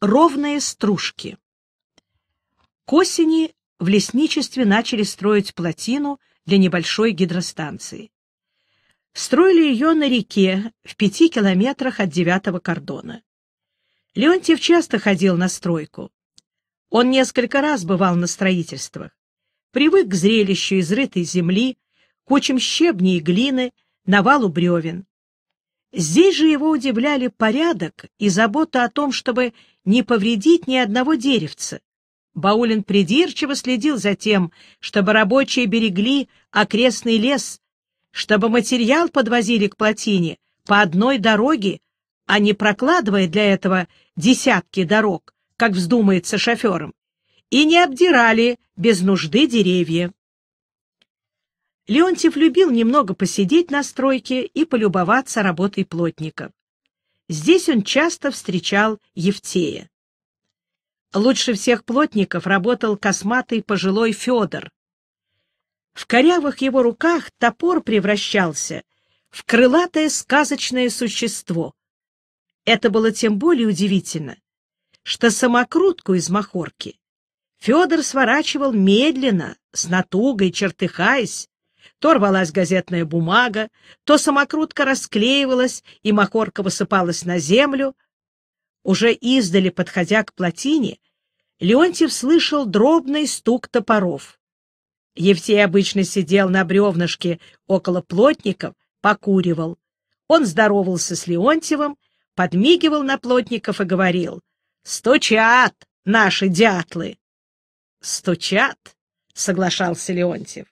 Ровные стружки. К осени в лесничестве начали строить плотину для небольшой гидростанции. Строили ее на реке в пяти километрах от девятого кордона. Леонтьев часто ходил на стройку. Он несколько раз бывал на строительствах. Привык к зрелищу изрытой земли, кучам щебня и глины, навалу бревен. Здесь же его удивляли порядок и забота о том, чтобы не повредить ни одного деревца. Баулин придирчиво следил за тем, чтобы рабочие берегли окрестный лес, чтобы материал подвозили к плотине по одной дороге, а не прокладывая для этого десятки дорог, как вздумается шофером, и не обдирали без нужды деревья. Леонтьев любил немного посидеть на стройке и полюбоваться работой плотников. Здесь он часто встречал Евтея. Лучше всех плотников работал косматый пожилой Федор. В корявых его руках топор превращался в крылатое сказочное существо. Это было тем более удивительно, что самокрутку из махорки Федор сворачивал медленно, с натугой, чертыхаясь, то рвалась газетная бумага, то самокрутка расклеивалась, и макорка высыпалась на землю. Уже издали, подходя к плотине, Леонтьев слышал дробный стук топоров. Евтей обычно сидел на бревнышке около плотников, покуривал. Он здоровался с Леонтьевым, подмигивал на плотников и говорил «Стучат наши дятлы!» «Стучат!» — соглашался Леонтьев.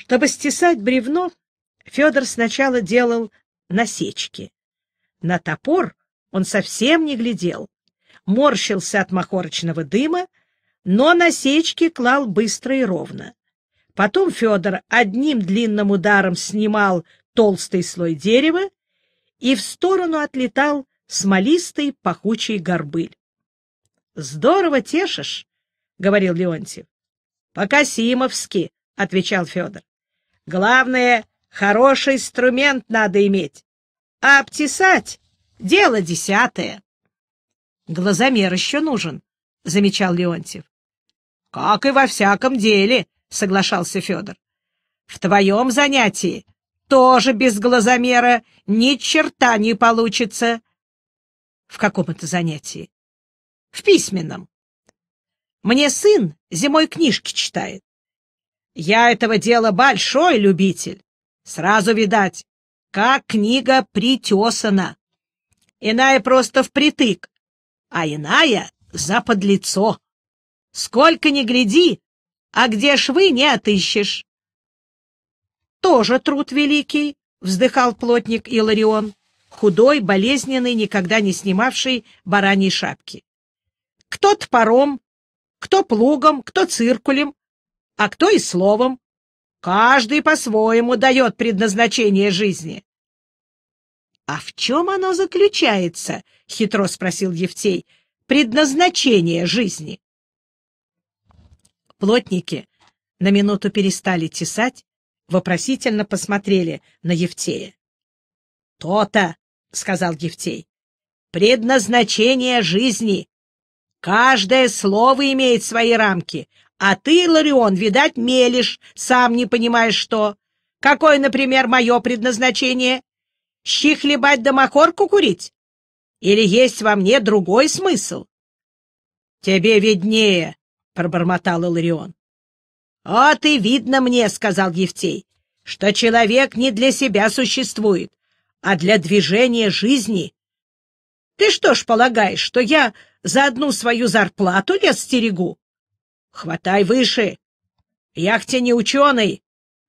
Чтобы стесать бревно, Федор сначала делал насечки. На топор он совсем не глядел, морщился от махорочного дыма, но насечки клал быстро и ровно. Потом Федор одним длинным ударом снимал толстый слой дерева и в сторону отлетал смолистый пахучий горбыль. — Здорово тешишь, — говорил Леонтьев. — По-касимовски, — отвечал Федор. Главное, хороший инструмент надо иметь. А обтесать — дело десятое. — Глазомер еще нужен, — замечал Леонтьев. — Как и во всяком деле, — соглашался Федор. — В твоем занятии тоже без глазомера ни черта не получится. — В каком это занятии? — В письменном. Мне сын зимой книжки читает. Я этого дела большой любитель. Сразу видать, как книга притесана. Иная просто впритык, а иная за подлицо. Сколько ни гляди, а где швы не отыщешь. Тоже труд великий, — вздыхал плотник Иларион, худой, болезненный, никогда не снимавший бараньей шапки. Кто-то паром, кто плугом, кто циркулем, а кто и словом. Каждый по-своему дает предназначение жизни. — А в чем оно заключается? — хитро спросил Евтей. — Предназначение жизни. Плотники на минуту перестали тесать, вопросительно посмотрели на Евтея. «То-то!» — сказал Евтей. «Предназначение жизни! Каждое слово имеет свои рамки, а ты, Ларион, видать, мелешь, сам не понимаешь что. Какое, например, мое предназначение? Щи хлебать да махорку курить? Или есть во мне другой смысл? — Тебе виднее, — пробормотал Ларион. А ты видно мне, — сказал Евтей, — что человек не для себя существует, а для движения жизни. Ты что ж полагаешь, что я за одну свою зарплату лес стерегу? Хватай выше. Я к тебе не ученый,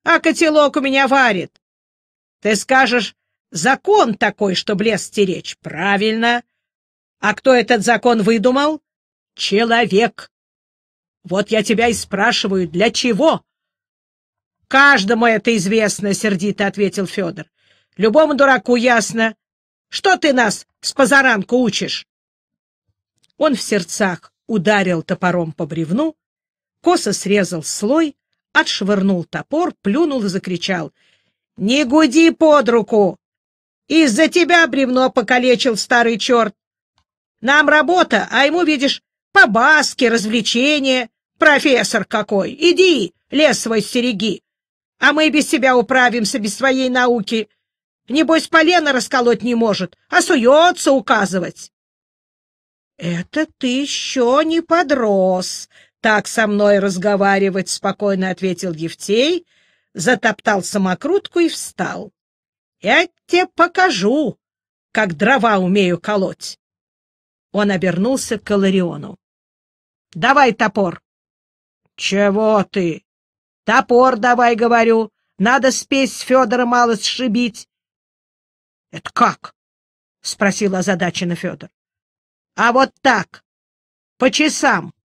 а котелок у меня варит. Ты скажешь, закон такой, чтобы лес стеречь. Правильно. А кто этот закон выдумал? Человек. Вот я тебя и спрашиваю, для чего? Каждому это известно, сердито ответил Федор. Любому дураку ясно. Что ты нас с позаранку учишь? Он в сердцах ударил топором по бревну, косо срезал слой, отшвырнул топор, плюнул и закричал. — Не гуди под руку! Из-за тебя бревно покалечил старый черт! Нам работа, а ему, видишь, побаски, развлечения. Профессор какой! Иди, лес свой стереги! А мы без тебя управимся, без своей науки. Небось, полено расколоть не может, а суется указывать. — Это ты еще не подрос, так со мной разговаривать, — спокойно ответил Евтей, затоптал самокрутку и встал. — Я тебе покажу, как дрова умею колоть. Он обернулся к Калариону. — Давай топор. — Чего ты? — Топор давай, говорю. Надо спесь Федора мало сшибить. — Это как? — спросил озадаченно Федор. — А вот так, по часам. —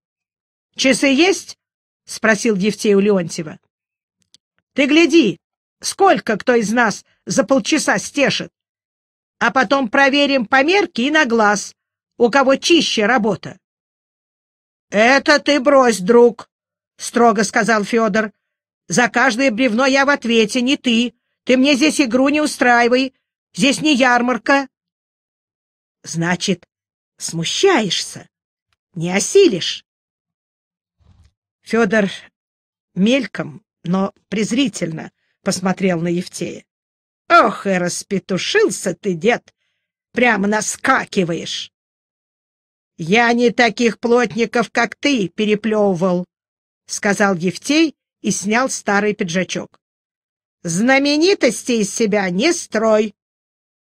Часы есть? — спросил Евтей у Леонтьева. — Ты гляди, сколько кто из нас за полчаса стешет, а потом проверим по мерке и на глаз, у кого чище работа. — Это ты брось, друг, — строго сказал Федор. — За каждое бревно я в ответе, не ты. Ты мне здесь игру не устраивай. Здесь не ярмарка. — Значит, смущаешься, не осилишь. Федор мельком, но презрительно посмотрел на Евтея. — Ох, и распетушился ты, дед! Прямо наскакиваешь! — Я не таких плотников, как ты, переплевывал, — сказал Евтей и снял старый пиджачок. — Знаменитости из себя не строй!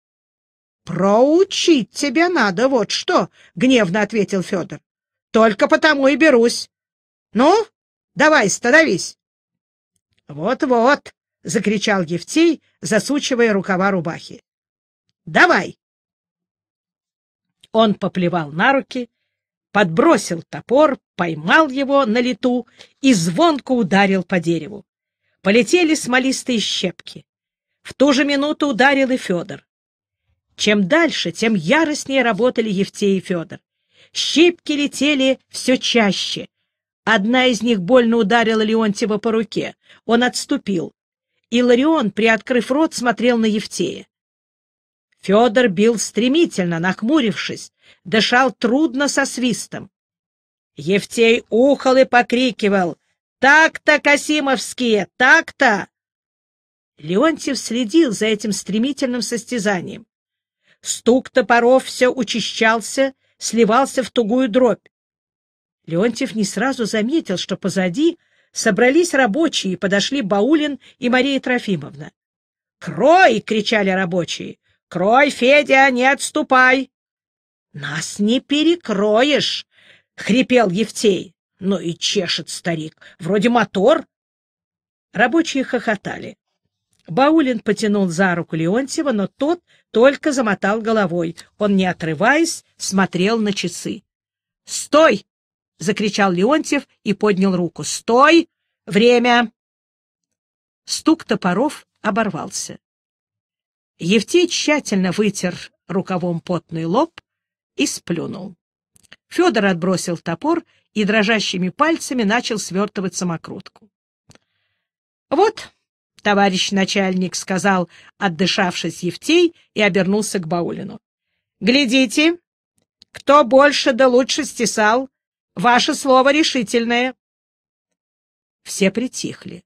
— Проучить тебя надо, вот что, — гневно ответил Федор. — Только потому и берусь ну, давай, становись. Вот-вот, закричал Евтей, засучивая рукава рубахи. Давай. Он поплевал на руки, подбросил топор, поймал его на лету и звонко ударил по дереву. Полетели смолистые щепки. В ту же минуту ударил и Федор. Чем дальше, тем яростнее работали Евтей и Федор. Щепки летели все чаще — Одна из них больно ударила Леонтьева по руке. Он отступил. И Ларион, приоткрыв рот, смотрел на Евтея. Федор бил стремительно, нахмурившись, дышал трудно со свистом. Евтей ухал и покрикивал «Так-то, Касимовские, так-то!» Леонтьев следил за этим стремительным состязанием. Стук топоров все учащался, сливался в тугую дробь. Леонтьев не сразу заметил, что позади собрались рабочие и подошли Баулин и Мария Трофимовна. «Крой!» — кричали рабочие. «Крой, Федя, не отступай!» «Нас не перекроешь!» — хрипел Евтей. «Ну и чешет старик. Вроде мотор». Рабочие хохотали. Баулин потянул за руку Леонтьева, но тот только замотал головой. Он, не отрываясь, смотрел на часы. «Стой!» — закричал Леонтьев и поднял руку. «Стой! Время!» Стук топоров оборвался. Евтей тщательно вытер рукавом потный лоб и сплюнул. Федор отбросил топор и дрожащими пальцами начал свертывать самокрутку. — Вот, товарищ начальник, — сказал, отдышавшись Евтей, и обернулся к Баулину. — Глядите, кто больше да лучше стесал, Ваше слово решительное. Все притихли.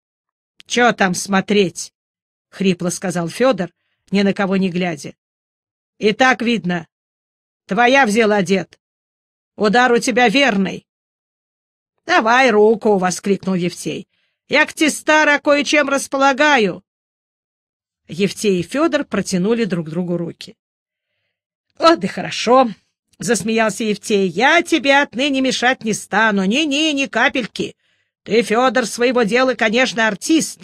— Че там смотреть? — хрипло сказал Федор, ни на кого не глядя. — И так видно. Твоя взяла дед. Удар у тебя верный. — Давай руку! — воскликнул Евтей. — Я к тестара кое-чем располагаю. Евтей и Федор протянули друг другу руки. — Вот и хорошо! — засмеялся Евтей. — Я тебе отныне мешать не стану, ни-ни, ни капельки. Ты, Федор, своего дела, конечно, артист,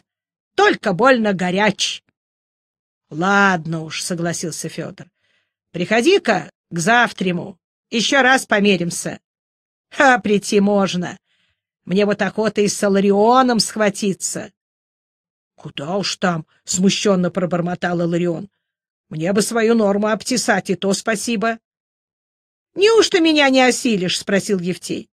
только больно горяч. — Ладно уж, — согласился Федор. — Приходи-ка к завтраму, еще раз померимся. — А прийти можно. Мне вот охота и с Соларионом схватиться. — Куда уж там, — смущенно пробормотал Иларион. — Мне бы свою норму обтесать, и то спасибо. Неужто меня не осилишь? — спросил Евтей.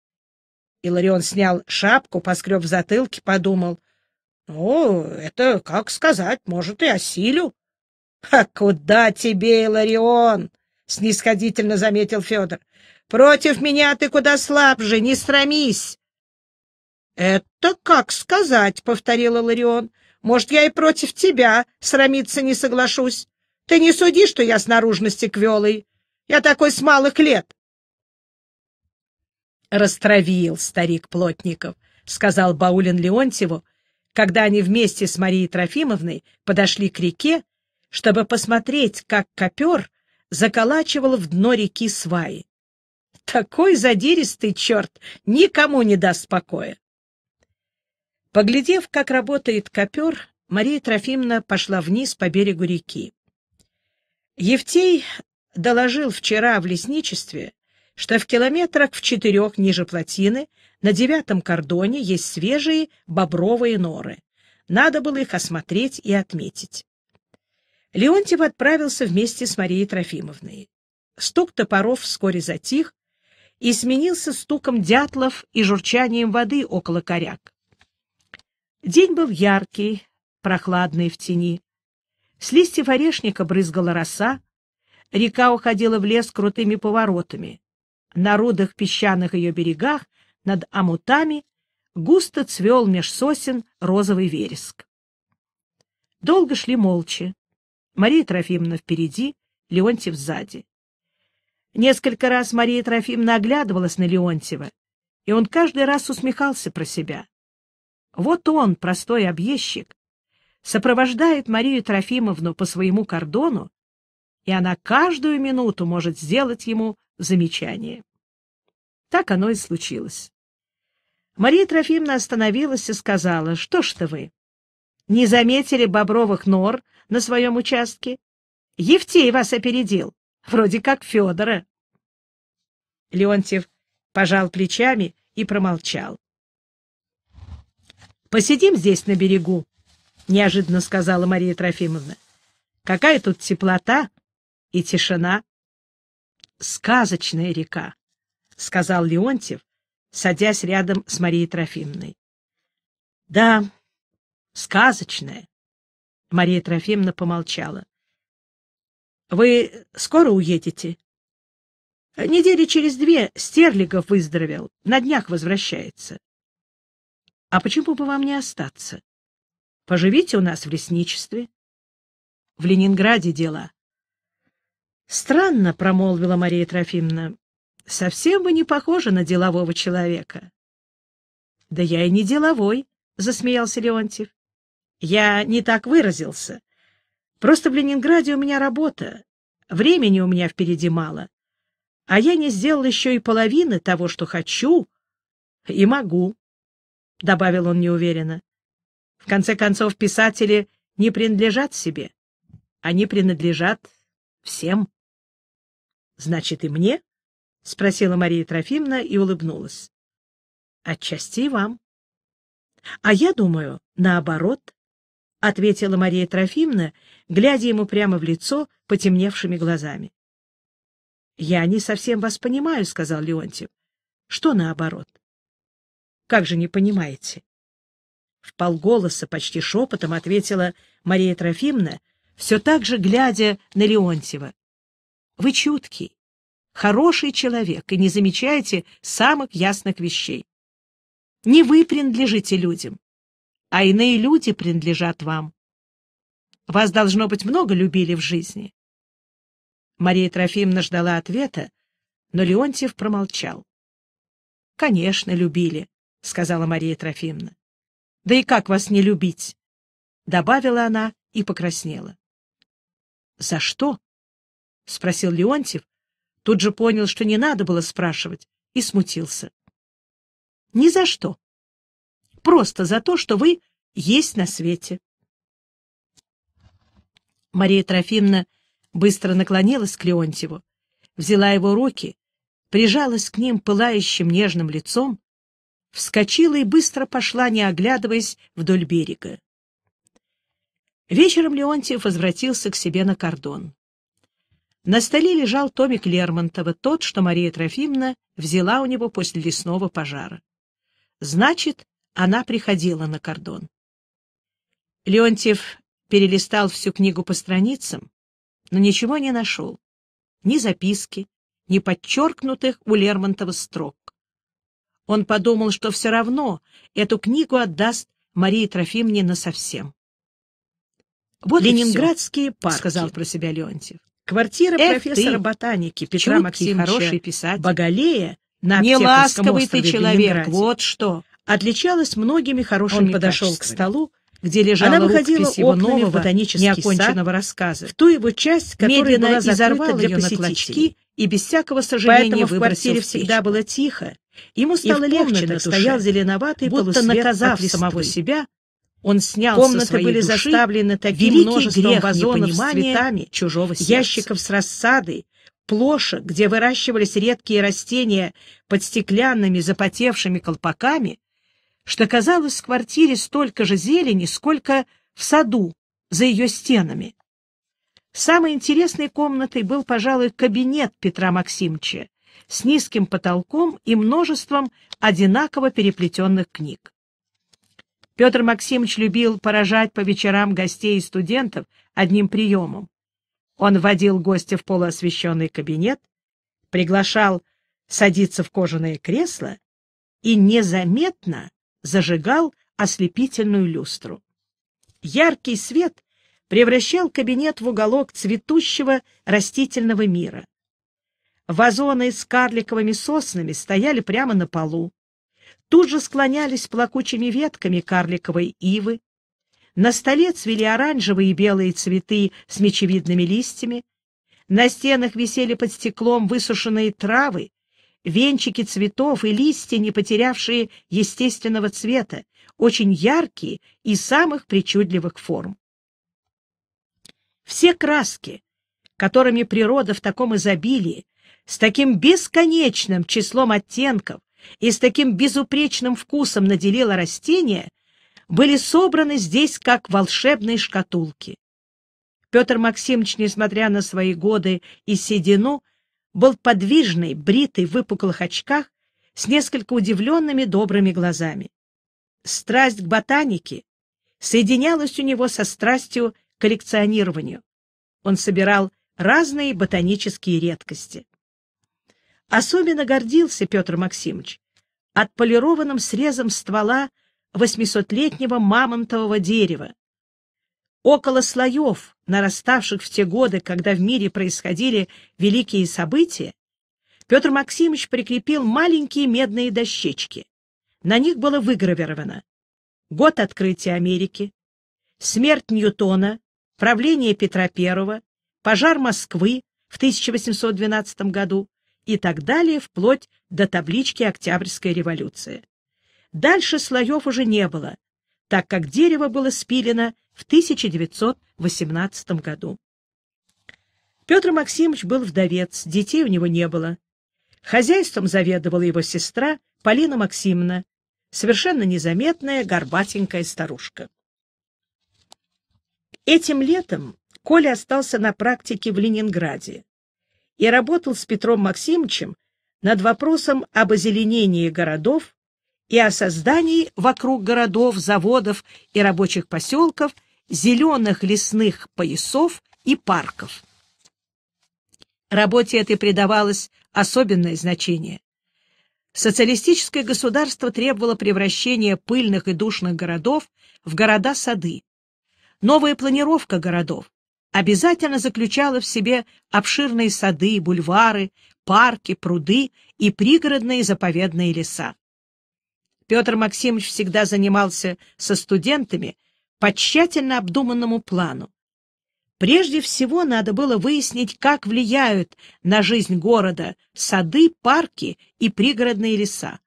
Иларион снял шапку, поскреб в затылке, подумал. — Ну, это, как сказать, может, и осилю. — А куда тебе, Иларион? — снисходительно заметил Федор. — Против меня ты куда слабже, не срамись. Это как сказать, — повторил Иларион. — Может, я и против тебя срамиться не соглашусь. Ты не суди, что я с наружности квелый. Я такой с малых лет. Растравил старик Плотников, — сказал Баулин Леонтьеву, когда они вместе с Марией Трофимовной подошли к реке, чтобы посмотреть, как копер заколачивал в дно реки сваи. Такой задиристый черт никому не даст покоя. Поглядев, как работает копер, Мария Трофимовна пошла вниз по берегу реки. Евтей доложил вчера в лесничестве, что в километрах в четырех ниже плотины на девятом кордоне есть свежие бобровые норы. Надо было их осмотреть и отметить. Леонтьев отправился вместе с Марией Трофимовной. Стук топоров вскоре затих и сменился стуком дятлов и журчанием воды около коряк. День был яркий, прохладный в тени. С листьев орешника брызгала роса, Река уходила в лес крутыми поворотами. На рудах песчаных ее берегах, над амутами, густо цвел меж сосен розовый вереск. Долго шли молча. Мария Трофимовна впереди, Леонтьев сзади. Несколько раз Мария Трофимовна оглядывалась на Леонтьева, и он каждый раз усмехался про себя. Вот он, простой объездчик, сопровождает Марию Трофимовну по своему кордону, и она каждую минуту может сделать ему замечание. Так оно и случилось. Мария Трофимовна остановилась и сказала, что ж ты вы, не заметили бобровых нор на своем участке? Евтей вас опередил, вроде как Федора. Леонтьев пожал плечами и промолчал. «Посидим здесь на берегу», — неожиданно сказала Мария Трофимовна. «Какая тут теплота!» и тишина. «Сказочная река», — сказал Леонтьев, садясь рядом с Марией Трофимной. «Да, сказочная», — Мария Трофимовна помолчала. «Вы скоро уедете?» «Недели через две Стерлигов выздоровел, на днях возвращается». «А почему бы вам не остаться? Поживите у нас в лесничестве». «В Ленинграде дела», Странно, — промолвила Мария Трофимовна, — совсем вы не похожи на делового человека. — Да я и не деловой, — засмеялся Леонтьев. — Я не так выразился. Просто в Ленинграде у меня работа, времени у меня впереди мало. А я не сделал еще и половины того, что хочу и могу, — добавил он неуверенно. В конце концов, писатели не принадлежат себе, они принадлежат всем. Значит, и мне? — спросила Мария Трофимовна и улыбнулась. — Отчасти и вам. — А я думаю, наоборот, — ответила Мария Трофимовна, глядя ему прямо в лицо потемневшими глазами. — Я не совсем вас понимаю, — сказал Леонтьев. — Что наоборот? — Как же не понимаете? В полголоса, почти шепотом, ответила Мария Трофимовна, все так же глядя на Леонтьева. Вы чуткий, хороший человек и не замечаете самых ясных вещей. Не вы принадлежите людям, а иные люди принадлежат вам. Вас, должно быть, много любили в жизни. Мария Трофимовна ждала ответа, но Леонтьев промолчал. — Конечно, любили, — сказала Мария Трофимовна. — Да и как вас не любить? — добавила она и покраснела. — За что? — спросил Леонтьев. Тут же понял, что не надо было спрашивать, и смутился. — Ни за что. Просто за то, что вы есть на свете. Мария Трофимовна быстро наклонилась к Леонтьеву, взяла его руки, прижалась к ним пылающим нежным лицом, вскочила и быстро пошла, не оглядываясь, вдоль берега. Вечером Леонтьев возвратился к себе на кордон. На столе лежал томик Лермонтова, тот, что Мария Трофимовна взяла у него после лесного пожара. Значит, она приходила на кордон. Леонтьев перелистал всю книгу по страницам, но ничего не нашел. Ни записки, ни подчеркнутых у Лермонтова строк. Он подумал, что все равно эту книгу отдаст Марии Трофимовне насовсем. «Вот «Ленинградские парки», — сказал про себя Леонтьев. Квартира Эх профессора ты, ботаники Петра Чуткий, Максимовича хороший писатель. Боголея на Неласковый ты человек, вот что. Отличалась многими хорошими Он подошел к столу, где лежала Она выходила его нового ботанический неоконченного сад, рассказа, в ту его часть, которая Медленно была изорвала для ее и без всякого сожаления Поэтому в квартире всегда было тихо. Ему стало легче на душе, стоял зеленоватый будто наказав самого себя, он снял Комнаты со своей были души заставлены таким множеством вазонов с цветами, чужого сердца. ящиков с рассадой, плошек, где выращивались редкие растения под стеклянными запотевшими колпаками, что казалось в квартире столько же зелени, сколько в саду за ее стенами. Самой интересной комнатой был, пожалуй, кабинет Петра Максимовича с низким потолком и множеством одинаково переплетенных книг. Петр Максимович любил поражать по вечерам гостей и студентов одним приемом. Он вводил гостя в полуосвещенный кабинет, приглашал садиться в кожаное кресло и незаметно зажигал ослепительную люстру. Яркий свет превращал кабинет в уголок цветущего растительного мира. Вазоны с карликовыми соснами стояли прямо на полу. Тут же склонялись плакучими ветками карликовой ивы. На столе цвели оранжевые и белые цветы с мечевидными листьями. На стенах висели под стеклом высушенные травы, венчики цветов и листья, не потерявшие естественного цвета, очень яркие и самых причудливых форм. Все краски, которыми природа в таком изобилии, с таким бесконечным числом оттенков, и с таким безупречным вкусом наделила растения, были собраны здесь как волшебные шкатулки. Петр Максимович, несмотря на свои годы и седину, был подвижный, бритый, в выпуклых очках, с несколько удивленными добрыми глазами. Страсть к ботанике соединялась у него со страстью к коллекционированию. Он собирал разные ботанические редкости. Особенно гордился Петр Максимович отполированным срезом ствола восьмисотлетнего мамонтового дерева. Около слоев, нараставших в те годы, когда в мире происходили великие события, Петр Максимович прикрепил маленькие медные дощечки. На них было выгравировано год открытия Америки, смерть Ньютона, правление Петра I, пожар Москвы в 1812 году, и так далее, вплоть до таблички «Октябрьская революция». Дальше слоев уже не было, так как дерево было спилено в 1918 году. Петр Максимович был вдовец, детей у него не было. Хозяйством заведовала его сестра Полина Максимовна, совершенно незаметная горбатенькая старушка. Этим летом Коля остался на практике в Ленинграде, и работал с Петром Максимовичем над вопросом об озеленении городов и о создании вокруг городов, заводов и рабочих поселков зеленых лесных поясов и парков. Работе этой придавалось особенное значение. Социалистическое государство требовало превращения пыльных и душных городов в города-сады. Новая планировка городов, обязательно заключала в себе обширные сады, бульвары, парки, пруды и пригородные заповедные леса. Петр Максимович всегда занимался со студентами по тщательно обдуманному плану. Прежде всего надо было выяснить, как влияют на жизнь города сады, парки и пригородные леса.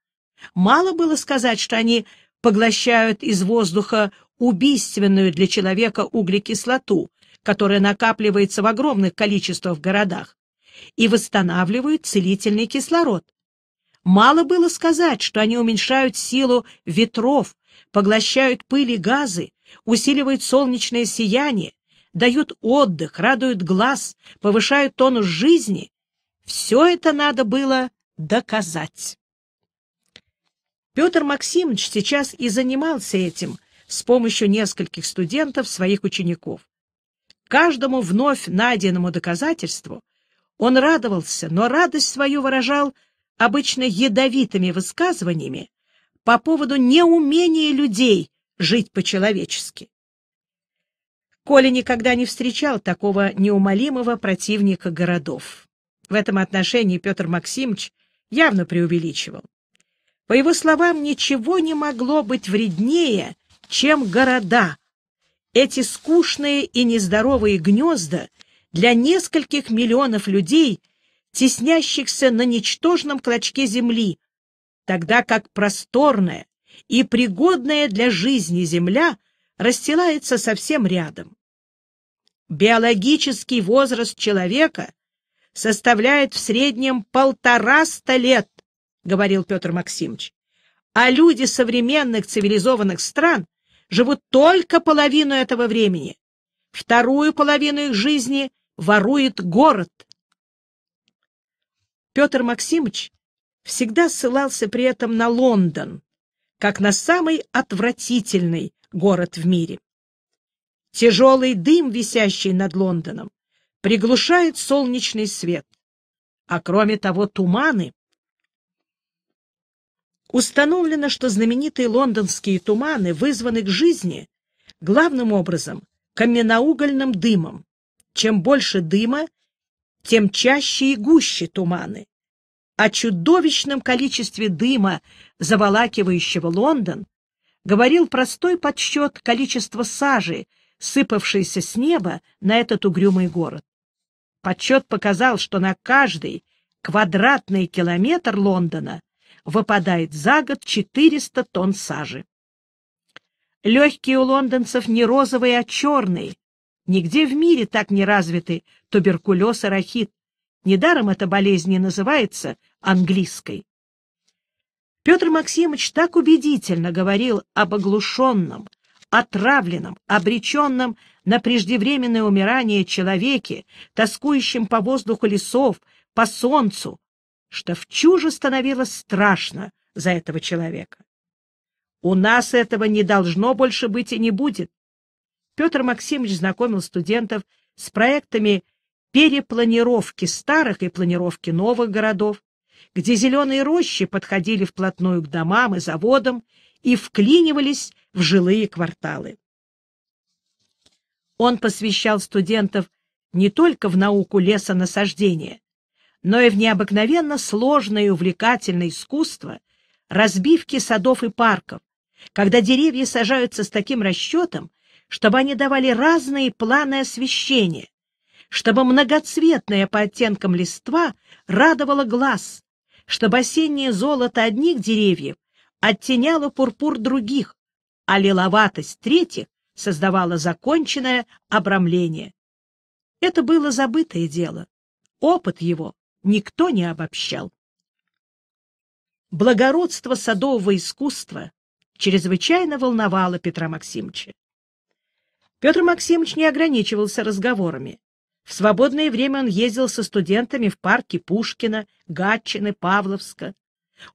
Мало было сказать, что они поглощают из воздуха убийственную для человека углекислоту, которое накапливается в огромных количествах в городах, и восстанавливают целительный кислород. Мало было сказать, что они уменьшают силу ветров, поглощают пыли и газы, усиливают солнечное сияние, дают отдых, радуют глаз, повышают тонус жизни. Все это надо было доказать. Петр Максимович сейчас и занимался этим с помощью нескольких студентов, своих учеников каждому вновь найденному доказательству он радовался, но радость свою выражал обычно ядовитыми высказываниями по поводу неумения людей жить по-человечески. Коля никогда не встречал такого неумолимого противника городов. В этом отношении Петр Максимович явно преувеличивал. По его словам, ничего не могло быть вреднее, чем города эти скучные и нездоровые гнезда для нескольких миллионов людей, теснящихся на ничтожном клочке земли, тогда как просторная и пригодная для жизни земля расстилается совсем рядом. Биологический возраст человека составляет в среднем полтораста лет, — говорил Петр Максимович, — а люди современных цивилизованных стран живут только половину этого времени. Вторую половину их жизни ворует город. Петр Максимович всегда ссылался при этом на Лондон, как на самый отвратительный город в мире. Тяжелый дым, висящий над Лондоном, приглушает солнечный свет. А кроме того, туманы Установлено, что знаменитые лондонские туманы вызваны к жизни главным образом каменноугольным дымом. Чем больше дыма, тем чаще и гуще туманы. О чудовищном количестве дыма, заволакивающего Лондон, говорил простой подсчет количества сажи, сыпавшейся с неба на этот угрюмый город. Подсчет показал, что на каждый квадратный километр Лондона выпадает за год 400 тонн сажи. Легкие у лондонцев не розовые, а черные. Нигде в мире так не развиты туберкулез и рахит. Недаром эта болезнь и называется английской. Петр Максимович так убедительно говорил об оглушенном, отравленном, обреченном на преждевременное умирание человеке, тоскующем по воздуху лесов, по солнцу, что в чуже становилось страшно за этого человека. У нас этого не должно больше быть и не будет. Петр Максимович знакомил студентов с проектами перепланировки старых и планировки новых городов, где зеленые рощи подходили вплотную к домам и заводам и вклинивались в жилые кварталы. Он посвящал студентов не только в науку лесонасаждения, но и в необыкновенно сложное и увлекательное искусство разбивки садов и парков, когда деревья сажаются с таким расчетом, чтобы они давали разные планы освещения, чтобы многоцветная по оттенкам листва радовала глаз, чтобы осеннее золото одних деревьев оттеняло пурпур других, а лиловатость третьих создавала законченное обрамление. Это было забытое дело, опыт его, никто не обобщал. Благородство садового искусства чрезвычайно волновало Петра Максимовича. Петр Максимович не ограничивался разговорами. В свободное время он ездил со студентами в парки Пушкина, Гатчины, Павловска.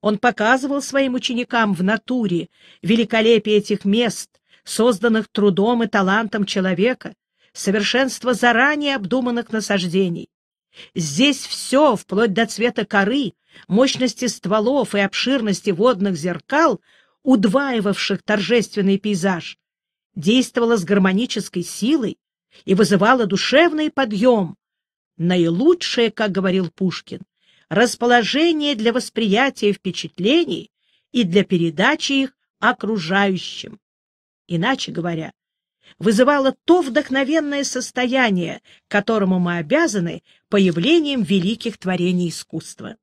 Он показывал своим ученикам в натуре великолепие этих мест, созданных трудом и талантом человека, совершенство заранее обдуманных насаждений. Здесь все, вплоть до цвета коры, мощности стволов и обширности водных зеркал, удваивавших торжественный пейзаж, действовало с гармонической силой и вызывало душевный подъем. Наилучшее, как говорил Пушкин, расположение для восприятия впечатлений и для передачи их окружающим. Иначе говоря, вызывало то вдохновенное состояние, которому мы обязаны появлением великих творений искусства.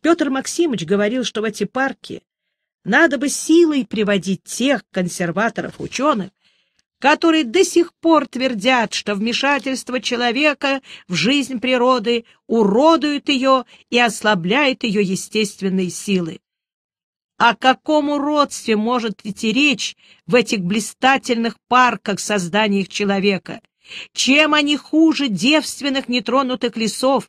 Петр Максимович говорил, что в эти парки надо бы силой приводить тех консерваторов-ученых, которые до сих пор твердят, что вмешательство человека в жизнь природы уродует ее и ослабляет ее естественные силы. О каком уродстве может идти речь в этих блистательных парках созданиях человека? Чем они хуже девственных нетронутых лесов?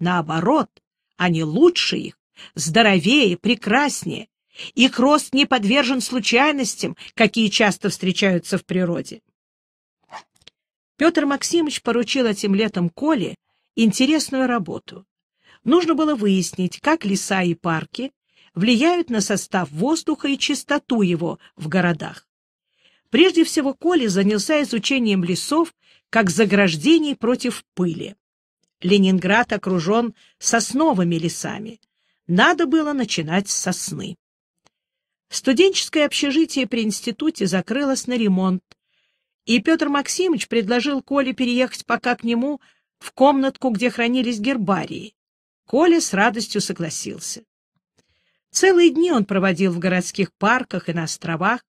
Наоборот, они лучше их, здоровее, прекраснее. Их рост не подвержен случайностям, какие часто встречаются в природе. Петр Максимович поручил этим летом Коле интересную работу. Нужно было выяснить, как леса и парки влияют на состав воздуха и чистоту его в городах. Прежде всего, Коли занялся изучением лесов как заграждений против пыли. Ленинград окружен сосновыми лесами. Надо было начинать с сосны. Студенческое общежитие при институте закрылось на ремонт, и Петр Максимович предложил Коле переехать пока к нему в комнатку, где хранились гербарии. Коля с радостью согласился. Целые дни он проводил в городских парках и на островах,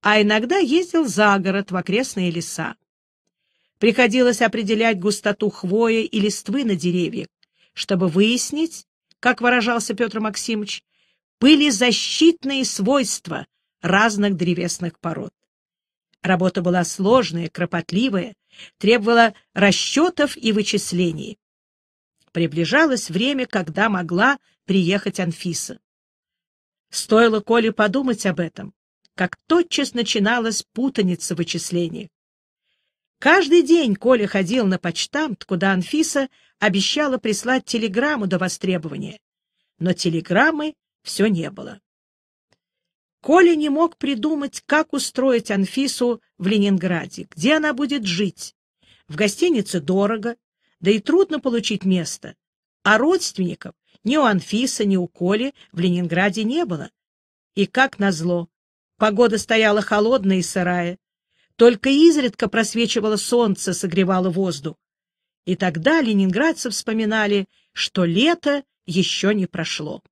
а иногда ездил за город в окрестные леса. Приходилось определять густоту хвоя и листвы на деревьях, чтобы выяснить, как выражался Петр Максимович, были защитные свойства разных древесных пород. Работа была сложная, кропотливая, требовала расчетов и вычислений. Приближалось время, когда могла приехать Анфиса. Стоило Коле подумать об этом, как тотчас начиналась путаница в вычислениях. Каждый день Коля ходил на почтамт, куда Анфиса обещала прислать телеграмму до востребования, но телеграммы все не было. Коля не мог придумать, как устроить Анфису в Ленинграде, где она будет жить. В гостинице дорого, да и трудно получить место, а родственников ни у Анфисы, ни у Коли в Ленинграде не было. И как назло, погода стояла холодная и сырая, только изредка просвечивало солнце, согревало воздух. И тогда ленинградцы вспоминали, что лето еще не прошло.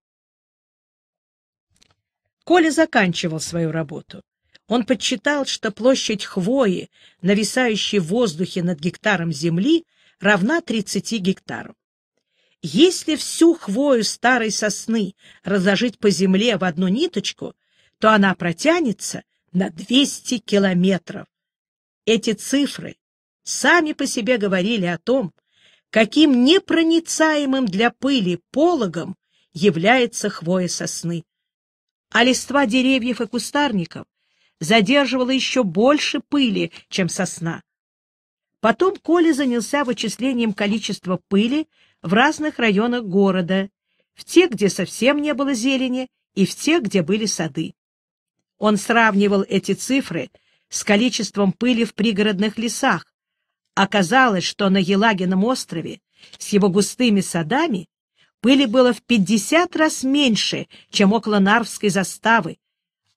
Коля заканчивал свою работу. Он подсчитал, что площадь хвои, нависающей в воздухе над гектаром земли, равна 30 гектарам. Если всю хвою старой сосны разложить по земле в одну ниточку, то она протянется на 200 километров. Эти цифры сами по себе говорили о том, каким непроницаемым для пыли пологом является хвоя сосны. А листва деревьев и кустарников задерживала еще больше пыли, чем сосна. Потом Коля занялся вычислением количества пыли, в разных районах города, в те, где совсем не было зелени, и в те, где были сады. Он сравнивал эти цифры с количеством пыли в пригородных лесах. Оказалось, что на Елагином острове с его густыми садами пыли было в 50 раз меньше, чем около Нарвской заставы,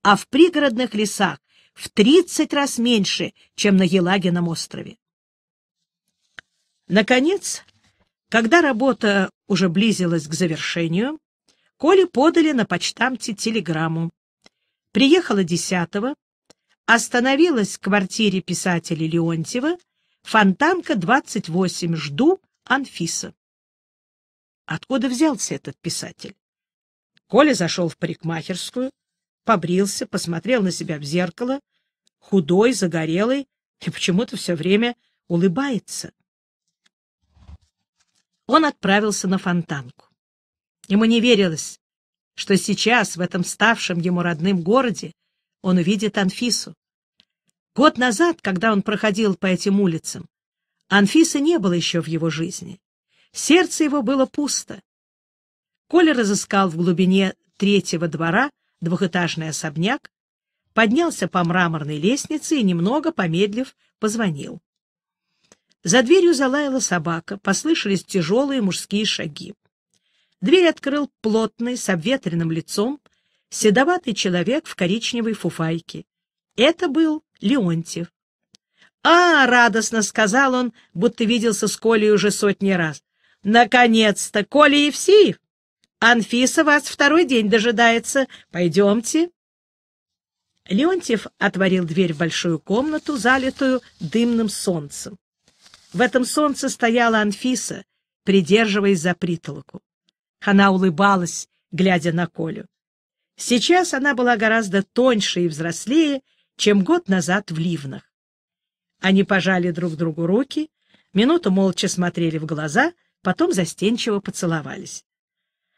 а в пригородных лесах в 30 раз меньше, чем на Елагином острове. Наконец, когда работа уже близилась к завершению, Коле подали на почтамте телеграмму. Приехала десятого, остановилась в квартире писателя Леонтьева, Фонтанка, 28, жду, Анфиса. Откуда взялся этот писатель? Коля зашел в парикмахерскую, побрился, посмотрел на себя в зеркало, худой, загорелый и почему-то все время улыбается он отправился на фонтанку. Ему не верилось, что сейчас, в этом ставшем ему родным городе, он увидит Анфису. Год назад, когда он проходил по этим улицам, Анфисы не было еще в его жизни. Сердце его было пусто. Коля разыскал в глубине третьего двора двухэтажный особняк, поднялся по мраморной лестнице и, немного помедлив, позвонил. За дверью залаяла собака, послышались тяжелые мужские шаги. Дверь открыл плотный, с обветренным лицом, седоватый человек в коричневой фуфайке. Это был Леонтьев. «А!» — радостно сказал он, будто виделся с Колей уже сотни раз. «Наконец-то! Коля Евсеев! Анфиса вас второй день дожидается. Пойдемте!» Леонтьев отворил дверь в большую комнату, залитую дымным солнцем. В этом солнце стояла Анфиса, придерживаясь за притолоку. Она улыбалась, глядя на Колю. Сейчас она была гораздо тоньше и взрослее, чем год назад в Ливнах. Они пожали друг другу руки, минуту молча смотрели в глаза, потом застенчиво поцеловались.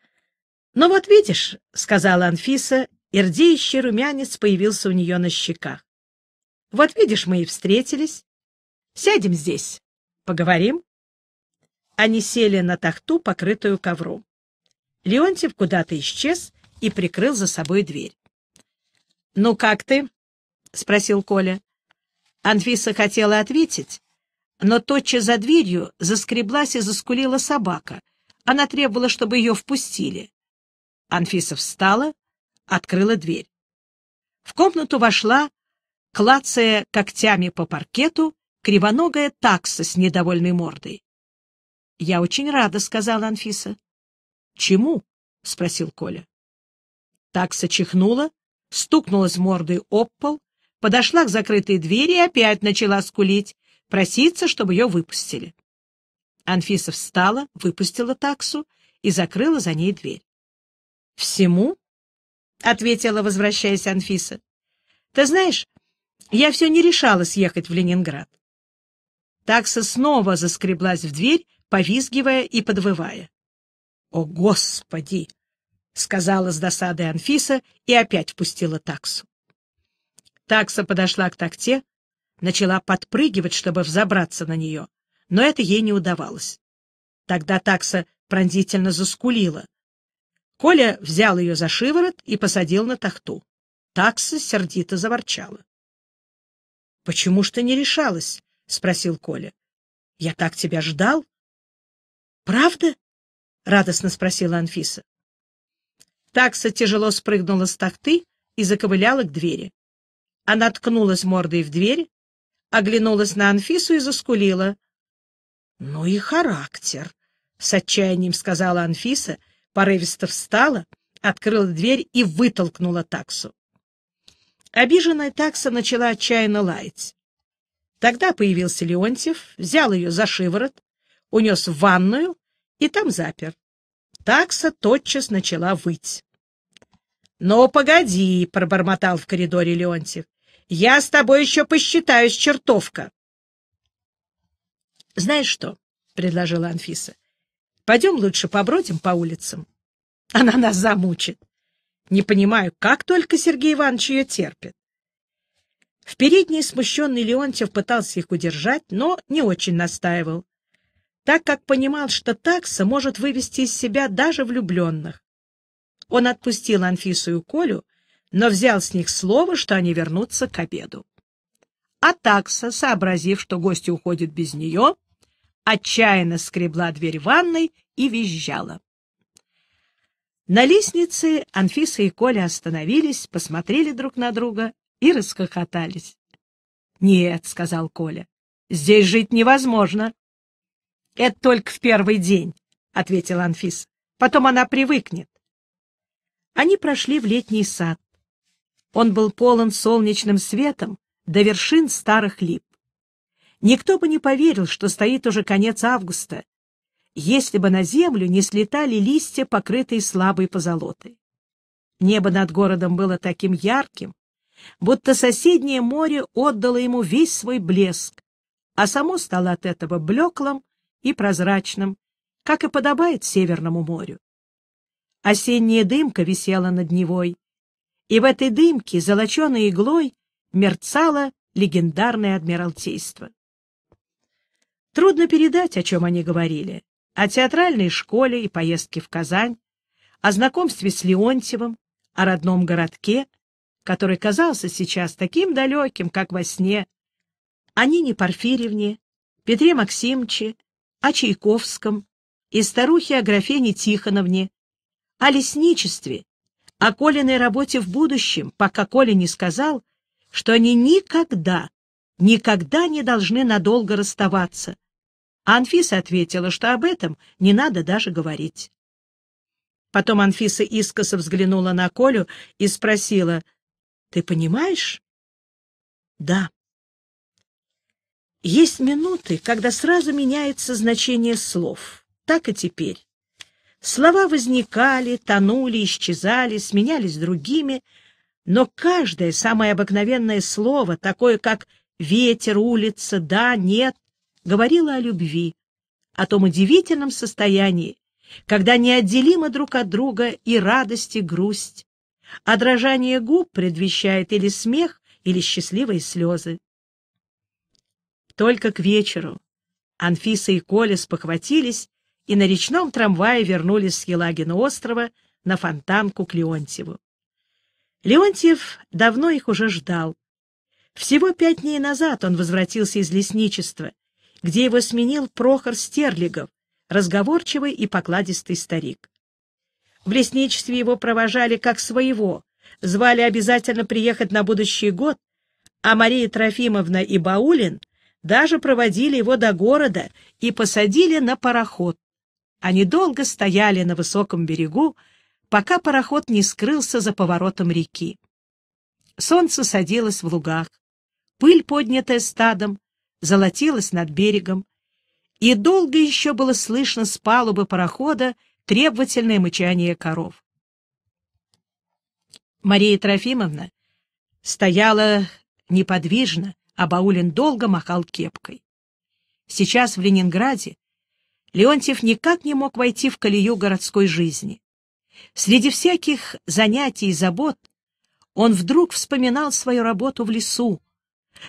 — Ну вот видишь, — сказала Анфиса, ирдеющий румянец появился у нее на щеках. — Вот видишь, мы и встретились. Сядем здесь. Поговорим?» Они сели на тахту, покрытую ковром. Леонтьев куда-то исчез и прикрыл за собой дверь. «Ну как ты?» — спросил Коля. Анфиса хотела ответить, но тотчас за дверью заскреблась и заскулила собака. Она требовала, чтобы ее впустили. Анфиса встала, открыла дверь. В комнату вошла, клацая когтями по паркету, кривоногая такса с недовольной мордой. — Я очень рада, — сказала Анфиса. — Чему? — спросил Коля. Такса чихнула, стукнулась мордой об пол, подошла к закрытой двери и опять начала скулить, проситься, чтобы ее выпустили. Анфиса встала, выпустила таксу и закрыла за ней дверь. — Всему? — ответила, возвращаясь Анфиса. — Ты знаешь, я все не решалась ехать в Ленинград. Такса снова заскреблась в дверь, повизгивая и подвывая. — О, Господи! — сказала с досадой Анфиса и опять впустила таксу. Такса подошла к такте, начала подпрыгивать, чтобы взобраться на нее, но это ей не удавалось. Тогда такса пронзительно заскулила. Коля взял ее за шиворот и посадил на тахту. Такса сердито заворчала. — Почему ж ты не решалась? — спросил Коля. — Я так тебя ждал. — Правда? — радостно спросила Анфиса. Такса тяжело спрыгнула с тахты и заковыляла к двери. Она ткнулась мордой в дверь, оглянулась на Анфису и заскулила. — Ну и характер! — с отчаянием сказала Анфиса, порывисто встала, открыла дверь и вытолкнула таксу. Обиженная такса начала отчаянно лаять. Тогда появился Леонтьев, взял ее за шиворот, унес в ванную и там запер. Такса тотчас начала выть. — Ну, погоди, — пробормотал в коридоре Леонтьев, — я с тобой еще посчитаюсь, чертовка. — Знаешь что? — предложила Анфиса. — Пойдем лучше побродим по улицам. Она нас замучит. Не понимаю, как только Сергей Иванович ее терпит. В передней смущенный Леонтьев пытался их удержать, но не очень настаивал, так как понимал, что такса может вывести из себя даже влюбленных. Он отпустил Анфису и Колю, но взял с них слово, что они вернутся к обеду. А такса, сообразив, что гости уходят без нее, отчаянно скребла дверь ванной и визжала. На лестнице Анфиса и Коля остановились, посмотрели друг на друга и расхохотались. — Нет, — сказал Коля, — здесь жить невозможно. — Это только в первый день, — ответила Анфис. Потом она привыкнет. Они прошли в летний сад. Он был полон солнечным светом до вершин старых лип. Никто бы не поверил, что стоит уже конец августа, если бы на землю не слетали листья, покрытые слабой позолотой. Небо над городом было таким ярким, будто соседнее море отдало ему весь свой блеск, а само стало от этого блеклым и прозрачным, как и подобает Северному морю. Осенняя дымка висела над Невой, и в этой дымке золоченой иглой мерцало легендарное адмиралтейство. Трудно передать, о чем они говорили, о театральной школе и поездке в Казань, о знакомстве с Леонтьевым, о родном городке — который казался сейчас таким далеким, как во сне, о Нине Порфирьевне, Петре Максимовиче, о Чайковском и старухе Аграфене Тихоновне, о лесничестве, о Колиной работе в будущем, пока Коля не сказал, что они никогда, никогда не должны надолго расставаться. А Анфиса ответила, что об этом не надо даже говорить. Потом Анфиса искоса взглянула на Колю и спросила, ты понимаешь? Да. Есть минуты, когда сразу меняется значение слов. Так и теперь. Слова возникали, тонули, исчезали, сменялись другими, но каждое самое обыкновенное слово, такое как «ветер», «улица», «да», «нет», говорило о любви, о том удивительном состоянии, когда неотделимы друг от друга и радость, и грусть, а дрожание губ предвещает или смех, или счастливые слезы. Только к вечеру Анфиса и Коля спохватились и на речном трамвае вернулись с Елагина острова на фонтанку к Леонтьеву. Леонтьев давно их уже ждал. Всего пять дней назад он возвратился из лесничества, где его сменил Прохор Стерлигов, разговорчивый и покладистый старик. В лесничестве его провожали как своего, звали обязательно приехать на будущий год, а Мария Трофимовна и Баулин даже проводили его до города и посадили на пароход. Они долго стояли на высоком берегу, пока пароход не скрылся за поворотом реки. Солнце садилось в лугах, пыль, поднятая стадом, золотилась над берегом, и долго еще было слышно с палубы парохода требовательное мычание коров. Мария Трофимовна стояла неподвижно, а Баулин долго махал кепкой. Сейчас в Ленинграде Леонтьев никак не мог войти в колею городской жизни. Среди всяких занятий и забот он вдруг вспоминал свою работу в лесу,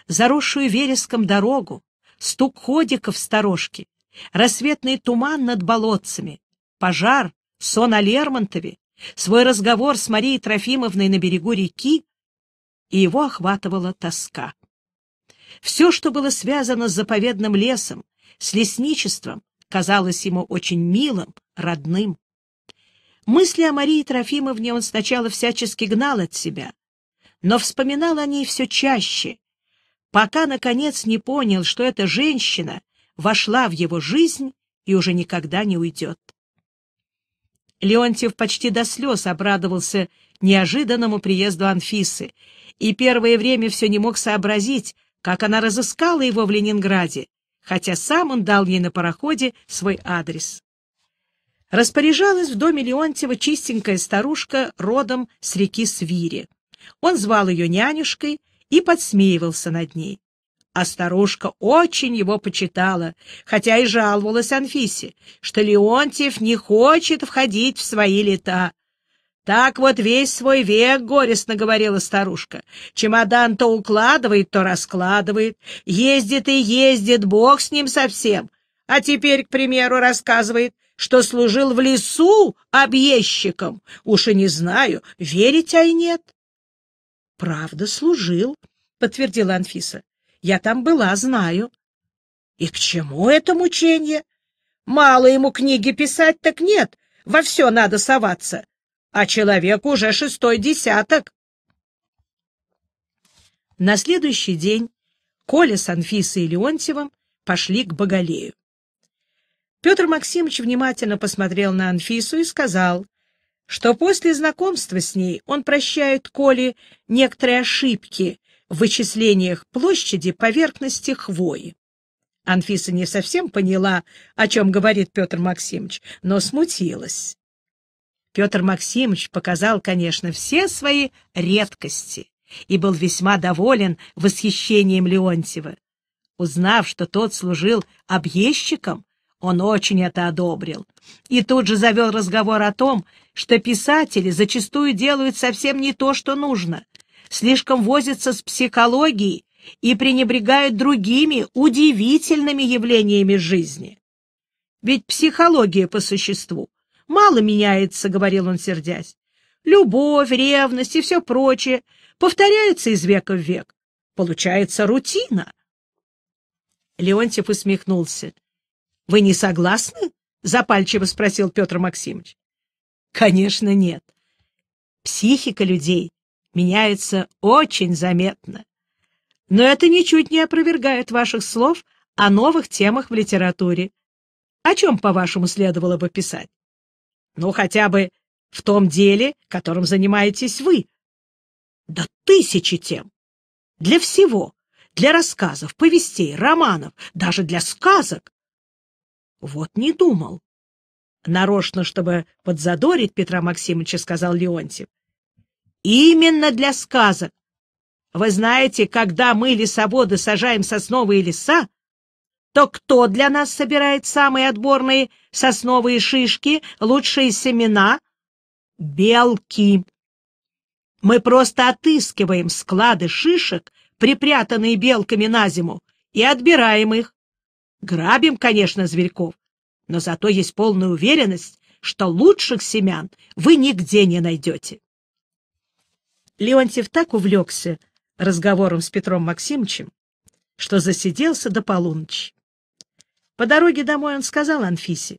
заросшую вереском дорогу, стук ходиков в сторожке, рассветный туман над болотцами, пожар, сон о Лермонтове, свой разговор с Марией Трофимовной на берегу реки, и его охватывала тоска. Все, что было связано с заповедным лесом, с лесничеством, казалось ему очень милым, родным. Мысли о Марии Трофимовне он сначала всячески гнал от себя, но вспоминал о ней все чаще, пока, наконец, не понял, что эта женщина вошла в его жизнь и уже никогда не уйдет. Леонтьев почти до слез обрадовался неожиданному приезду Анфисы и первое время все не мог сообразить, как она разыскала его в Ленинграде, хотя сам он дал ей на пароходе свой адрес. Распоряжалась в доме Леонтьева чистенькая старушка родом с реки Свири. Он звал ее нянюшкой и подсмеивался над ней. А старушка очень его почитала, хотя и жаловалась Анфисе, что Леонтьев не хочет входить в свои лета. Так вот весь свой век горестно говорила старушка. Чемодан то укладывает, то раскладывает. Ездит и ездит, бог с ним совсем. А теперь, к примеру, рассказывает, что служил в лесу объездчиком. Уж и не знаю, верить, ай нет. — Правда, служил, — подтвердила Анфиса. Я там была, знаю. И к чему это мучение? Мало ему книги писать, так нет. Во все надо соваться. А человек уже шестой десяток. На следующий день Коля с Анфисой и Леонтьевым пошли к Боголею. Петр Максимович внимательно посмотрел на Анфису и сказал, что после знакомства с ней он прощает Коле некоторые ошибки, в вычислениях площади поверхности хвои. Анфиса не совсем поняла, о чем говорит Петр Максимович, но смутилась. Петр Максимович показал, конечно, все свои редкости и был весьма доволен восхищением Леонтьева. Узнав, что тот служил объездчиком, он очень это одобрил. И тут же завел разговор о том, что писатели зачастую делают совсем не то, что нужно, слишком возятся с психологией и пренебрегают другими удивительными явлениями жизни. Ведь психология по существу мало меняется, — говорил он, сердясь. Любовь, ревность и все прочее повторяются из века в век. Получается рутина. Леонтьев усмехнулся. — Вы не согласны? — запальчиво спросил Петр Максимович. — Конечно, нет. Психика людей меняется очень заметно. Но это ничуть не опровергает ваших слов о новых темах в литературе. О чем, по-вашему, следовало бы писать? Ну, хотя бы в том деле, которым занимаетесь вы. Да тысячи тем. Для всего. Для рассказов, повестей, романов, даже для сказок. Вот не думал. Нарочно, чтобы подзадорить Петра Максимовича, сказал Леонтьев. Именно для сказок. Вы знаете, когда мы, лесоводы, сажаем сосновые леса, то кто для нас собирает самые отборные сосновые шишки, лучшие семена? Белки. Мы просто отыскиваем склады шишек, припрятанные белками на зиму, и отбираем их. Грабим, конечно, зверьков, но зато есть полная уверенность, что лучших семян вы нигде не найдете. Леонтьев так увлекся разговором с Петром Максимовичем, что засиделся до полуночи. По дороге домой он сказал Анфисе,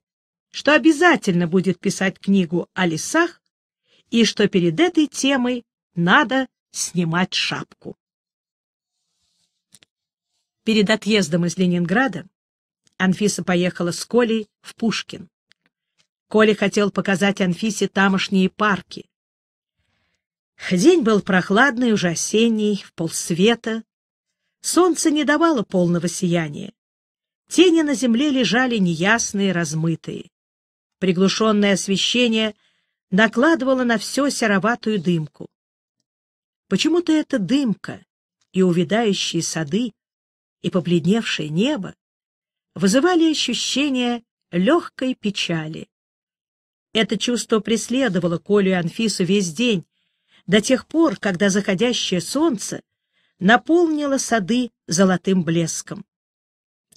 что обязательно будет писать книгу о лесах и что перед этой темой надо снимать шапку. Перед отъездом из Ленинграда Анфиса поехала с Колей в Пушкин. Коля хотел показать Анфисе тамошние парки, День был прохладный, уже осенний, в полсвета. Солнце не давало полного сияния. Тени на земле лежали неясные, размытые. Приглушенное освещение накладывало на все сероватую дымку. Почему-то эта дымка и увядающие сады, и побледневшее небо вызывали ощущение легкой печали. Это чувство преследовало Колю и Анфису весь день, до тех пор, когда заходящее солнце наполнило сады золотым блеском.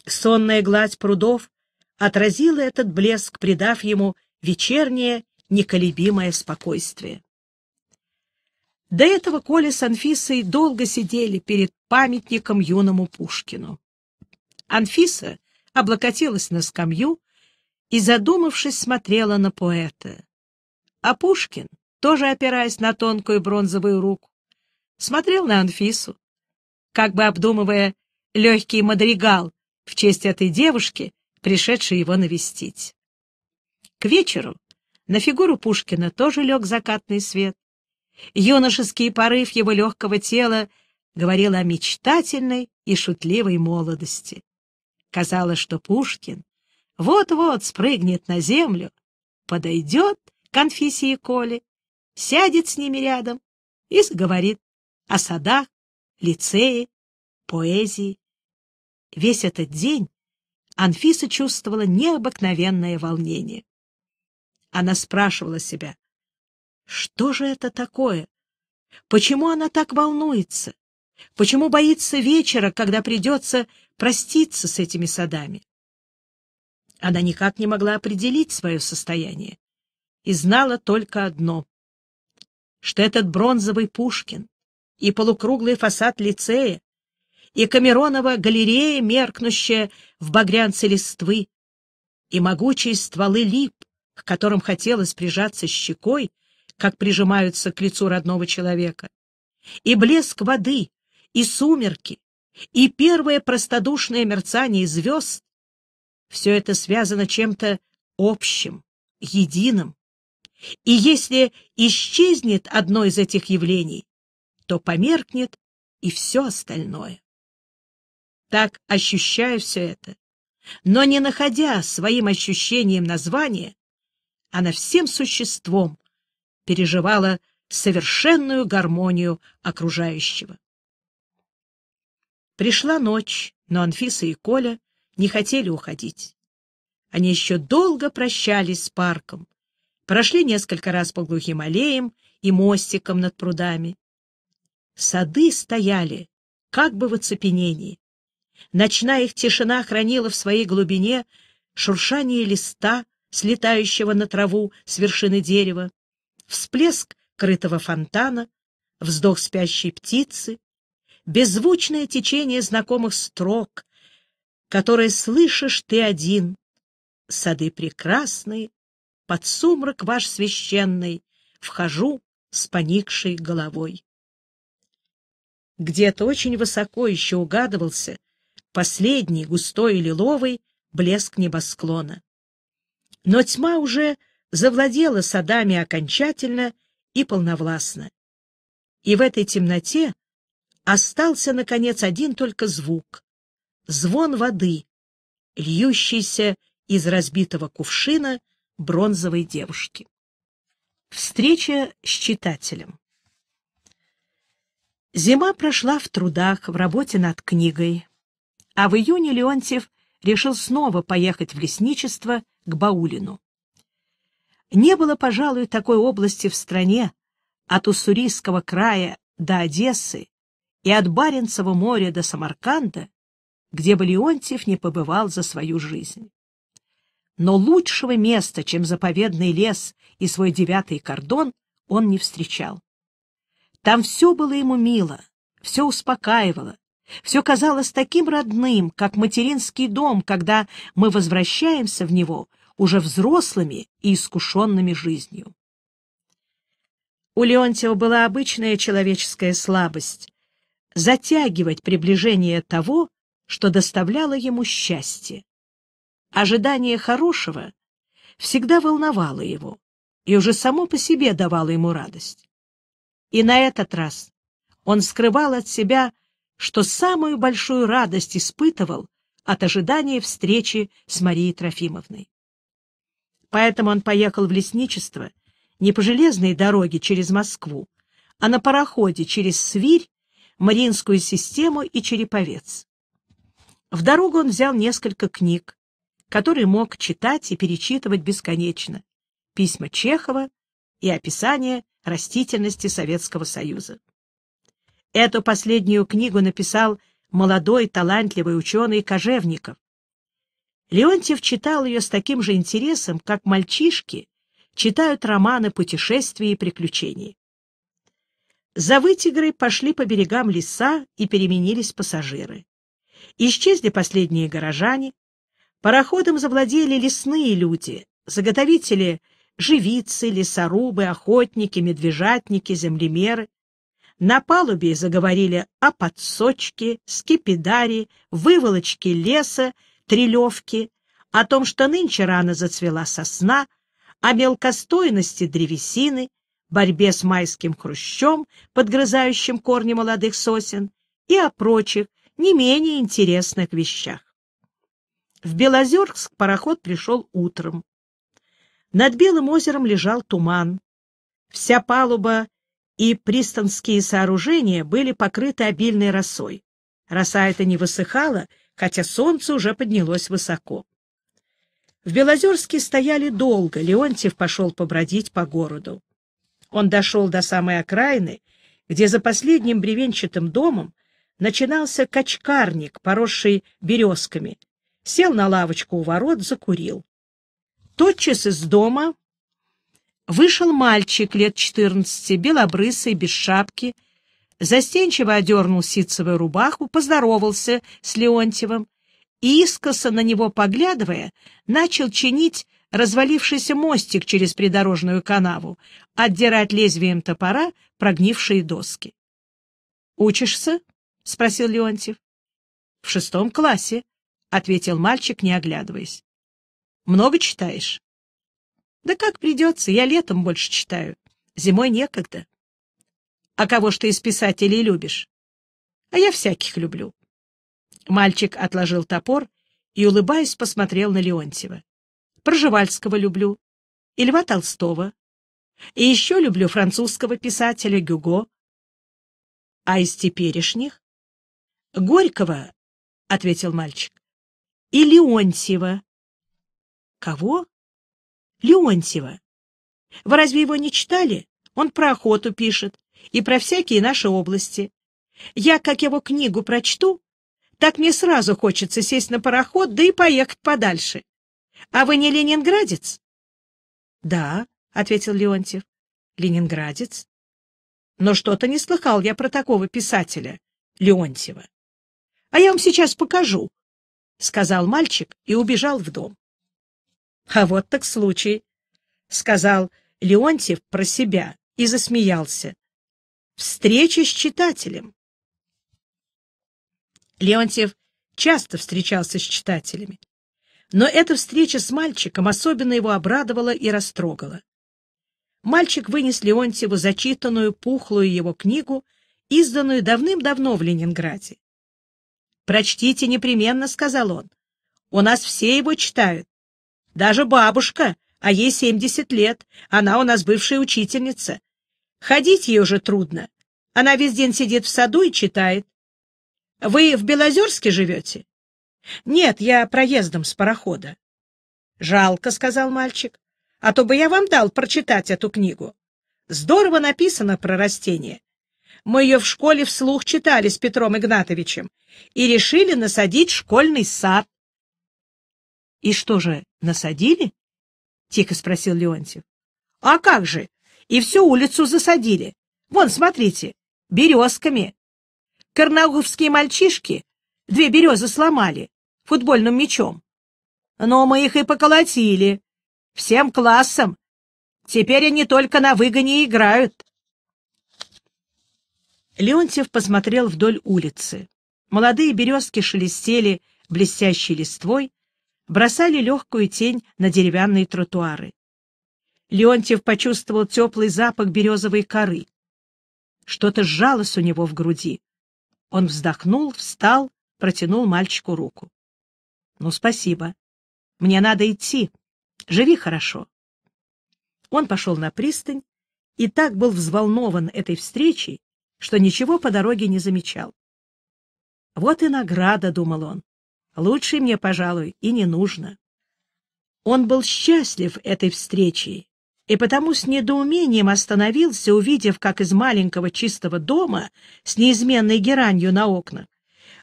Сонная гладь прудов отразила этот блеск, придав ему вечернее неколебимое спокойствие. До этого Коля с Анфисой долго сидели перед памятником юному Пушкину. Анфиса облокотилась на скамью и, задумавшись, смотрела на поэта. А Пушкин тоже опираясь на тонкую бронзовую руку, смотрел на Анфису, как бы обдумывая легкий мадригал в честь этой девушки, пришедшей его навестить. К вечеру на фигуру Пушкина тоже лег закатный свет. Юношеский порыв его легкого тела говорил о мечтательной и шутливой молодости. Казалось, что Пушкин вот-вот спрыгнет на землю, подойдет к Анфисе и Коле сядет с ними рядом и говорит о садах, лицее, поэзии. Весь этот день Анфиса чувствовала необыкновенное волнение. Она спрашивала себя, что же это такое? Почему она так волнуется? Почему боится вечера, когда придется проститься с этими садами? Она никак не могла определить свое состояние и знала только одно что этот бронзовый Пушкин и полукруглый фасад лицея, и Камеронова галерея, меркнущая в багрянце листвы, и могучие стволы лип, к которым хотелось прижаться щекой, как прижимаются к лицу родного человека, и блеск воды, и сумерки, и первое простодушное мерцание звезд — все это связано чем-то общим, единым, и если исчезнет одно из этих явлений, то померкнет и все остальное. Так ощущаю все это, но не находя своим ощущением названия, она всем существом переживала совершенную гармонию окружающего. Пришла ночь, но Анфиса и Коля не хотели уходить. Они еще долго прощались с парком, прошли несколько раз по глухим аллеям и мостикам над прудами. Сады стояли, как бы в оцепенении. Ночная их тишина хранила в своей глубине шуршание листа, слетающего на траву с вершины дерева, всплеск крытого фонтана, вздох спящей птицы, беззвучное течение знакомых строк, которые слышишь ты один. Сады прекрасные, под сумрак ваш священный вхожу с поникшей головой. Где-то очень высоко еще угадывался последний густой лиловый блеск небосклона. Но тьма уже завладела садами окончательно и полновластно. И в этой темноте остался, наконец, один только звук — звон воды, льющийся из разбитого кувшина — бронзовой девушки. Встреча с читателем. Зима прошла в трудах, в работе над книгой. А в июне Леонтьев решил снова поехать в лесничество к Баулину. Не было, пожалуй, такой области в стране, от Уссурийского края до Одессы и от Баренцева моря до Самарканда, где бы Леонтьев не побывал за свою жизнь но лучшего места, чем заповедный лес и свой девятый кордон, он не встречал. Там все было ему мило, все успокаивало, все казалось таким родным, как материнский дом, когда мы возвращаемся в него уже взрослыми и искушенными жизнью. У Леонтьева была обычная человеческая слабость — затягивать приближение того, что доставляло ему счастье. Ожидание хорошего всегда волновало его и уже само по себе давало ему радость. И на этот раз он скрывал от себя, что самую большую радость испытывал от ожидания встречи с Марией Трофимовной. Поэтому он поехал в лесничество не по железной дороге через Москву, а на пароходе через Свирь, Мариинскую систему и Череповец. В дорогу он взял несколько книг, который мог читать и перечитывать бесконечно письма Чехова и описание растительности Советского Союза. Эту последнюю книгу написал молодой талантливый ученый Кожевников. Леонтьев читал ее с таким же интересом, как мальчишки читают романы путешествий и приключений. За вытигрой пошли по берегам леса и переменились пассажиры. Исчезли последние горожане, Пароходом завладели лесные люди, заготовители живицы, лесорубы, охотники, медвежатники, землемеры. На палубе заговорили о подсочке, скипидаре, выволочке леса, трелевке, о том, что нынче рано зацвела сосна, о мелкостойности древесины, борьбе с майским хрущем, подгрызающим корни молодых сосен, и о прочих, не менее интересных вещах. В Белозерск пароход пришел утром. Над Белым озером лежал туман. Вся палуба и пристанские сооружения были покрыты обильной росой. Роса эта не высыхала, хотя солнце уже поднялось высоко. В Белозерске стояли долго, Леонтьев пошел побродить по городу. Он дошел до самой окраины, где за последним бревенчатым домом начинался качкарник, поросший березками, сел на лавочку у ворот, закурил. Тотчас из дома вышел мальчик лет четырнадцати, белобрысый, без шапки, застенчиво одернул ситцевую рубаху, поздоровался с Леонтьевым и, искоса на него поглядывая, начал чинить развалившийся мостик через придорожную канаву, отдирать лезвием топора прогнившие доски. «Учишься?» — спросил Леонтьев. «В шестом классе», — ответил мальчик, не оглядываясь. «Много читаешь?» «Да как придется, я летом больше читаю. Зимой некогда». «А кого ж ты из писателей любишь?» «А я всяких люблю». Мальчик отложил топор и, улыбаясь, посмотрел на Леонтьева. «Проживальского люблю. И Льва Толстого. И еще люблю французского писателя Гюго. А из теперешних?» «Горького», — ответил мальчик и Леонтьева. Кого? Леонтьева. Вы разве его не читали? Он про охоту пишет и про всякие наши области. Я, как его книгу прочту, так мне сразу хочется сесть на пароход, да и поехать подальше. А вы не ленинградец? — Да, — ответил Леонтьев, — ленинградец. Но что-то не слыхал я про такого писателя, Леонтьева. А я вам сейчас покажу, — сказал мальчик и убежал в дом. А вот так случай, — сказал Леонтьев про себя и засмеялся. Встреча с читателем. Леонтьев часто встречался с читателями, но эта встреча с мальчиком особенно его обрадовала и растрогала. Мальчик вынес Леонтьеву зачитанную, пухлую его книгу, изданную давным-давно в Ленинграде. «Прочтите непременно», — сказал он. «У нас все его читают. Даже бабушка, а ей семьдесят лет, она у нас бывшая учительница. Ходить ей уже трудно. Она весь день сидит в саду и читает. Вы в Белозерске живете?» «Нет, я проездом с парохода». «Жалко», — сказал мальчик, — «а то бы я вам дал прочитать эту книгу. Здорово написано про растения. Мы ее в школе вслух читали с Петром Игнатовичем и решили насадить школьный сад. — И что же, насадили? — тихо спросил Леонтьев. — А как же? И всю улицу засадили. Вон, смотрите, березками. Карнауговские мальчишки две березы сломали футбольным мячом. Но мы их и поколотили. Всем классом. Теперь они только на выгоне играют. Леонтьев посмотрел вдоль улицы. Молодые березки шелестели блестящей листвой, бросали легкую тень на деревянные тротуары. Леонтьев почувствовал теплый запах березовой коры. Что-то сжалось у него в груди. Он вздохнул, встал, протянул мальчику руку. — Ну, спасибо. Мне надо идти. Живи хорошо. Он пошел на пристань и так был взволнован этой встречей, что ничего по дороге не замечал. «Вот и награда», — думал он. «Лучше мне, пожалуй, и не нужно». Он был счастлив этой встречей и потому с недоумением остановился, увидев, как из маленького чистого дома с неизменной геранью на окнах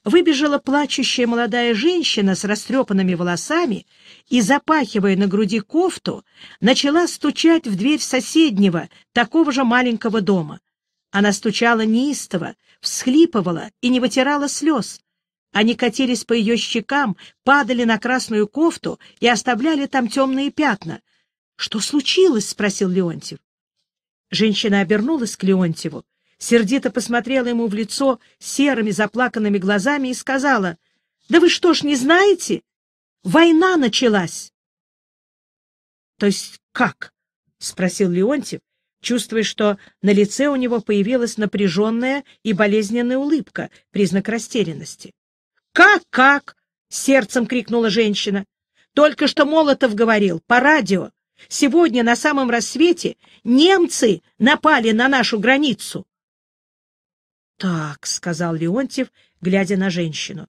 выбежала плачущая молодая женщина с растрепанными волосами и, запахивая на груди кофту, начала стучать в дверь соседнего, такого же маленького дома. Она стучала неистово, всхлипывала и не вытирала слез. Они катились по ее щекам, падали на красную кофту и оставляли там темные пятна. — Что случилось? — спросил Леонтьев. Женщина обернулась к Леонтьеву, сердито посмотрела ему в лицо серыми заплаканными глазами и сказала, — Да вы что ж не знаете? Война началась! — То есть как? — спросил Леонтьев, чувствуя, что на лице у него появилась напряженная и болезненная улыбка, признак растерянности. «Как, как?» — сердцем крикнула женщина. «Только что Молотов говорил, по радио. Сегодня на самом рассвете немцы напали на нашу границу». «Так», — сказал Леонтьев, глядя на женщину.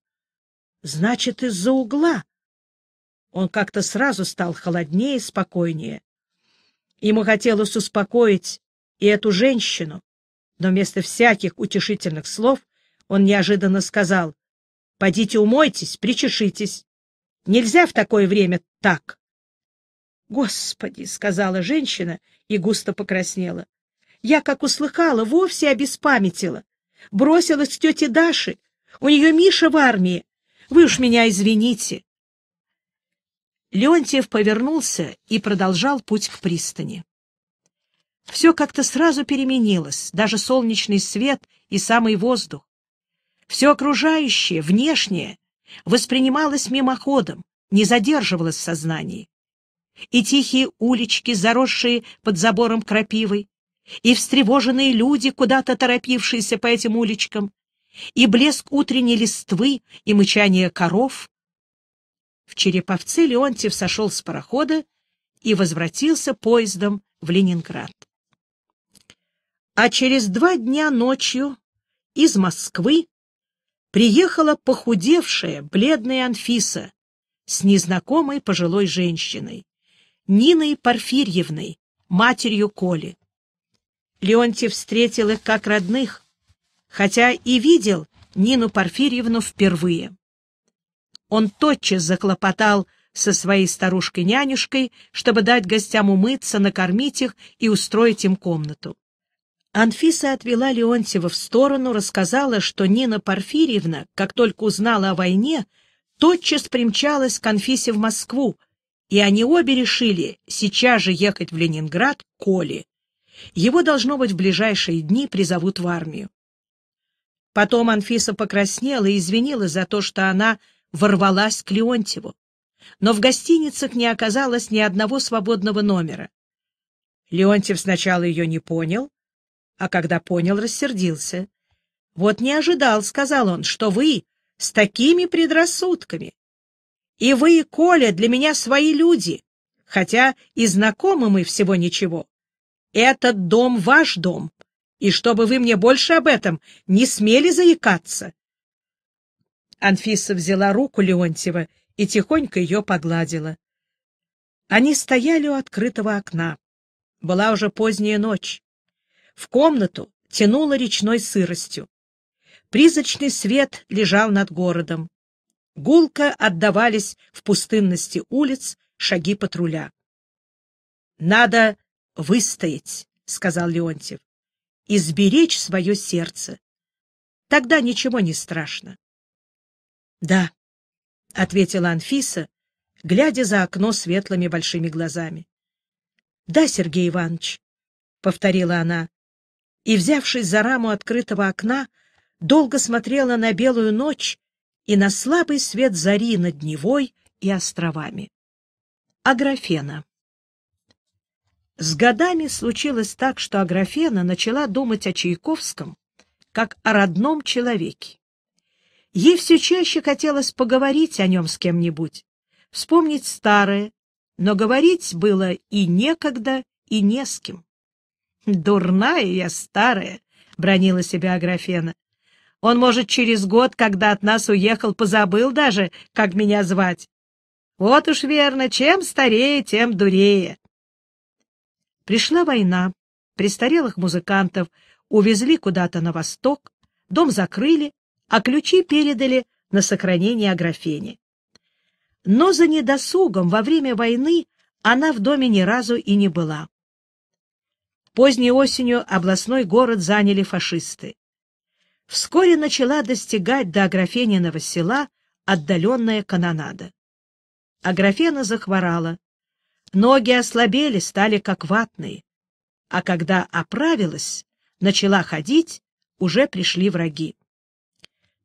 «Значит, из-за угла». Он как-то сразу стал холоднее, спокойнее. Ему хотелось успокоить и эту женщину, но вместо всяких утешительных слов он неожиданно сказал "Пойдите умойтесь, причешитесь. Нельзя в такое время так». «Господи!» — сказала женщина и густо покраснела. «Я, как услыхала, вовсе обеспамятила. Бросилась к тете Даше. У нее Миша в армии. Вы уж меня извините. Леонтьев повернулся и продолжал путь к пристани. Все как-то сразу переменилось, даже солнечный свет и самый воздух. Все окружающее, внешнее, воспринималось мимоходом, не задерживалось в сознании. И тихие улички, заросшие под забором крапивой, и встревоженные люди, куда-то торопившиеся по этим уличкам, и блеск утренней листвы, и мычание коров, в Череповце Леонтьев сошел с парохода и возвратился поездом в Ленинград. А через два дня ночью из Москвы приехала похудевшая, бледная Анфиса с незнакомой пожилой женщиной, Ниной Порфирьевной, матерью Коли. Леонтьев встретил их как родных, хотя и видел Нину Порфирьевну впервые. Он тотчас захлопотал со своей старушкой-нянюшкой, чтобы дать гостям умыться, накормить их и устроить им комнату. Анфиса отвела Леонтьева в сторону, рассказала, что Нина Порфирьевна, как только узнала о войне, тотчас примчалась к Анфисе в Москву, и они обе решили сейчас же ехать в Ленинград к Коле. Его, должно быть, в ближайшие дни призовут в армию. Потом Анфиса покраснела и извинила за то, что она ворвалась к Леонтьеву, но в гостиницах не оказалось ни одного свободного номера. Леонтьев сначала ее не понял, а когда понял, рассердился. «Вот не ожидал», — сказал он, — «что вы с такими предрассудками. И вы, и Коля, для меня свои люди, хотя и знакомы мы всего ничего. Этот дом ваш дом, и чтобы вы мне больше об этом не смели заикаться». Анфиса взяла руку Леонтьева и тихонько ее погладила. Они стояли у открытого окна. Была уже поздняя ночь. В комнату тянуло речной сыростью. Призрачный свет лежал над городом. Гулко отдавались в пустынности улиц шаги патруля. — Надо выстоять, — сказал Леонтьев, — и сберечь свое сердце. Тогда ничего не страшно. — Да, — ответила Анфиса, глядя за окно светлыми большими глазами. — Да, Сергей Иванович, — повторила она, и, взявшись за раму открытого окна, долго смотрела на белую ночь и на слабый свет зари над Невой и островами. Аграфена С годами случилось так, что Аграфена начала думать о Чайковском как о родном человеке. Ей все чаще хотелось поговорить о нем с кем-нибудь, вспомнить старое, но говорить было и некогда, и не с кем. «Дурная я старая», — бронила себя Аграфена. «Он, может, через год, когда от нас уехал, позабыл даже, как меня звать. Вот уж верно, чем старее, тем дурее». Пришла война, престарелых музыкантов увезли куда-то на восток, дом закрыли, а ключи передали на сохранение Аграфене. Но за недосугом во время войны она в доме ни разу и не была. Поздней осенью областной город заняли фашисты. Вскоре начала достигать до Аграфениного села отдаленная канонада. Аграфена захворала. Ноги ослабели, стали как ватные. А когда оправилась, начала ходить, уже пришли враги.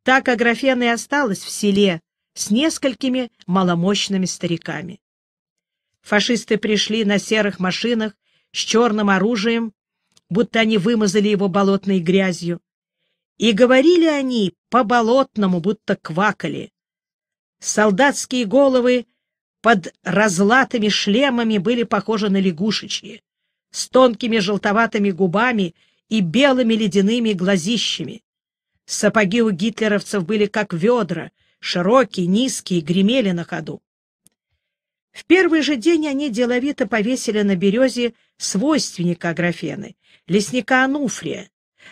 Так Аграфена и осталась в селе с несколькими маломощными стариками. Фашисты пришли на серых машинах с черным оружием, будто они вымазали его болотной грязью. И говорили они по-болотному, будто квакали. Солдатские головы под разлатыми шлемами были похожи на лягушечьи, с тонкими желтоватыми губами и белыми ледяными глазищами. Сапоги у гитлеровцев были как ведра, широкие, низкие, гремели на ходу. В первый же день они деловито повесили на березе свойственника Аграфены, лесника Ануфрия,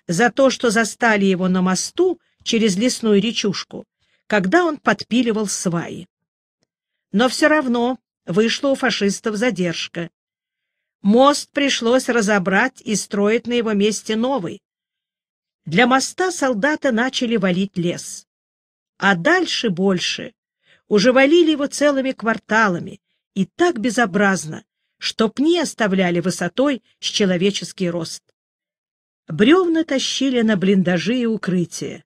за то, что застали его на мосту через лесную речушку, когда он подпиливал сваи. Но все равно вышла у фашистов задержка. Мост пришлось разобрать и строить на его месте новый, для моста солдата начали валить лес. А дальше больше. Уже валили его целыми кварталами. И так безобразно, что пни оставляли высотой с человеческий рост. Бревна тащили на блиндажи и укрытия.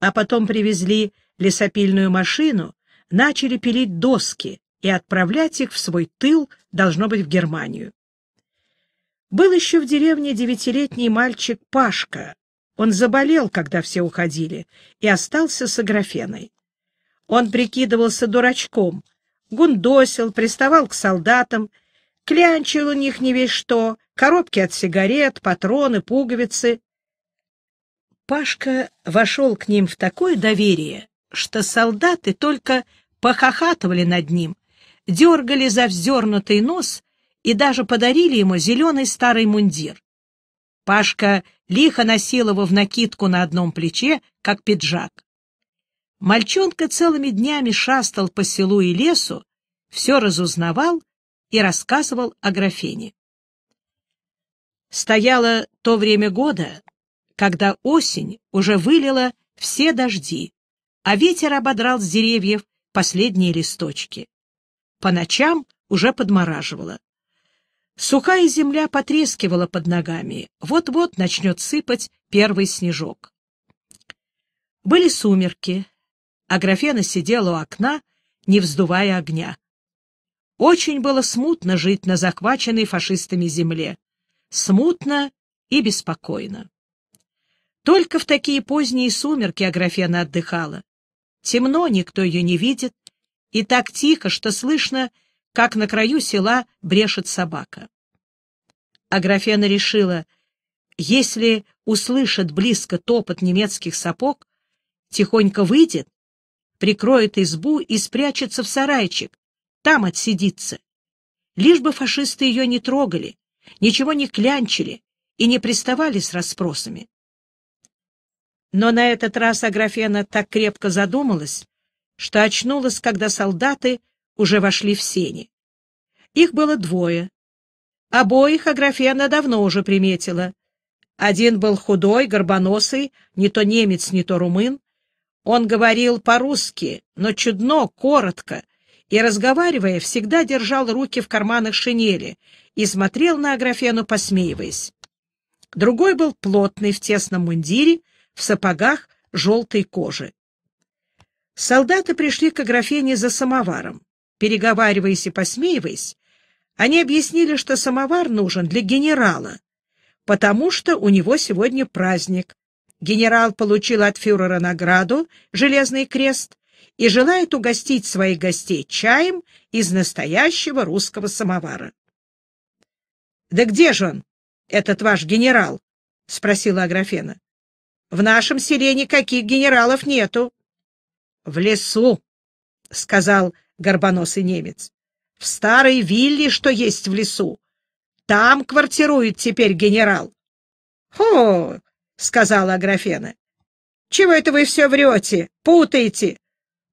А потом привезли лесопильную машину, начали пилить доски и отправлять их в свой тыл, должно быть, в Германию. Был еще в деревне девятилетний мальчик Пашка, он заболел, когда все уходили, и остался с Аграфеной. Он прикидывался дурачком, гундосил, приставал к солдатам, клянчил у них не весь что, коробки от сигарет, патроны, пуговицы. Пашка вошел к ним в такое доверие, что солдаты только похохатывали над ним, дергали за вздернутый нос и даже подарили ему зеленый старый мундир. Пашка лихо носил его в накидку на одном плече, как пиджак. Мальчонка целыми днями шастал по селу и лесу, все разузнавал и рассказывал о графине. Стояло то время года, когда осень уже вылила все дожди, а ветер ободрал с деревьев последние листочки. По ночам уже подмораживало. Сухая земля потрескивала под ногами. Вот-вот начнет сыпать первый снежок. Были сумерки. а графена сидела у окна, не вздувая огня. Очень было смутно жить на захваченной фашистами земле. Смутно и беспокойно. Только в такие поздние сумерки Аграфена отдыхала. Темно, никто ее не видит, и так тихо, что слышно, как на краю села брешет собака. Аграфена решила, если услышит близко топот немецких сапог, тихонько выйдет, прикроет избу и спрячется в сарайчик, там отсидится. Лишь бы фашисты ее не трогали, ничего не клянчили и не приставали с расспросами. Но на этот раз Аграфена так крепко задумалась, что очнулась, когда солдаты — уже вошли в сени. Их было двое. Обоих Аграфена давно уже приметила. Один был худой, горбоносый, не то немец, не то румын. Он говорил по-русски, но чудно, коротко, и, разговаривая, всегда держал руки в карманах шинели и смотрел на Аграфену, посмеиваясь. Другой был плотный, в тесном мундире, в сапогах желтой кожи. Солдаты пришли к Аграфене за самоваром. Переговариваясь и посмеиваясь, они объяснили, что самовар нужен для генерала, потому что у него сегодня праздник. Генерал получил от фюрера награду «Железный крест» и желает угостить своих гостей чаем из настоящего русского самовара. — Да где же он, этот ваш генерал? — спросила Аграфена. — В нашем селе никаких генералов нету. — В лесу, — сказал горбоносый немец. — В старой вилле, что есть в лесу. Там квартирует теперь генерал. — Хо, сказала Аграфена. — Чего это вы все врете, путаете?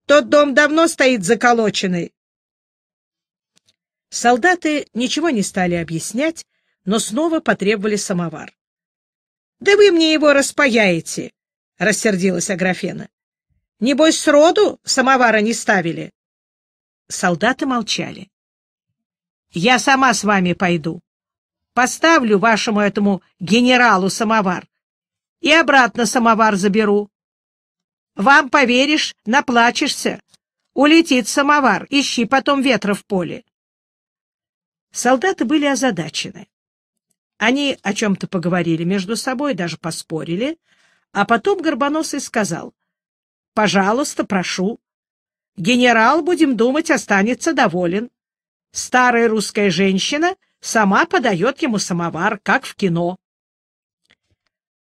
Тот дом давно стоит заколоченный. Солдаты ничего не стали объяснять, но снова потребовали самовар. — Да вы мне его распаяете, — рассердилась Аграфена. — Небось, сроду самовара не ставили. Солдаты молчали. «Я сама с вами пойду. Поставлю вашему этому генералу самовар и обратно самовар заберу. Вам поверишь, наплачешься. Улетит самовар, ищи потом ветра в поле». Солдаты были озадачены. Они о чем-то поговорили между собой, даже поспорили, а потом Горбоносый сказал, «Пожалуйста, прошу, Генерал, будем думать, останется доволен. Старая русская женщина сама подает ему самовар, как в кино.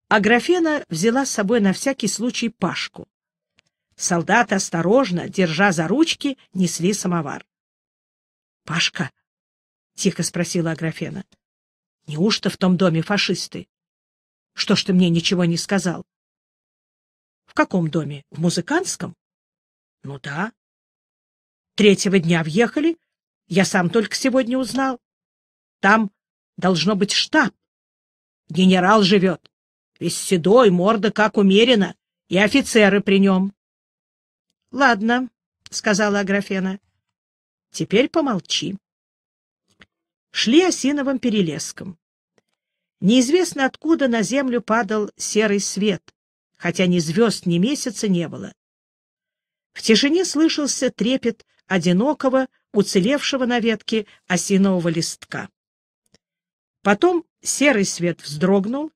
Аграфена взяла с собой на всякий случай Пашку. Солдаты осторожно, держа за ручки, несли самовар. — Пашка, — тихо спросила Аграфена, — неужто в том доме фашисты? Что ж ты мне ничего не сказал? — В каком доме? В музыкантском? Ну да. Третьего дня въехали. Я сам только сегодня узнал. Там должно быть штаб. Генерал живет. Весь седой, морда как умеренно, и офицеры при нем. — Ладно, — сказала Аграфена. — Теперь помолчи. Шли осиновым перелеском. Неизвестно откуда на землю падал серый свет, хотя ни звезд, ни месяца не было. В тишине слышался трепет одинокого, уцелевшего на ветке осинового листка. Потом серый свет вздрогнул,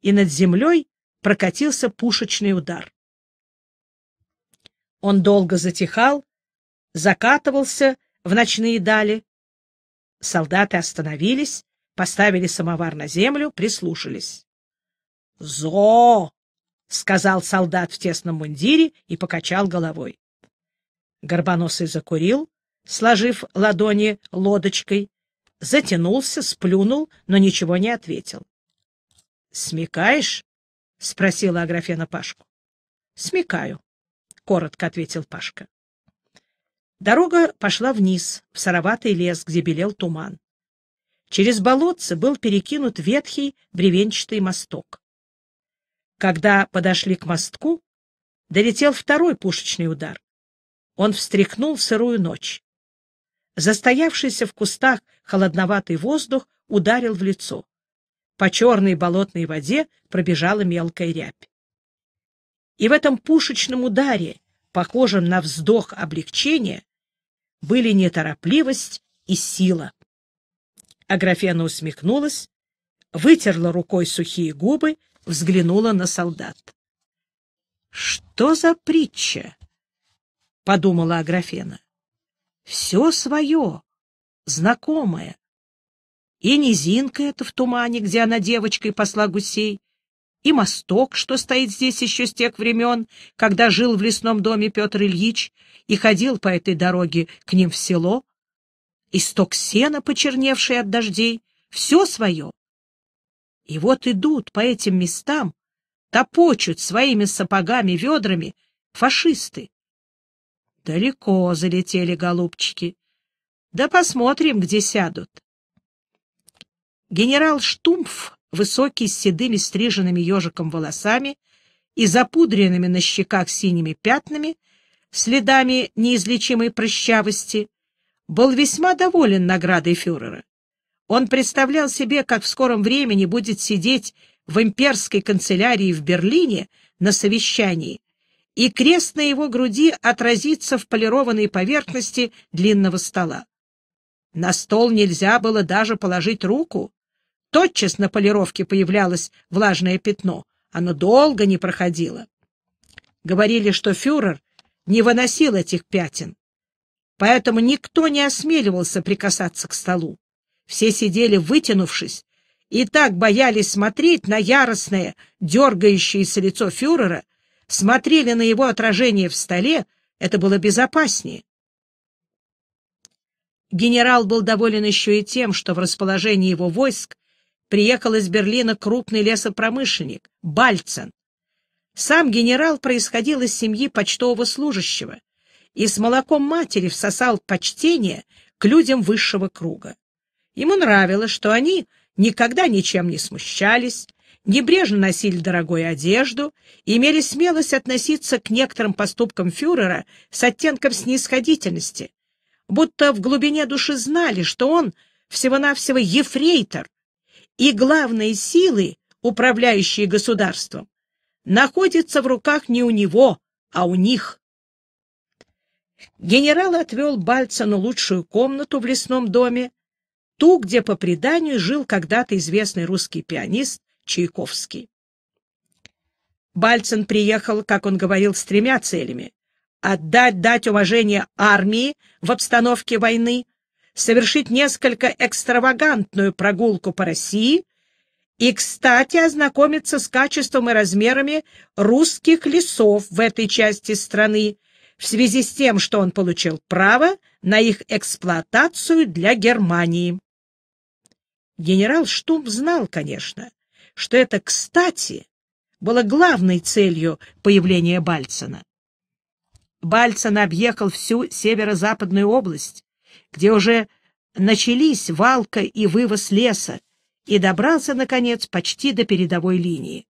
и над землей прокатился пушечный удар. Он долго затихал, закатывался в ночные дали. Солдаты остановились, поставили самовар на землю, прислушались. «Зо!» — сказал солдат в тесном мундире и покачал головой. Горбоносый закурил, сложив ладони лодочкой, затянулся, сплюнул, но ничего не ответил. — Смекаешь? — спросила Аграфена Пашку. — Смекаю, — коротко ответил Пашка. Дорога пошла вниз, в сыроватый лес, где белел туман. Через болотце был перекинут ветхий бревенчатый мосток. Когда подошли к мостку, долетел второй пушечный удар. Он встряхнул сырую ночь. Застоявшийся в кустах холодноватый воздух ударил в лицо. По черной болотной воде пробежала мелкая рябь. И в этом пушечном ударе, похожем на вздох облегчения, были неторопливость и сила. Аграфена усмехнулась, вытерла рукой сухие губы взглянула на солдат. «Что за притча?» — подумала Аграфена. «Все свое, знакомое. И низинка эта в тумане, где она девочкой посла гусей, и мосток, что стоит здесь еще с тех времен, когда жил в лесном доме Петр Ильич и ходил по этой дороге к ним в село, и сток сена, почерневший от дождей, все свое, и вот идут по этим местам, топочут своими сапогами-ведрами фашисты. Далеко залетели голубчики. Да посмотрим, где сядут. Генерал Штумф, высокий с седыми стриженными ежиком волосами и запудренными на щеках синими пятнами, следами неизлечимой прыщавости, был весьма доволен наградой фюрера. Он представлял себе, как в скором времени будет сидеть в имперской канцелярии в Берлине на совещании, и крест на его груди отразится в полированной поверхности длинного стола. На стол нельзя было даже положить руку. Тотчас на полировке появлялось влажное пятно. Оно долго не проходило. Говорили, что фюрер не выносил этих пятен, поэтому никто не осмеливался прикасаться к столу. Все сидели, вытянувшись, и так боялись смотреть на яростное, дергающееся лицо фюрера, смотрели на его отражение в столе, это было безопаснее. Генерал был доволен еще и тем, что в расположении его войск приехал из Берлина крупный лесопромышленник Бальцен. Сам генерал происходил из семьи почтового служащего и с молоком матери всосал почтение к людям высшего круга. Ему нравилось, что они никогда ничем не смущались, небрежно носили дорогую одежду, имели смелость относиться к некоторым поступкам фюрера с оттенком снисходительности, будто в глубине души знали, что он всего-навсего ефрейтор, и главные силы, управляющие государством, находятся в руках не у него, а у них. Генерал отвел Бальцану лучшую комнату в лесном доме, ту, где по преданию жил когда-то известный русский пианист Чайковский. Бальцин приехал, как он говорил, с тремя целями. Отдать, дать уважение армии в обстановке войны, совершить несколько экстравагантную прогулку по России и, кстати, ознакомиться с качеством и размерами русских лесов в этой части страны в связи с тем, что он получил право на их эксплуатацию для Германии. Генерал Штумп знал, конечно, что это, кстати, было главной целью появления Бальцена. Бальцен объехал всю северо-западную область, где уже начались валка и вывоз леса, и добрался, наконец, почти до передовой линии.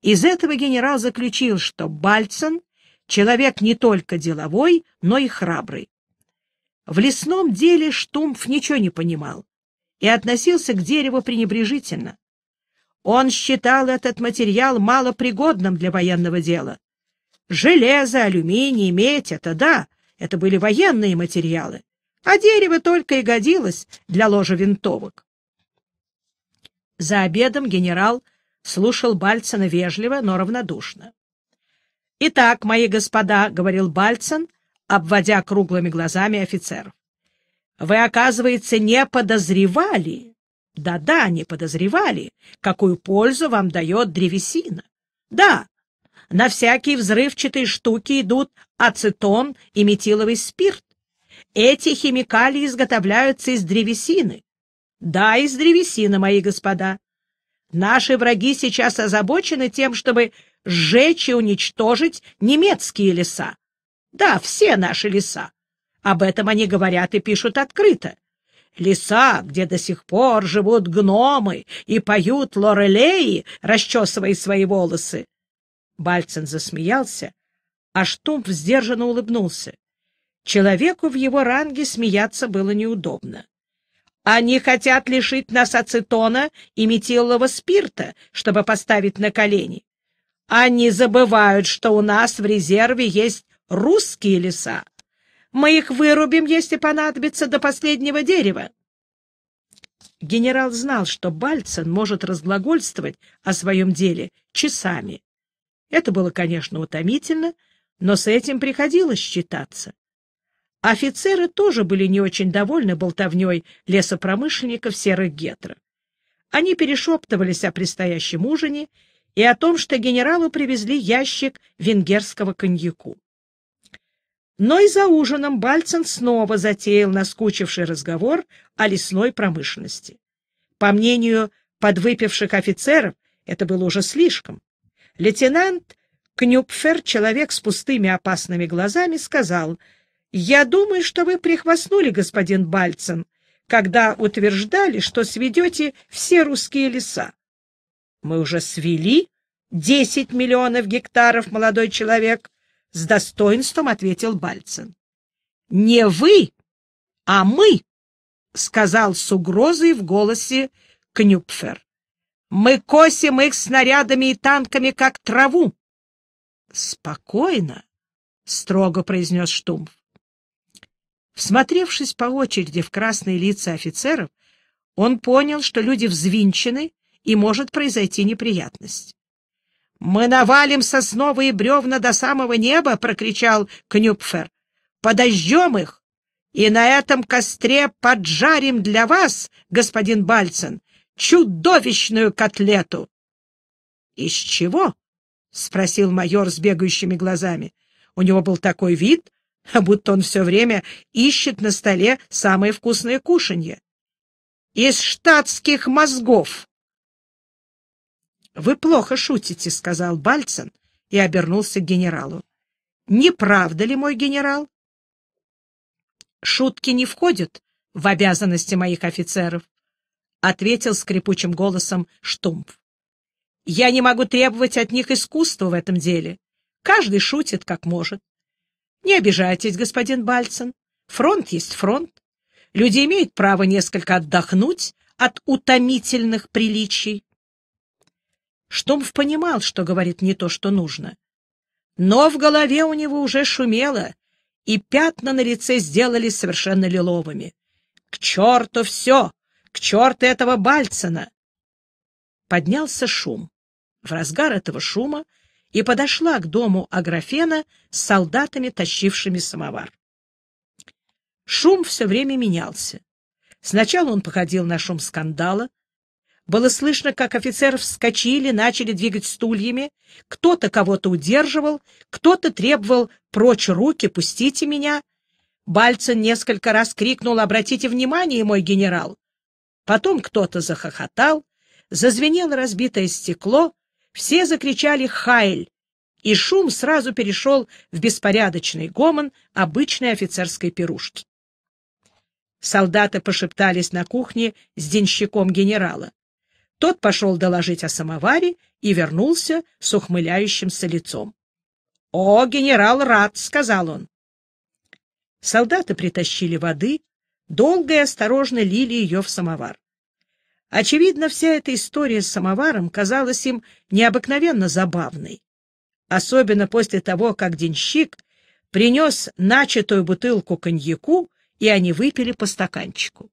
Из этого генерал заключил, что Бальцен — человек не только деловой, но и храбрый. В лесном деле Штумф ничего не понимал, и относился к дереву пренебрежительно. Он считал этот материал малопригодным для военного дела. Железо, алюминий, медь — это да, это были военные материалы, а дерево только и годилось для ложа винтовок. За обедом генерал слушал Бальцина вежливо, но равнодушно. «Итак, мои господа», — говорил Бальцин, обводя круглыми глазами офицеров, вы, оказывается, не подозревали, да-да, не подозревали, какую пользу вам дает древесина. Да, на всякие взрывчатые штуки идут ацетон и метиловый спирт. Эти химикалии изготовляются из древесины. Да, из древесины, мои господа. Наши враги сейчас озабочены тем, чтобы сжечь и уничтожить немецкие леса. Да, все наши леса. Об этом они говорят и пишут открыто. Леса, где до сих пор живут гномы и поют лорелеи, расчесывая свои волосы. Бальцин засмеялся, а Штумп сдержанно улыбнулся. Человеку в его ранге смеяться было неудобно. Они хотят лишить нас ацетона и метилового спирта, чтобы поставить на колени. Они забывают, что у нас в резерве есть русские леса. Мы их вырубим, если понадобится, до последнего дерева. Генерал знал, что Бальцин может разглагольствовать о своем деле часами. Это было, конечно, утомительно, но с этим приходилось считаться. Офицеры тоже были не очень довольны болтовней лесопромышленников серых гетров. Они перешептывались о предстоящем ужине и о том, что генералу привезли ящик венгерского коньяку. Но и за ужином Бальцин снова затеял наскучивший разговор о лесной промышленности. По мнению подвыпивших офицеров, это было уже слишком. Лейтенант Кнюпфер, человек с пустыми опасными глазами, сказал, «Я думаю, что вы прихвастнули, господин Бальцин, когда утверждали, что сведете все русские леса». «Мы уже свели десять миллионов гектаров, молодой человек», — с достоинством ответил Бальцин. — Не вы, а мы, — сказал с угрозой в голосе Кнюпфер. — Мы косим их снарядами и танками, как траву. — Спокойно, — строго произнес Штумф. Всмотревшись по очереди в красные лица офицеров, он понял, что люди взвинчены и может произойти неприятность. «Мы навалим и бревна до самого неба!» — прокричал Кнюпфер. Подождем их, и на этом костре поджарим для вас, господин Бальцин, чудовищную котлету!» «Из чего?» — спросил майор с бегающими глазами. У него был такой вид, будто он все время ищет на столе самые вкусные кушанье. «Из штатских мозгов!» — Вы плохо шутите, — сказал Бальцин и обернулся к генералу. — Не правда ли, мой генерал? — Шутки не входят в обязанности моих офицеров, — ответил скрипучим голосом Штумф. — Я не могу требовать от них искусства в этом деле. Каждый шутит, как может. Не обижайтесь, господин Бальцин. Фронт есть фронт. Люди имеют право несколько отдохнуть от утомительных приличий. Штумф понимал, что говорит не то, что нужно. Но в голове у него уже шумело, и пятна на лице сделались совершенно лиловыми. «К черту все! К черту этого Бальцина!» Поднялся шум. В разгар этого шума и подошла к дому Аграфена с солдатами, тащившими самовар. Шум все время менялся. Сначала он походил на шум скандала, было слышно, как офицеры вскочили, начали двигать стульями. Кто-то кого-то удерживал, кто-то требовал «Прочь руки, пустите меня!» Бальцин несколько раз крикнул «Обратите внимание, мой генерал!» Потом кто-то захохотал, зазвенело разбитое стекло, все закричали «Хайль!» и шум сразу перешел в беспорядочный гомон обычной офицерской пирушки. Солдаты пошептались на кухне с денщиком генерала. Тот пошел доложить о самоваре и вернулся с ухмыляющимся лицом. — О, генерал рад, — сказал он. Солдаты притащили воды, долго и осторожно лили ее в самовар. Очевидно, вся эта история с самоваром казалась им необыкновенно забавной. Особенно после того, как денщик принес начатую бутылку коньяку, и они выпили по стаканчику.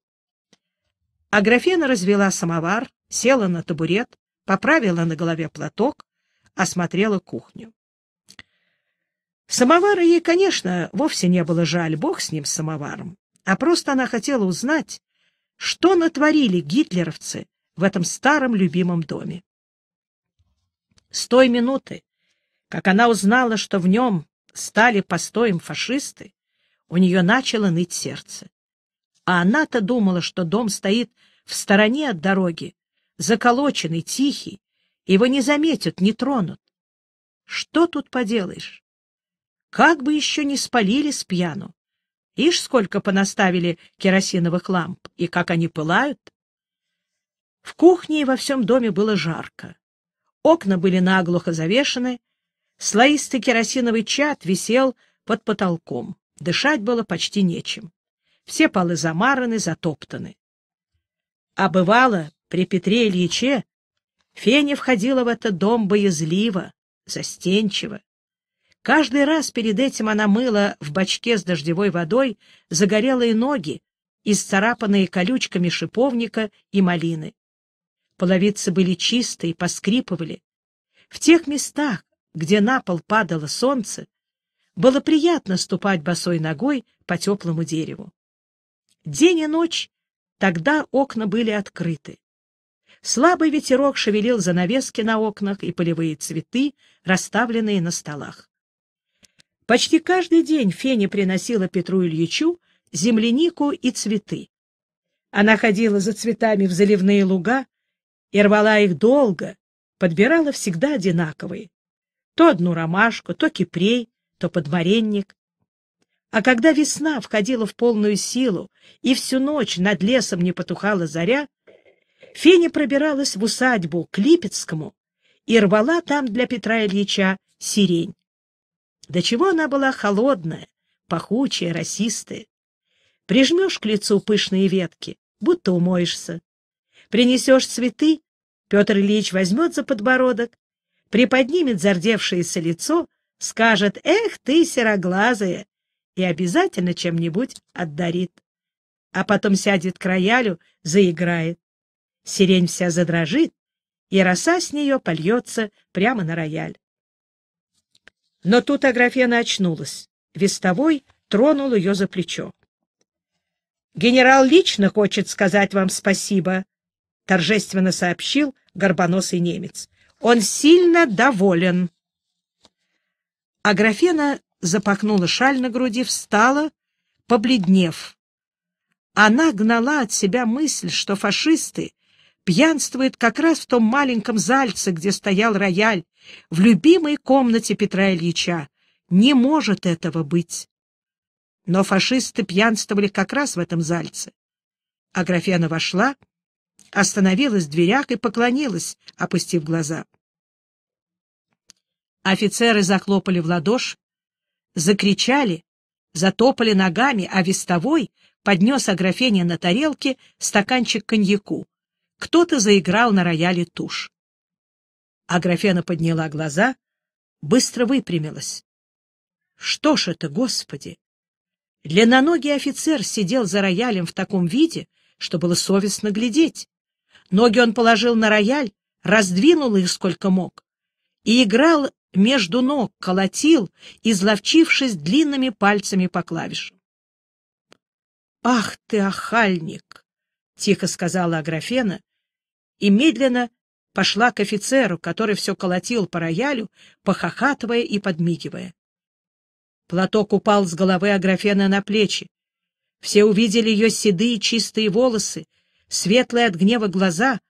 Аграфена развела самовар, села на табурет, поправила на голове платок, осмотрела кухню. Самовара ей, конечно, вовсе не было жаль, бог с ним, с самоваром, а просто она хотела узнать, что натворили гитлеровцы в этом старом любимом доме. С той минуты, как она узнала, что в нем стали постоем фашисты, у нее начало ныть сердце. А она-то думала, что дом стоит в стороне от дороги, заколоченный, тихий, его не заметят, не тронут. Что тут поделаешь? Как бы еще не спалили с пьяну. Ишь, сколько понаставили керосиновых ламп, и как они пылают. В кухне и во всем доме было жарко. Окна были наглухо завешены, слоистый керосиновый чад висел под потолком. Дышать было почти нечем. Все полы замараны, затоптаны. А бывало, при Петре Ильиче Феня входила в этот дом боязливо, застенчиво. Каждый раз перед этим она мыла в бачке с дождевой водой загорелые ноги, исцарапанные колючками шиповника и малины. Половицы были чистые, поскрипывали. В тех местах, где на пол падало солнце, было приятно ступать босой ногой по теплому дереву. День и ночь тогда окна были открыты. Слабый ветерок шевелил занавески на окнах и полевые цветы, расставленные на столах. Почти каждый день Феня приносила Петру Ильичу землянику и цветы. Она ходила за цветами в заливные луга и рвала их долго, подбирала всегда одинаковые. То одну ромашку, то кипрей, то подмаренник. А когда весна входила в полную силу и всю ночь над лесом не потухала заря, Феня пробиралась в усадьбу к Липецкому и рвала там для Петра Ильича сирень. До чего она была холодная, пахучая, расистая. Прижмешь к лицу пышные ветки, будто умоешься. Принесешь цветы, Петр Ильич возьмет за подбородок, приподнимет зардевшееся лицо, скажет «Эх ты, сероглазая!» и обязательно чем-нибудь отдарит. А потом сядет к роялю, заиграет. Сирень вся задрожит, и роса с нее польется прямо на рояль. Но тут Аграфена очнулась. Вестовой тронул ее за плечо. — Генерал лично хочет сказать вам спасибо, — торжественно сообщил горбоносый немец. — Он сильно доволен. Аграфена запахнула шаль на груди, встала, побледнев. Она гнала от себя мысль, что фашисты пьянствует как раз в том маленьком зальце, где стоял рояль, в любимой комнате Петра Ильича. Не может этого быть. Но фашисты пьянствовали как раз в этом зальце. Аграфена вошла, остановилась в дверях и поклонилась, опустив глаза. Офицеры захлопали в ладоши, закричали, затопали ногами, а вестовой поднес Аграфене на тарелке стаканчик коньяку. Кто-то заиграл на рояле тушь. А Аграфена подняла глаза, быстро выпрямилась. Что ж это, господи! Леноногий офицер сидел за роялем в таком виде, что было совестно глядеть. Ноги он положил на рояль, раздвинул их сколько мог, и играл между ног, колотил, изловчившись длинными пальцами по клавишам. «Ах ты, охальник!» — тихо сказала Аграфена, и медленно пошла к офицеру, который все колотил по роялю, похохатывая и подмигивая. Платок упал с головы Аграфена на плечи. Все увидели ее седые чистые волосы, светлые от гнева глаза,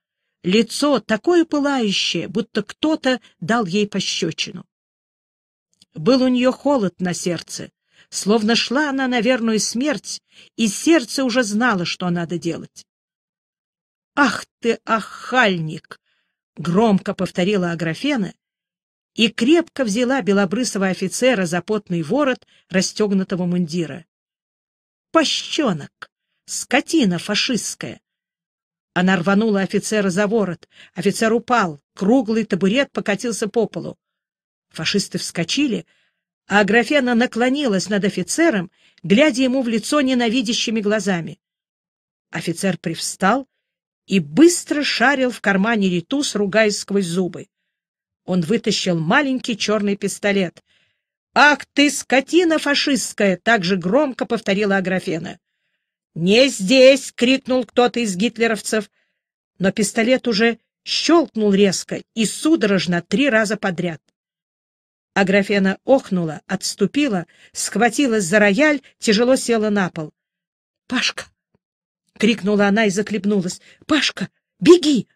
лицо такое пылающее, будто кто-то дал ей пощечину. Был у нее холод на сердце, словно шла она на верную смерть, и сердце уже знало, что надо делать. «Ах ты, ахальник!» — громко повторила Аграфена и крепко взяла белобрысого офицера за потный ворот расстегнутого мундира. «Пощенок! Скотина фашистская!» Она рванула офицера за ворот. Офицер упал. Круглый табурет покатился по полу. Фашисты вскочили, а Аграфена наклонилась над офицером, глядя ему в лицо ненавидящими глазами. Офицер привстал, и быстро шарил в кармане ритус, ругаясь сквозь зубы. Он вытащил маленький черный пистолет. «Ах ты, скотина фашистская!» — так же громко повторила Аграфена. «Не здесь!» — крикнул кто-то из гитлеровцев. Но пистолет уже щелкнул резко и судорожно три раза подряд. Аграфена охнула, отступила, схватилась за рояль, тяжело села на пол. — Пашка! — крикнула она и заклепнулась. — Пашка, беги!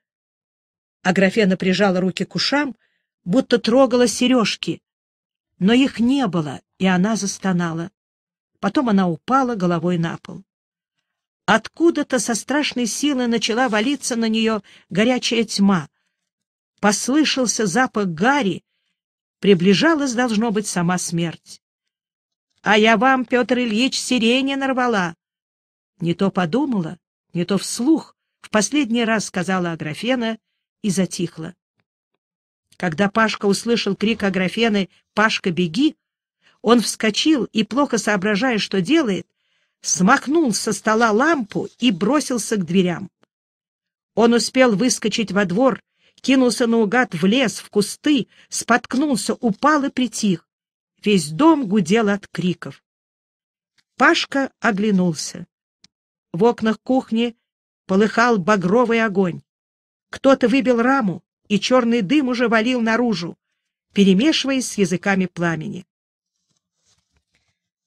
Аграфена прижала руки к ушам, будто трогала сережки. Но их не было, и она застонала. Потом она упала головой на пол. Откуда-то со страшной силой начала валиться на нее горячая тьма. Послышался запах гари. Приближалась, должно быть, сама смерть. — А я вам, Петр Ильич, сирени нарвала. Не то подумала, не то вслух, в последний раз сказала Аграфена и затихла. Когда Пашка услышал крик Аграфены «Пашка, беги!», он вскочил и, плохо соображая, что делает, смахнул со стола лампу и бросился к дверям. Он успел выскочить во двор, кинулся наугад в лес, в кусты, споткнулся, упал и притих. Весь дом гудел от криков. Пашка оглянулся. В окнах кухни полыхал багровый огонь. Кто-то выбил раму, и черный дым уже валил наружу, перемешиваясь с языками пламени.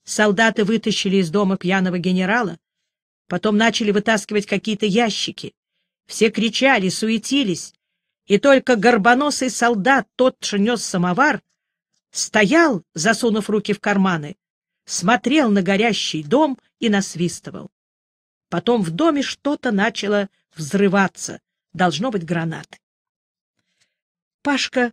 Солдаты вытащили из дома пьяного генерала, потом начали вытаскивать какие-то ящики. Все кричали, суетились, и только горбоносый солдат, тот, что нес самовар, стоял, засунув руки в карманы, смотрел на горящий дом и насвистывал. Потом в доме что-то начало взрываться. Должно быть гранаты. Пашка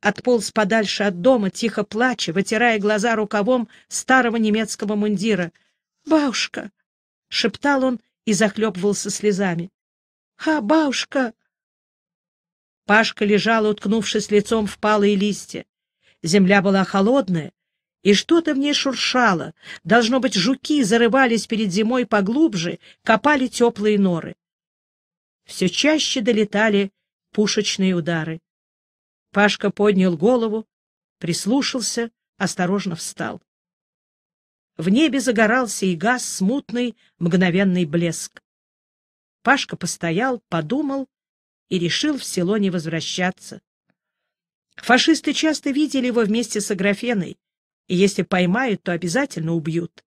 отполз подальше от дома, тихо плача, вытирая глаза рукавом старого немецкого мундира. «Бабушка!» — шептал он и захлебывался слезами. «Ха, бабушка!» Пашка лежал, уткнувшись лицом в палые листья. Земля была холодная, и что-то в ней шуршало. Должно быть, жуки зарывались перед зимой поглубже, копали теплые норы. Все чаще долетали пушечные удары. Пашка поднял голову, прислушался, осторожно встал. В небе загорался и газ смутный, мгновенный блеск. Пашка постоял, подумал и решил в село не возвращаться. Фашисты часто видели его вместе с Аграфеной и если поймают, то обязательно убьют.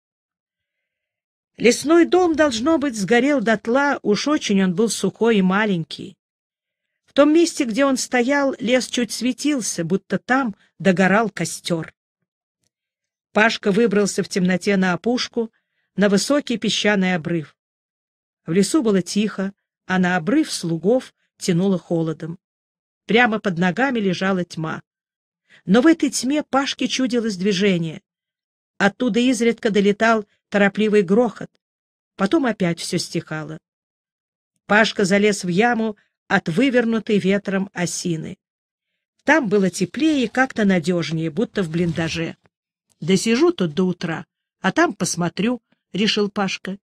Лесной дом, должно быть, сгорел дотла, уж очень он был сухой и маленький. В том месте, где он стоял, лес чуть светился, будто там догорал костер. Пашка выбрался в темноте на опушку, на высокий песчаный обрыв. В лесу было тихо, а на обрыв слугов тянуло холодом. Прямо под ногами лежала тьма но в этой тьме Пашке чудилось движение. Оттуда изредка долетал торопливый грохот. Потом опять все стихало. Пашка залез в яму от вывернутой ветром осины. Там было теплее и как-то надежнее, будто в блиндаже. «Да сижу тут до утра, а там посмотрю», — решил Пашка.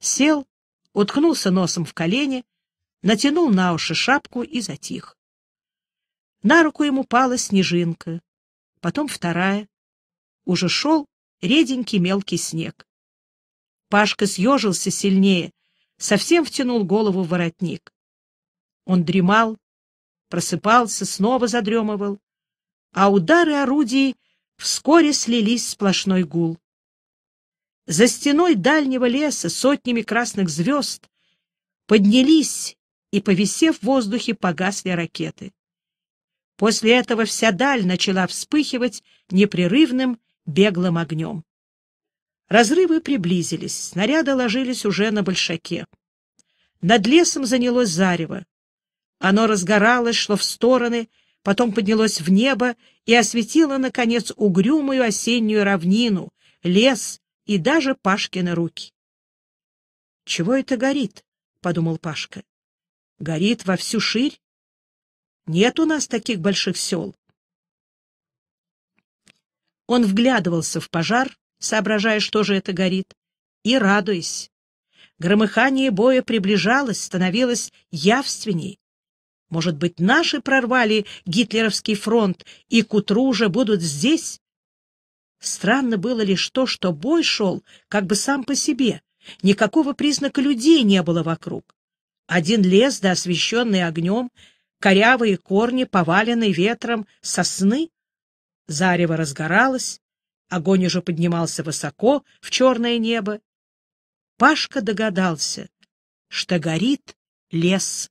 Сел, уткнулся носом в колени, натянул на уши шапку и затих. На руку ему пала снежинка, потом вторая. Уже шел реденький мелкий снег. Пашка съежился сильнее, совсем втянул голову в воротник. Он дремал, просыпался, снова задремывал, а удары орудий вскоре слились в сплошной гул. За стеной дальнего леса сотнями красных звезд поднялись и, повисев в воздухе, погасли ракеты. После этого вся даль начала вспыхивать непрерывным беглым огнем. Разрывы приблизились, снаряды ложились уже на большаке. Над лесом занялось зарево. Оно разгоралось, шло в стороны, потом поднялось в небо и осветило, наконец, угрюмую осеннюю равнину, лес и даже Пашкины руки. «Чего это горит?» — подумал Пашка. «Горит во всю ширь?» Нет у нас таких больших сел. Он вглядывался в пожар, соображая, что же это горит, и радуясь. Громыхание боя приближалось, становилось явственней. Может быть, наши прорвали гитлеровский фронт и к утру уже будут здесь? Странно было лишь то, что бой шел как бы сам по себе. Никакого признака людей не было вокруг. Один лес, да освещенный огнем, корявые корни, поваленные ветром сосны. Зарево разгоралось, огонь уже поднимался высоко в черное небо. Пашка догадался, что горит лес.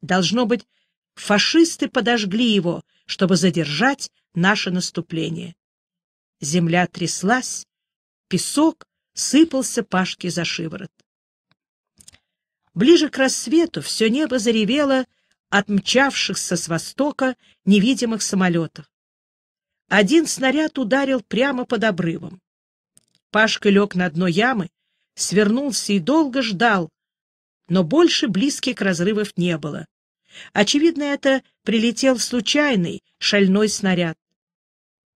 Должно быть, фашисты подожгли его, чтобы задержать наше наступление. Земля тряслась, песок сыпался Пашке за шиворот. Ближе к рассвету все небо заревело отмчавшихся с востока невидимых самолетов. Один снаряд ударил прямо под обрывом. Пашка лег на дно ямы, свернулся и долго ждал, но больше близких разрывов не было. Очевидно, это прилетел случайный шальной снаряд.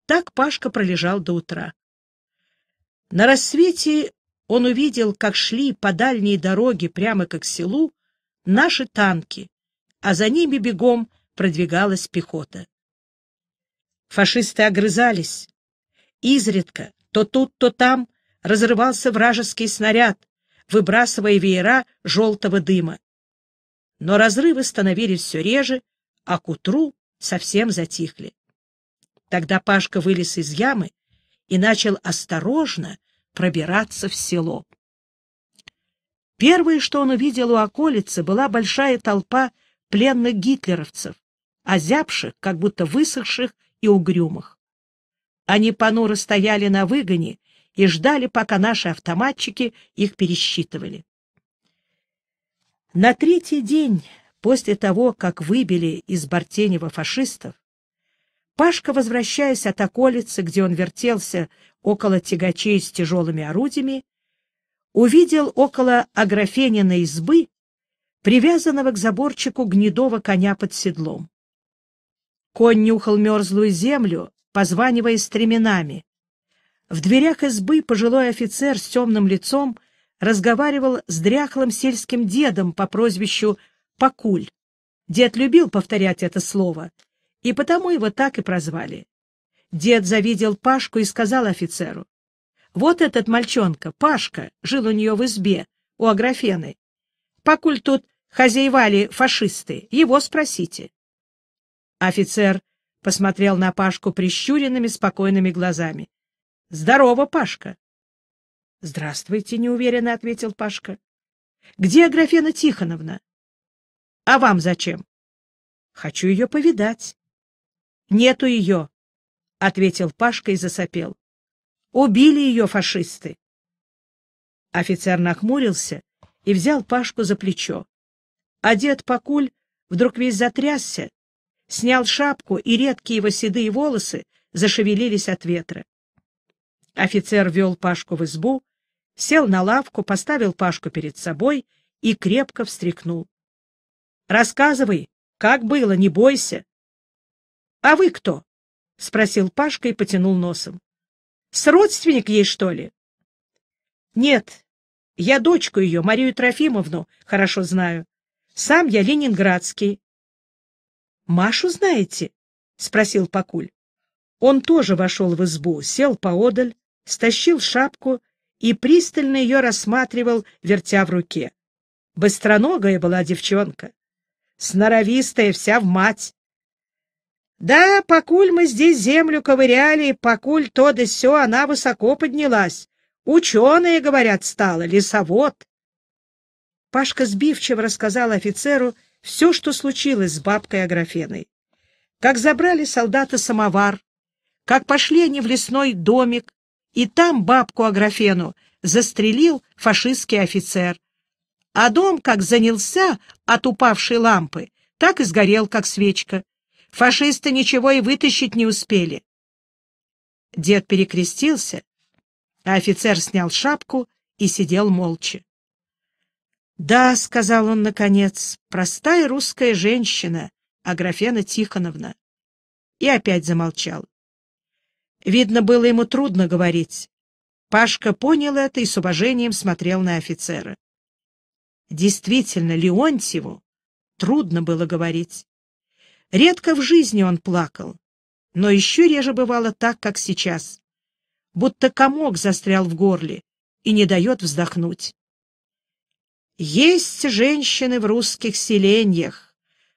Так Пашка пролежал до утра. На рассвете он увидел, как шли по дальней дороге прямо как к селу наши танки а за ними бегом продвигалась пехота. Фашисты огрызались. Изредка то тут, то там разрывался вражеский снаряд, выбрасывая веера желтого дыма. Но разрывы становились все реже, а к утру совсем затихли. Тогда Пашка вылез из ямы и начал осторожно пробираться в село. Первое, что он увидел у околицы, была большая толпа пленных гитлеровцев, озябших, как будто высохших и угрюмых. Они понуро стояли на выгоне и ждали, пока наши автоматчики их пересчитывали. На третий день после того, как выбили из Бартенева фашистов, Пашка, возвращаясь от околицы, где он вертелся около тягачей с тяжелыми орудиями, увидел около Аграфениной избы привязанного к заборчику гнедого коня под седлом. Конь нюхал мерзлую землю, позванивая стременами. В дверях избы пожилой офицер с темным лицом разговаривал с дряхлым сельским дедом по прозвищу Пакуль. Дед любил повторять это слово, и потому его так и прозвали. Дед завидел Пашку и сказал офицеру. «Вот этот мальчонка, Пашка, жил у нее в избе, у Аграфены. Пакуль тут хозяевали фашисты, его спросите. Офицер посмотрел на Пашку прищуренными, спокойными глазами. — Здорово, Пашка! — Здравствуйте, — неуверенно ответил Пашка. — Где Аграфена Тихоновна? — А вам зачем? — Хочу ее повидать. — Нету ее, — ответил Пашка и засопел. — Убили ее фашисты. Офицер нахмурился и взял Пашку за плечо. А дед Покуль вдруг весь затрясся, снял шапку, и редкие его седые волосы зашевелились от ветра. Офицер вел Пашку в избу, сел на лавку, поставил Пашку перед собой и крепко встряхнул. — Рассказывай, как было, не бойся. — А вы кто? — спросил Пашка и потянул носом. — С родственник ей, что ли? — Нет, я дочку ее, Марию Трофимовну, хорошо знаю. Сам я ленинградский. — Машу знаете? — спросил Пакуль. Он тоже вошел в избу, сел поодаль, стащил шапку и пристально ее рассматривал, вертя в руке. Быстроногая была девчонка, сноровистая вся в мать. Да, покуль мы здесь землю ковыряли, покуль то да сё, она высоко поднялась. Ученые, говорят, стала, лесовод. Пашка сбивчиво рассказал офицеру все, что случилось с бабкой Аграфеной. Как забрали солдата самовар, как пошли они в лесной домик, и там бабку Аграфену застрелил фашистский офицер. А дом как занялся от упавшей лампы, так и сгорел, как свечка. Фашисты ничего и вытащить не успели. Дед перекрестился, а офицер снял шапку и сидел молча. «Да», — сказал он наконец, — «простая русская женщина, Аграфена Тихоновна». И опять замолчал. Видно, было ему трудно говорить. Пашка понял это и с уважением смотрел на офицера. Действительно, Леонтьеву трудно было говорить. Редко в жизни он плакал, но еще реже бывало так, как сейчас. Будто комок застрял в горле и не дает вздохнуть. Есть женщины в русских селениях.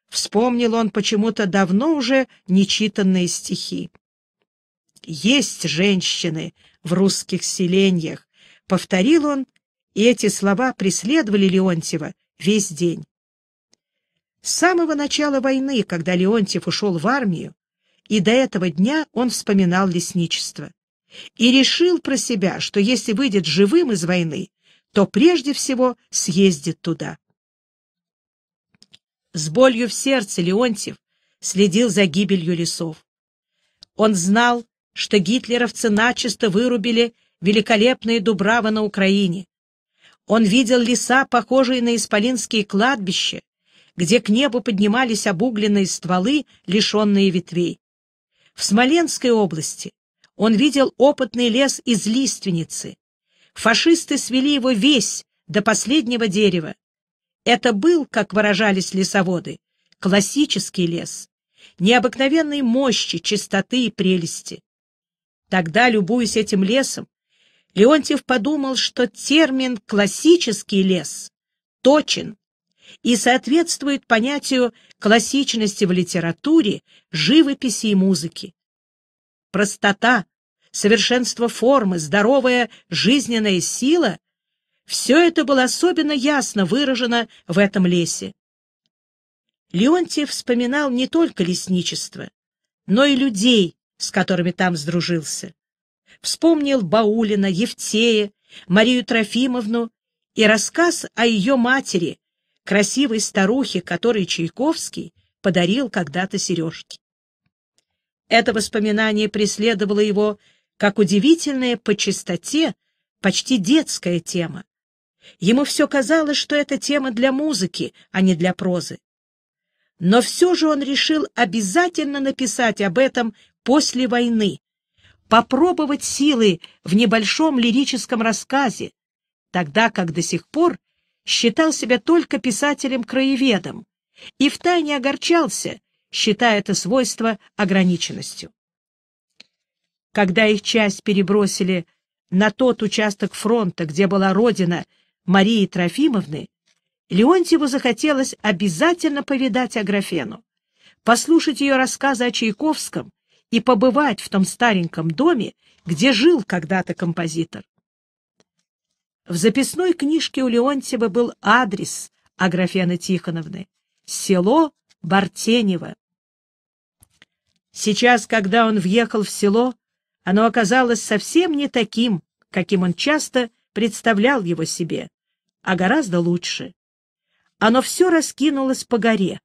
Вспомнил он почему-то давно уже нечитанные стихи. Есть женщины в русских селениях, повторил он, и эти слова преследовали Леонтьева весь день. С самого начала войны, когда Леонтьев ушел в армию, и до этого дня он вспоминал лесничество. И решил про себя, что если выйдет живым из войны, то прежде всего съездит туда. С болью в сердце Леонтьев следил за гибелью лесов. Он знал, что гитлеровцы начисто вырубили великолепные дубравы на Украине. Он видел леса, похожие на исполинские кладбища, где к небу поднимались обугленные стволы, лишенные ветвей. В Смоленской области он видел опытный лес из лиственницы, Фашисты свели его весь до последнего дерева. Это был, как выражались лесоводы, классический лес, необыкновенной мощи, чистоты и прелести. Тогда, любуясь этим лесом, Леонтьев подумал, что термин «классический лес» точен и соответствует понятию классичности в литературе, живописи и музыке. Простота, совершенство формы, здоровая жизненная сила — все это было особенно ясно выражено в этом лесе. Леонтьев вспоминал не только лесничество, но и людей, с которыми там сдружился. Вспомнил Баулина, Евтея, Марию Трофимовну и рассказ о ее матери, красивой старухе, которой Чайковский подарил когда-то сережки. Это воспоминание преследовало его как удивительная по чистоте, почти детская тема. Ему все казалось, что это тема для музыки, а не для прозы. Но все же он решил обязательно написать об этом после войны, попробовать силы в небольшом лирическом рассказе, тогда как до сих пор считал себя только писателем-краеведом и втайне огорчался, считая это свойство ограниченностью. Когда их часть перебросили на тот участок фронта, где была родина Марии Трофимовны, Леонтьеву захотелось обязательно повидать Аграфену, послушать ее рассказы о Чайковском и побывать в том стареньком доме, где жил когда-то композитор. В записной книжке у Леонтьева был адрес Аграфены Тихоновны — село Бартенево. Сейчас, когда он въехал в село, оно оказалось совсем не таким, каким он часто представлял его себе, а гораздо лучше. Оно все раскинулось по горе.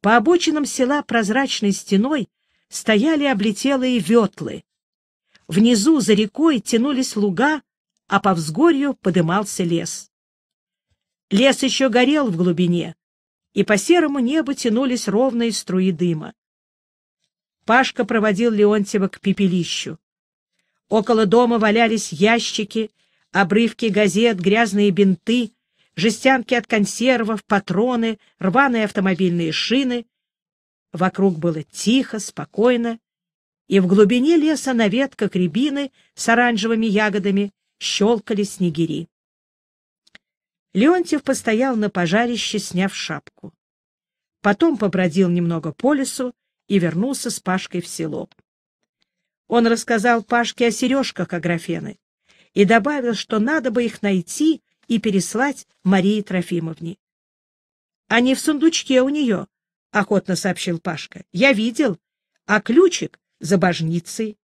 По обочинам села прозрачной стеной стояли облетелые ветлы. Внизу за рекой тянулись луга, а по взгорью подымался лес. Лес еще горел в глубине, и по серому небу тянулись ровные струи дыма. Пашка проводил Леонтьева к пепелищу. Около дома валялись ящики, обрывки газет, грязные бинты, жестянки от консервов, патроны, рваные автомобильные шины. Вокруг было тихо, спокойно, и в глубине леса на ветках рябины с оранжевыми ягодами щелкали снегири. Леонтьев постоял на пожарище, сняв шапку. Потом побродил немного по лесу, и вернулся с Пашкой в село. Он рассказал Пашке о сережках Аграфены и добавил, что надо бы их найти и переслать Марии Трофимовне. — Они в сундучке у нее, — охотно сообщил Пашка. — Я видел, а ключик за божницей.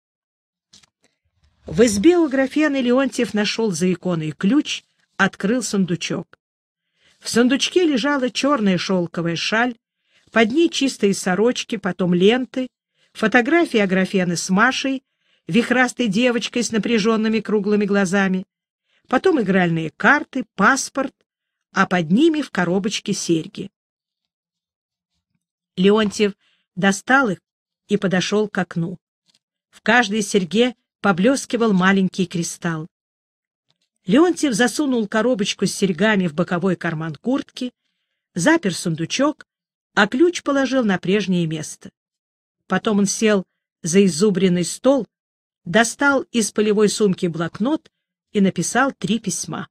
В избе у Графены Леонтьев нашел за иконой ключ, открыл сундучок. В сундучке лежала черная шелковая шаль, под ней чистые сорочки, потом ленты, фотографии Аграфены с Машей, вихрастой девочкой с напряженными круглыми глазами, потом игральные карты, паспорт, а под ними в коробочке серьги. Леонтьев достал их и подошел к окну. В каждой серьге поблескивал маленький кристалл. Леонтьев засунул коробочку с серьгами в боковой карман куртки, запер сундучок а ключ положил на прежнее место. Потом он сел за изубренный стол, достал из полевой сумки блокнот и написал три письма.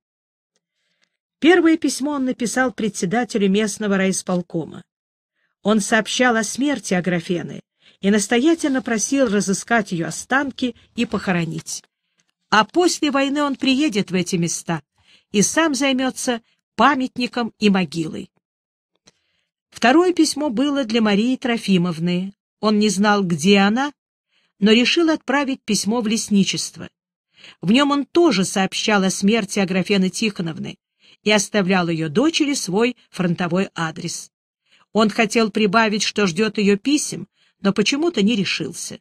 Первое письмо он написал председателю местного райисполкома. Он сообщал о смерти Аграфены и настоятельно просил разыскать ее останки и похоронить. А после войны он приедет в эти места и сам займется памятником и могилой. Второе письмо было для Марии Трофимовны. Он не знал, где она, но решил отправить письмо в лесничество. В нем он тоже сообщал о смерти Аграфены Тихоновны и оставлял ее дочери свой фронтовой адрес. Он хотел прибавить, что ждет ее писем, но почему-то не решился.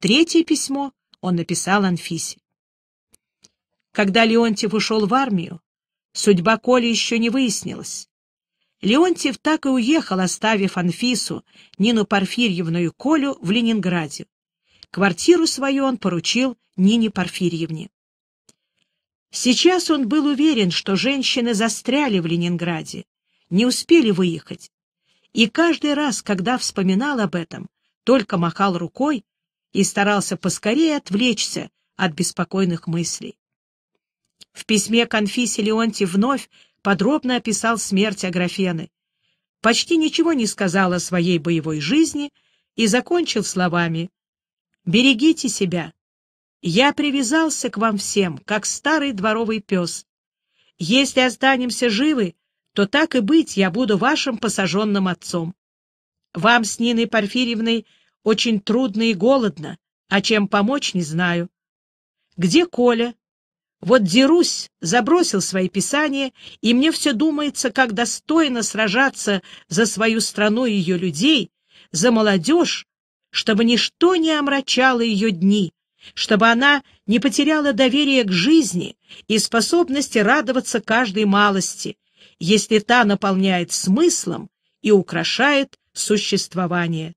Третье письмо он написал Анфисе. Когда Леонтьев ушел в армию, судьба Коли еще не выяснилась. Леонтьев так и уехал, оставив Анфису, Нину Порфирьевну и Колю в Ленинграде. Квартиру свою он поручил Нине Порфирьевне. Сейчас он был уверен, что женщины застряли в Ленинграде, не успели выехать. И каждый раз, когда вспоминал об этом, только махал рукой и старался поскорее отвлечься от беспокойных мыслей. В письме Анфисе Леонтьев вновь подробно описал смерть Аграфены, почти ничего не сказал о своей боевой жизни и закончил словами «Берегите себя! Я привязался к вам всем, как старый дворовый пес. Если останемся живы, то так и быть я буду вашим посаженным отцом. Вам с Ниной Порфирьевной очень трудно и голодно, а чем помочь не знаю. Где Коля? Вот дерусь, забросил свои писания, и мне все думается, как достойно сражаться за свою страну и ее людей, за молодежь, чтобы ничто не омрачало ее дни, чтобы она не потеряла доверие к жизни и способности радоваться каждой малости, если та наполняет смыслом и украшает существование.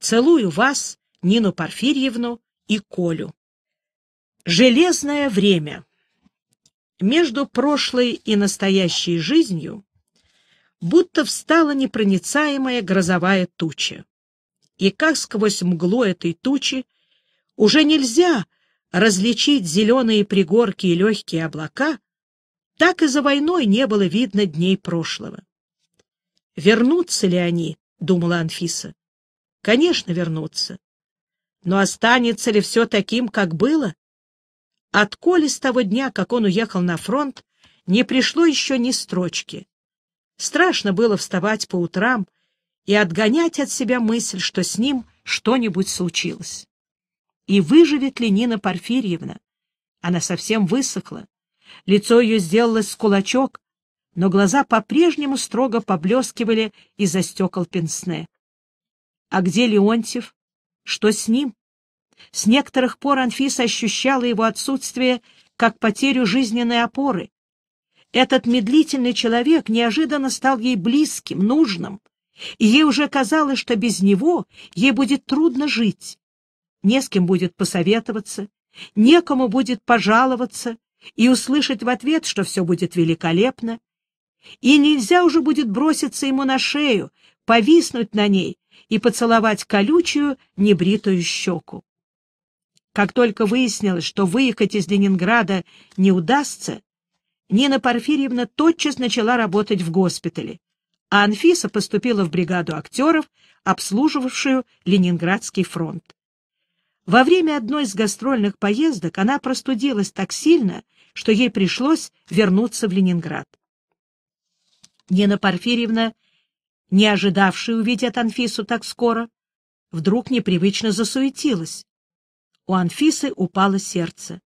Целую вас, Нину Порфирьевну и Колю. Железное время между прошлой и настоящей жизнью будто встала непроницаемая грозовая туча. И как сквозь мглу этой тучи уже нельзя различить зеленые пригорки и легкие облака, так и за войной не было видно дней прошлого. «Вернутся ли они?» — думала Анфиса. «Конечно, вернутся. Но останется ли все таким, как было?» От коли с того дня, как он уехал на фронт, не пришло еще ни строчки. Страшно было вставать по утрам и отгонять от себя мысль, что с ним что-нибудь случилось. И выживет ли Нина Порфирьевна? Она совсем высохла. Лицо ее сделалось с кулачок, но глаза по-прежнему строго поблескивали из-за стекол пенсне. А где Леонтьев? Что с ним? С некоторых пор Анфиса ощущала его отсутствие как потерю жизненной опоры. Этот медлительный человек неожиданно стал ей близким, нужным, и ей уже казалось, что без него ей будет трудно жить. Не с кем будет посоветоваться, некому будет пожаловаться и услышать в ответ, что все будет великолепно. И нельзя уже будет броситься ему на шею, повиснуть на ней и поцеловать колючую, небритую щеку. Как только выяснилось, что выехать из Ленинграда не удастся, Нина Порфирьевна тотчас начала работать в госпитале, а Анфиса поступила в бригаду актеров, обслуживавшую Ленинградский фронт. Во время одной из гастрольных поездок она простудилась так сильно, что ей пришлось вернуться в Ленинград. Нина Порфирьевна, не ожидавшая увидеть Анфису так скоро, вдруг непривычно засуетилась. У Анфисы упало сердце.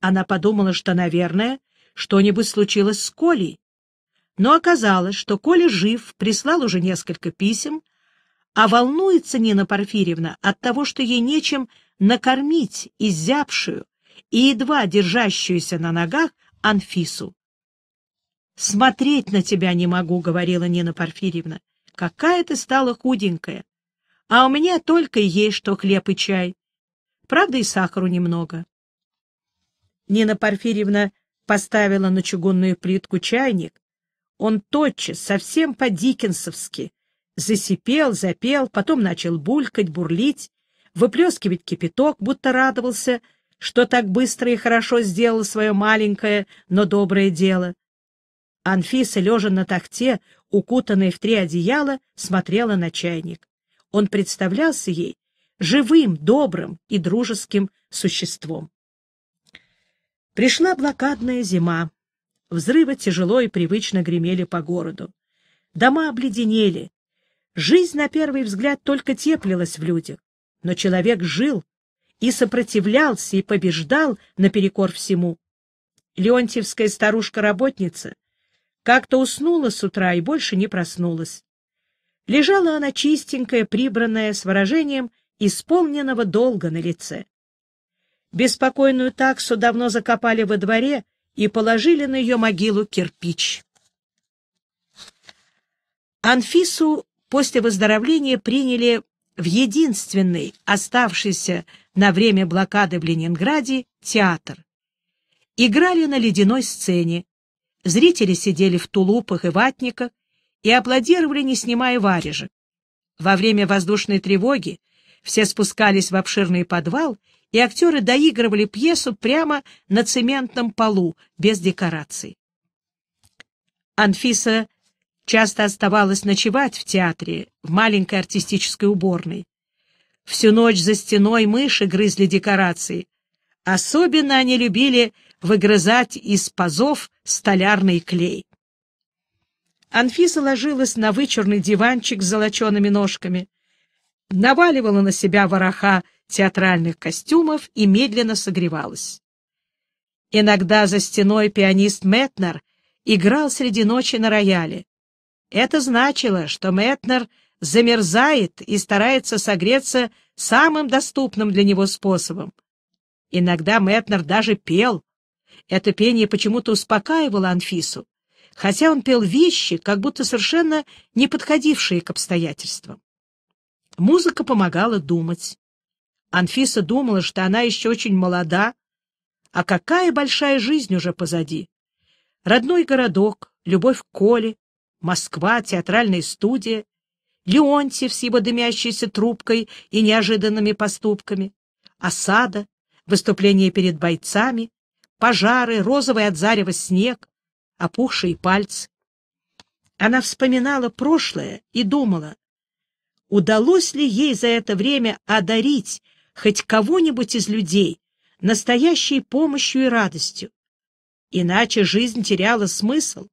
Она подумала, что, наверное, что-нибудь случилось с Колей. Но оказалось, что Коля жив, прислал уже несколько писем, а волнуется Нина Порфирьевна от того, что ей нечем накормить изябшую и едва держащуюся на ногах Анфису. «Смотреть на тебя не могу», — говорила Нина Порфирьевна. «Какая ты стала худенькая! А у меня только и есть что хлеб и чай. Правда, и сахару немного. Нина Порфирьевна поставила на чугунную плитку чайник. Он тотчас, совсем по-дикенсовски, засипел, запел, потом начал булькать, бурлить, выплескивать кипяток, будто радовался, что так быстро и хорошо сделал свое маленькое, но доброе дело. Анфиса, лежа на тахте, укутанная в три одеяла, смотрела на чайник. Он представлялся ей живым, добрым и дружеским существом. Пришла блокадная зима. Взрывы тяжело и привычно гремели по городу. Дома обледенели. Жизнь, на первый взгляд, только теплилась в людях. Но человек жил и сопротивлялся, и побеждал наперекор всему. Леонтьевская старушка-работница как-то уснула с утра и больше не проснулась. Лежала она чистенькая, прибранная, с выражением — исполненного долга на лице. Беспокойную таксу давно закопали во дворе и положили на ее могилу кирпич. Анфису после выздоровления приняли в единственный оставшийся на время блокады в Ленинграде театр. Играли на ледяной сцене. Зрители сидели в тулупах и ватниках и аплодировали, не снимая варежек. Во время воздушной тревоги все спускались в обширный подвал, и актеры доигрывали пьесу прямо на цементном полу, без декораций. Анфиса часто оставалась ночевать в театре, в маленькой артистической уборной. Всю ночь за стеной мыши грызли декорации. Особенно они любили выгрызать из пазов столярный клей. Анфиса ложилась на вычурный диванчик с золочеными ножками, наваливала на себя вороха театральных костюмов и медленно согревалась. Иногда за стеной пианист Мэтнер играл среди ночи на рояле. Это значило, что Мэтнер замерзает и старается согреться самым доступным для него способом. Иногда Мэтнер даже пел. Это пение почему-то успокаивало Анфису, хотя он пел вещи, как будто совершенно не подходившие к обстоятельствам. Музыка помогала думать. Анфиса думала, что она еще очень молода, а какая большая жизнь уже позади. Родной городок, любовь к Коле, Москва, театральная студия, Леонтьев с его дымящейся трубкой и неожиданными поступками, осада, выступление перед бойцами, пожары, розовый от зарева снег, опухшие пальцы. Она вспоминала прошлое и думала, удалось ли ей за это время одарить хоть кого-нибудь из людей настоящей помощью и радостью. Иначе жизнь теряла смысл,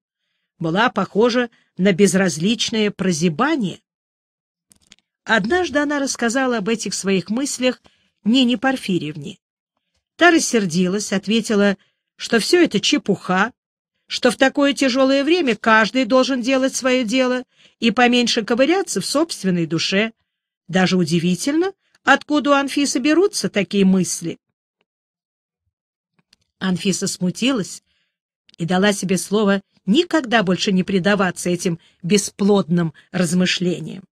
была похожа на безразличное прозябание. Однажды она рассказала об этих своих мыслях Нине Порфирьевне. Та рассердилась, ответила, что все это чепуха, что в такое тяжелое время каждый должен делать свое дело — и поменьше ковыряться в собственной душе. Даже удивительно, откуда у Анфисы берутся такие мысли. Анфиса смутилась и дала себе слово никогда больше не предаваться этим бесплодным размышлениям.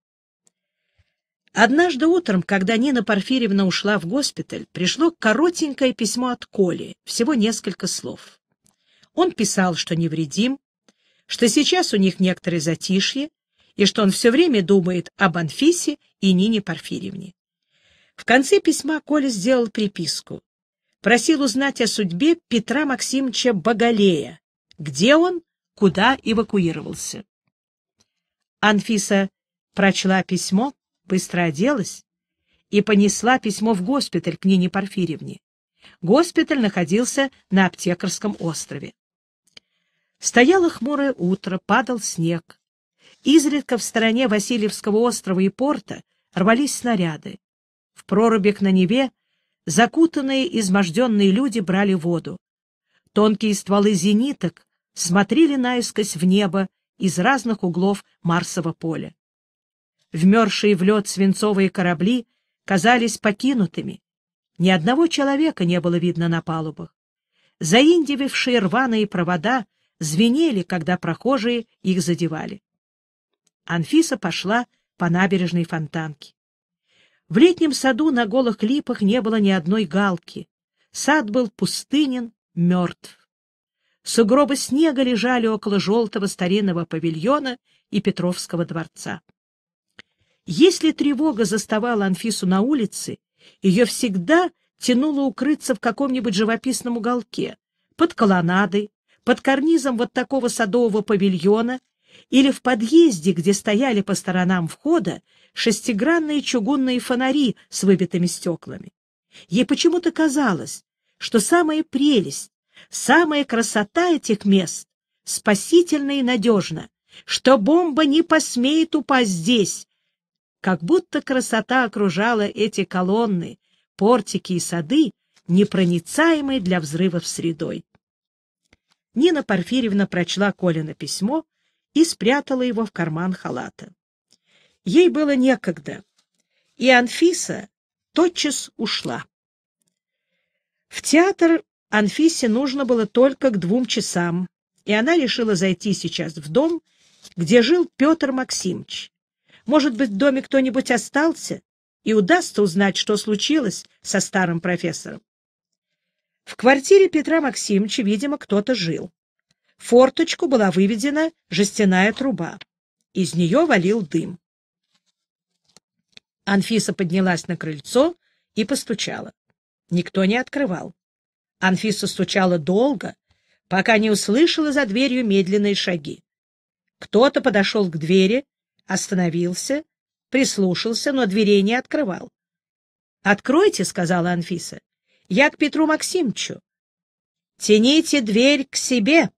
Однажды утром, когда Нина Порфирьевна ушла в госпиталь, пришло коротенькое письмо от Коли, всего несколько слов. Он писал, что невредим, что сейчас у них некоторые затишье, и что он все время думает об Анфисе и Нине Порфирьевне. В конце письма Коля сделал приписку. Просил узнать о судьбе Петра Максимовича Багалея, где он, куда эвакуировался. Анфиса прочла письмо, быстро оделась и понесла письмо в госпиталь к Нине Порфирьевне. Госпиталь находился на Аптекарском острове. Стояло хмурое утро, падал снег. Изредка в стороне Васильевского острова и порта рвались снаряды. В прорубях на Неве закутанные, изможденные люди брали воду. Тонкие стволы зениток смотрели наискось в небо из разных углов Марсового поля. Вмершие в лед свинцовые корабли казались покинутыми. Ни одного человека не было видно на палубах. Заиндивившие рваные провода звенели, когда прохожие их задевали. Анфиса пошла по набережной Фонтанки. В летнем саду на голых липах не было ни одной галки. Сад был пустынен, мертв. Сугробы снега лежали около желтого старинного павильона и Петровского дворца. Если тревога заставала Анфису на улице, ее всегда тянуло укрыться в каком-нибудь живописном уголке, под колоннадой, под карнизом вот такого садового павильона или в подъезде, где стояли по сторонам входа шестигранные чугунные фонари с выбитыми стеклами. Ей почему-то казалось, что самая прелесть, самая красота этих мест спасительна и надежна, что бомба не посмеет упасть здесь, как будто красота окружала эти колонны, портики и сады, непроницаемые для взрывов средой. Нина Порфирьевна прочла Колина письмо, и спрятала его в карман халата. Ей было некогда, и Анфиса тотчас ушла. В театр Анфисе нужно было только к двум часам, и она решила зайти сейчас в дом, где жил Петр Максимович. Может быть, в доме кто-нибудь остался, и удастся узнать, что случилось со старым профессором. В квартире Петра Максимовича, видимо, кто-то жил форточку была выведена жестяная труба. Из нее валил дым. Анфиса поднялась на крыльцо и постучала. Никто не открывал. Анфиса стучала долго, пока не услышала за дверью медленные шаги. Кто-то подошел к двери, остановился, прислушался, но дверей не открывал. — Откройте, — сказала Анфиса, — я к Петру Максимчу. Тяните дверь к себе.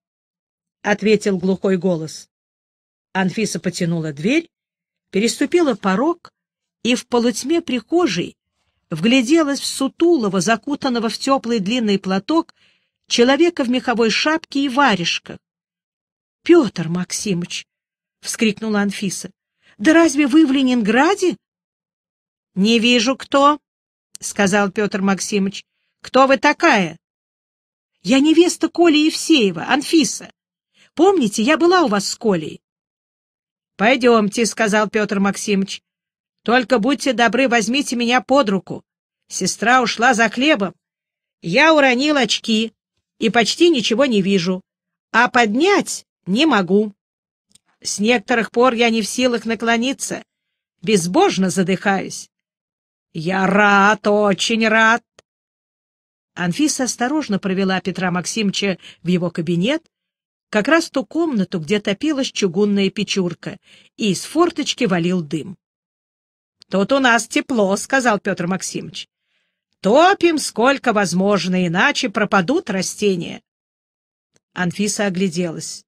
— ответил глухой голос. Анфиса потянула дверь, переступила порог и в полутьме прихожей вгляделась в сутулого, закутанного в теплый длинный платок, человека в меховой шапке и варежках. — Петр Максимович! — вскрикнула Анфиса. — Да разве вы в Ленинграде? — Не вижу, кто, — сказал Петр Максимович. — Кто вы такая? — Я невеста Коли Евсеева, Анфиса. Помните, я была у вас с Колей?» «Пойдемте», — сказал Петр Максимович. «Только будьте добры, возьмите меня под руку. Сестра ушла за хлебом. Я уронил очки и почти ничего не вижу, а поднять не могу. С некоторых пор я не в силах наклониться, безбожно задыхаюсь. Я рад, очень рад. Анфиса осторожно провела Петра Максимовича в его кабинет как раз ту комнату, где топилась чугунная печурка, и из форточки валил дым. «Тут у нас тепло», — сказал Петр Максимович. «Топим сколько возможно, иначе пропадут растения». Анфиса огляделась.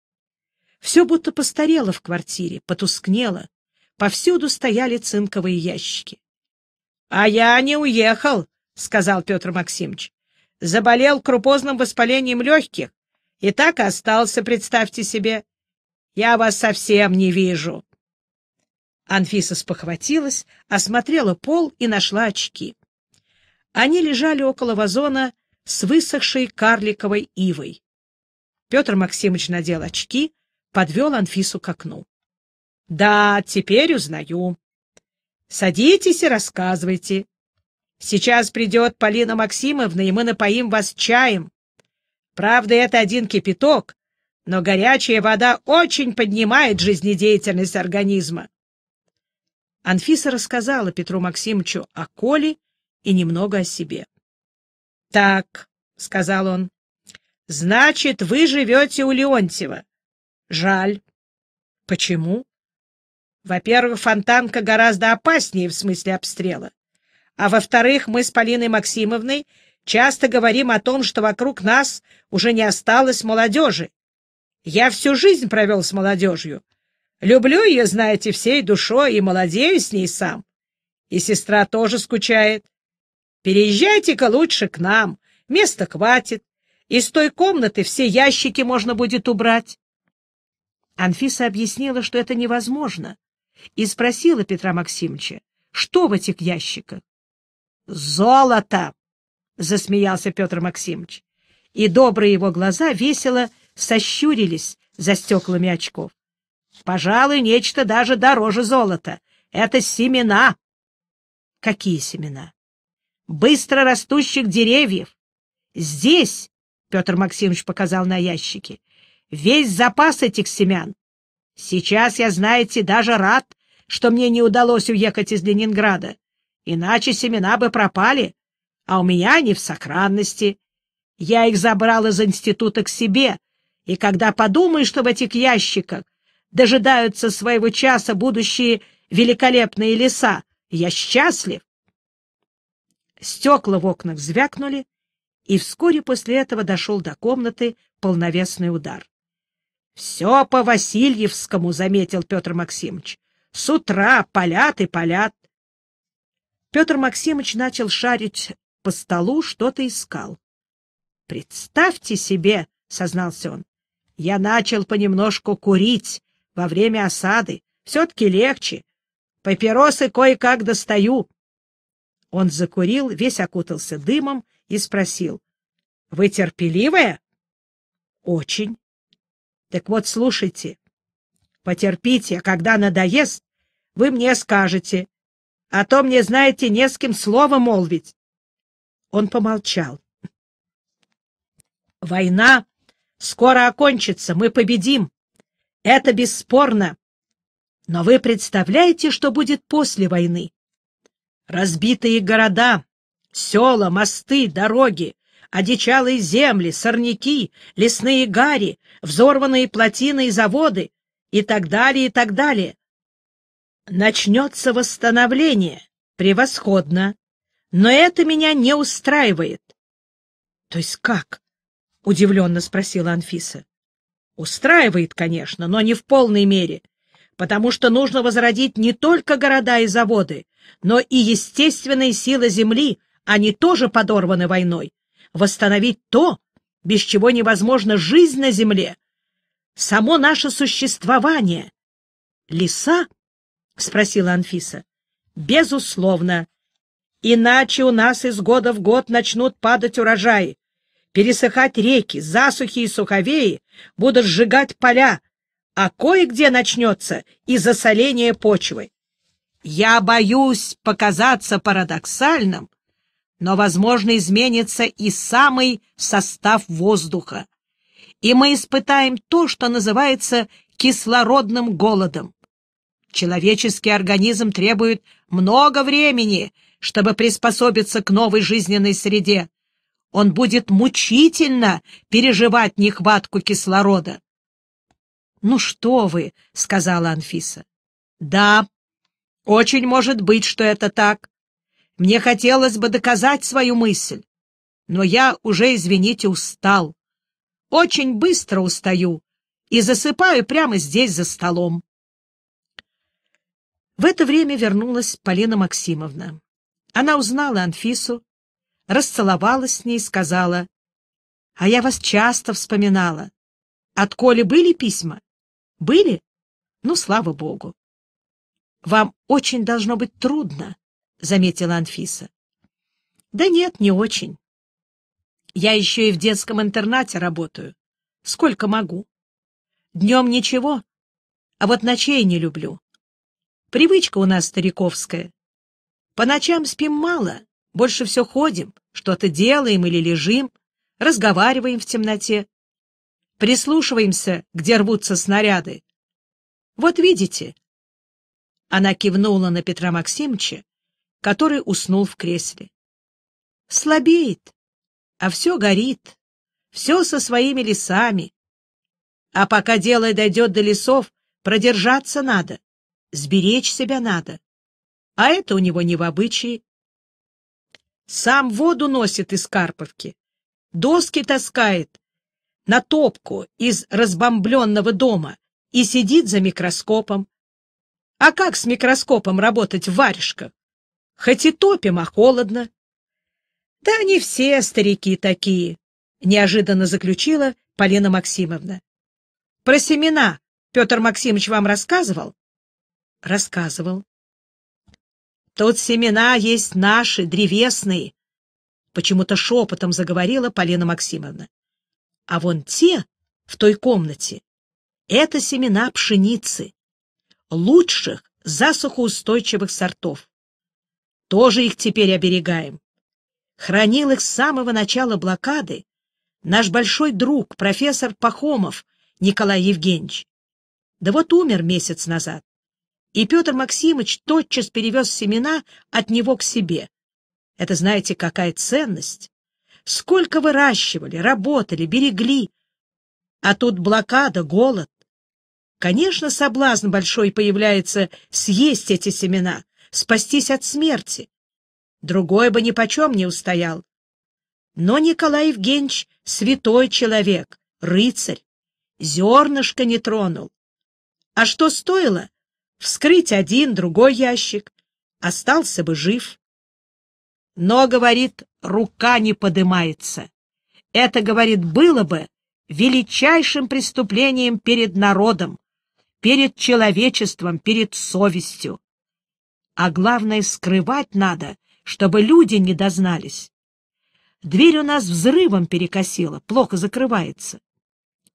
Все будто постарело в квартире, потускнело. Повсюду стояли цинковые ящики. — А я не уехал, — сказал Петр Максимович. — Заболел крупозным воспалением легких. И так остался, представьте себе. Я вас совсем не вижу. Анфиса спохватилась, осмотрела пол и нашла очки. Они лежали около вазона с высохшей карликовой ивой. Петр Максимович надел очки, подвел Анфису к окну. — Да, теперь узнаю. — Садитесь и рассказывайте. Сейчас придет Полина Максимовна, и мы напоим вас чаем. Правда, это один кипяток, но горячая вода очень поднимает жизнедеятельность организма. Анфиса рассказала Петру Максимовичу о Коле и немного о себе. — Так, — сказал он, — значит, вы живете у Леонтьева. — Жаль. — Почему? — Во-первых, фонтанка гораздо опаснее в смысле обстрела. А во-вторых, мы с Полиной Максимовной Часто говорим о том, что вокруг нас уже не осталось молодежи. Я всю жизнь провел с молодежью. Люблю ее, знаете, всей душой и молодею с ней сам. И сестра тоже скучает. Переезжайте-ка лучше к нам, места хватит. Из той комнаты все ящики можно будет убрать. Анфиса объяснила, что это невозможно, и спросила Петра Максимовича, что в этих ящиках. «Золото — Золото! — засмеялся Петр Максимович. И добрые его глаза весело сощурились за стеклами очков. — Пожалуй, нечто даже дороже золота. Это семена. — Какие семена? — Быстро растущих деревьев. — Здесь, — Петр Максимович показал на ящике, — весь запас этих семян. Сейчас я, знаете, даже рад, что мне не удалось уехать из Ленинграда. Иначе семена бы пропали а у меня они в сохранности. Я их забрал из института к себе, и когда подумаю, что в этих ящиках дожидаются своего часа будущие великолепные леса, я счастлив. Стекла в окнах звякнули, и вскоре после этого дошел до комнаты полновесный удар. — Все по Васильевскому, — заметил Петр Максимович. — С утра полят и полят. Петр Максимович начал шарить по столу что-то искал. «Представьте себе», — сознался он, — «я начал понемножку курить во время осады. Все-таки легче. Папиросы кое-как достаю». Он закурил, весь окутался дымом и спросил. — Вы терпеливая? — Очень. — Так вот, слушайте. Потерпите, а когда надоест, вы мне скажете. А то мне, знаете, не с кем слово молвить. Он помолчал. «Война скоро окончится, мы победим. Это бесспорно. Но вы представляете, что будет после войны? Разбитые города, села, мосты, дороги, одичалые земли, сорняки, лесные гари, взорванные плотины и заводы и так далее, и так далее. Начнется восстановление. Превосходно. Но это меня не устраивает. — То есть как? — удивленно спросила Анфиса. — Устраивает, конечно, но не в полной мере, потому что нужно возродить не только города и заводы, но и естественные силы Земли, они тоже подорваны войной. Восстановить то, без чего невозможна жизнь на Земле. Само наше существование. — Леса? — спросила Анфиса. — Безусловно, Иначе у нас из года в год начнут падать урожаи, пересыхать реки, засухи и суховеи, будут сжигать поля, а кое-где начнется и засоление почвы. Я боюсь показаться парадоксальным, но, возможно, изменится и самый состав воздуха, и мы испытаем то, что называется кислородным голодом. Человеческий организм требует много времени, чтобы приспособиться к новой жизненной среде. Он будет мучительно переживать нехватку кислорода. — Ну что вы, — сказала Анфиса. — Да, очень может быть, что это так. Мне хотелось бы доказать свою мысль, но я уже, извините, устал. Очень быстро устаю и засыпаю прямо здесь за столом. В это время вернулась Полина Максимовна. Она узнала Анфису, расцеловалась с ней и сказала, «А я вас часто вспоминала. От Коли были письма? Были? Ну, слава богу!» «Вам очень должно быть трудно», — заметила Анфиса. «Да нет, не очень. Я еще и в детском интернате работаю. Сколько могу. Днем ничего, а вот ночей не люблю. Привычка у нас стариковская. По ночам спим мало, больше все ходим, что-то делаем или лежим, разговариваем в темноте, прислушиваемся, где рвутся снаряды. Вот видите. Она кивнула на Петра Максимовича, который уснул в кресле. Слабеет, а все горит, все со своими лесами. А пока дело дойдет до лесов, продержаться надо, сберечь себя надо а это у него не в обычае. Сам воду носит из Карповки, доски таскает на топку из разбомбленного дома и сидит за микроскопом. А как с микроскопом работать в варежках? Хоть и топим, а холодно. Да они все старики такие, — неожиданно заключила Полина Максимовна. Про семена Петр Максимович вам рассказывал? Рассказывал. Тут семена есть наши, древесные. Почему-то шепотом заговорила Полина Максимовна. А вон те, в той комнате, это семена пшеницы, лучших засухоустойчивых сортов. Тоже их теперь оберегаем. Хранил их с самого начала блокады наш большой друг, профессор Пахомов Николай Евгеньевич. Да вот умер месяц назад и Петр Максимович тотчас перевез семена от него к себе. Это знаете, какая ценность? Сколько выращивали, работали, берегли. А тут блокада, голод. Конечно, соблазн большой появляется съесть эти семена, спастись от смерти. Другой бы ни почем не устоял. Но Николай Евгеньевич — святой человек, рыцарь. Зернышко не тронул. А что стоило? вскрыть один, другой ящик, остался бы жив. Но, говорит, рука не подымается. Это, говорит, было бы величайшим преступлением перед народом, перед человечеством, перед совестью. А главное, скрывать надо, чтобы люди не дознались. Дверь у нас взрывом перекосила, плохо закрывается.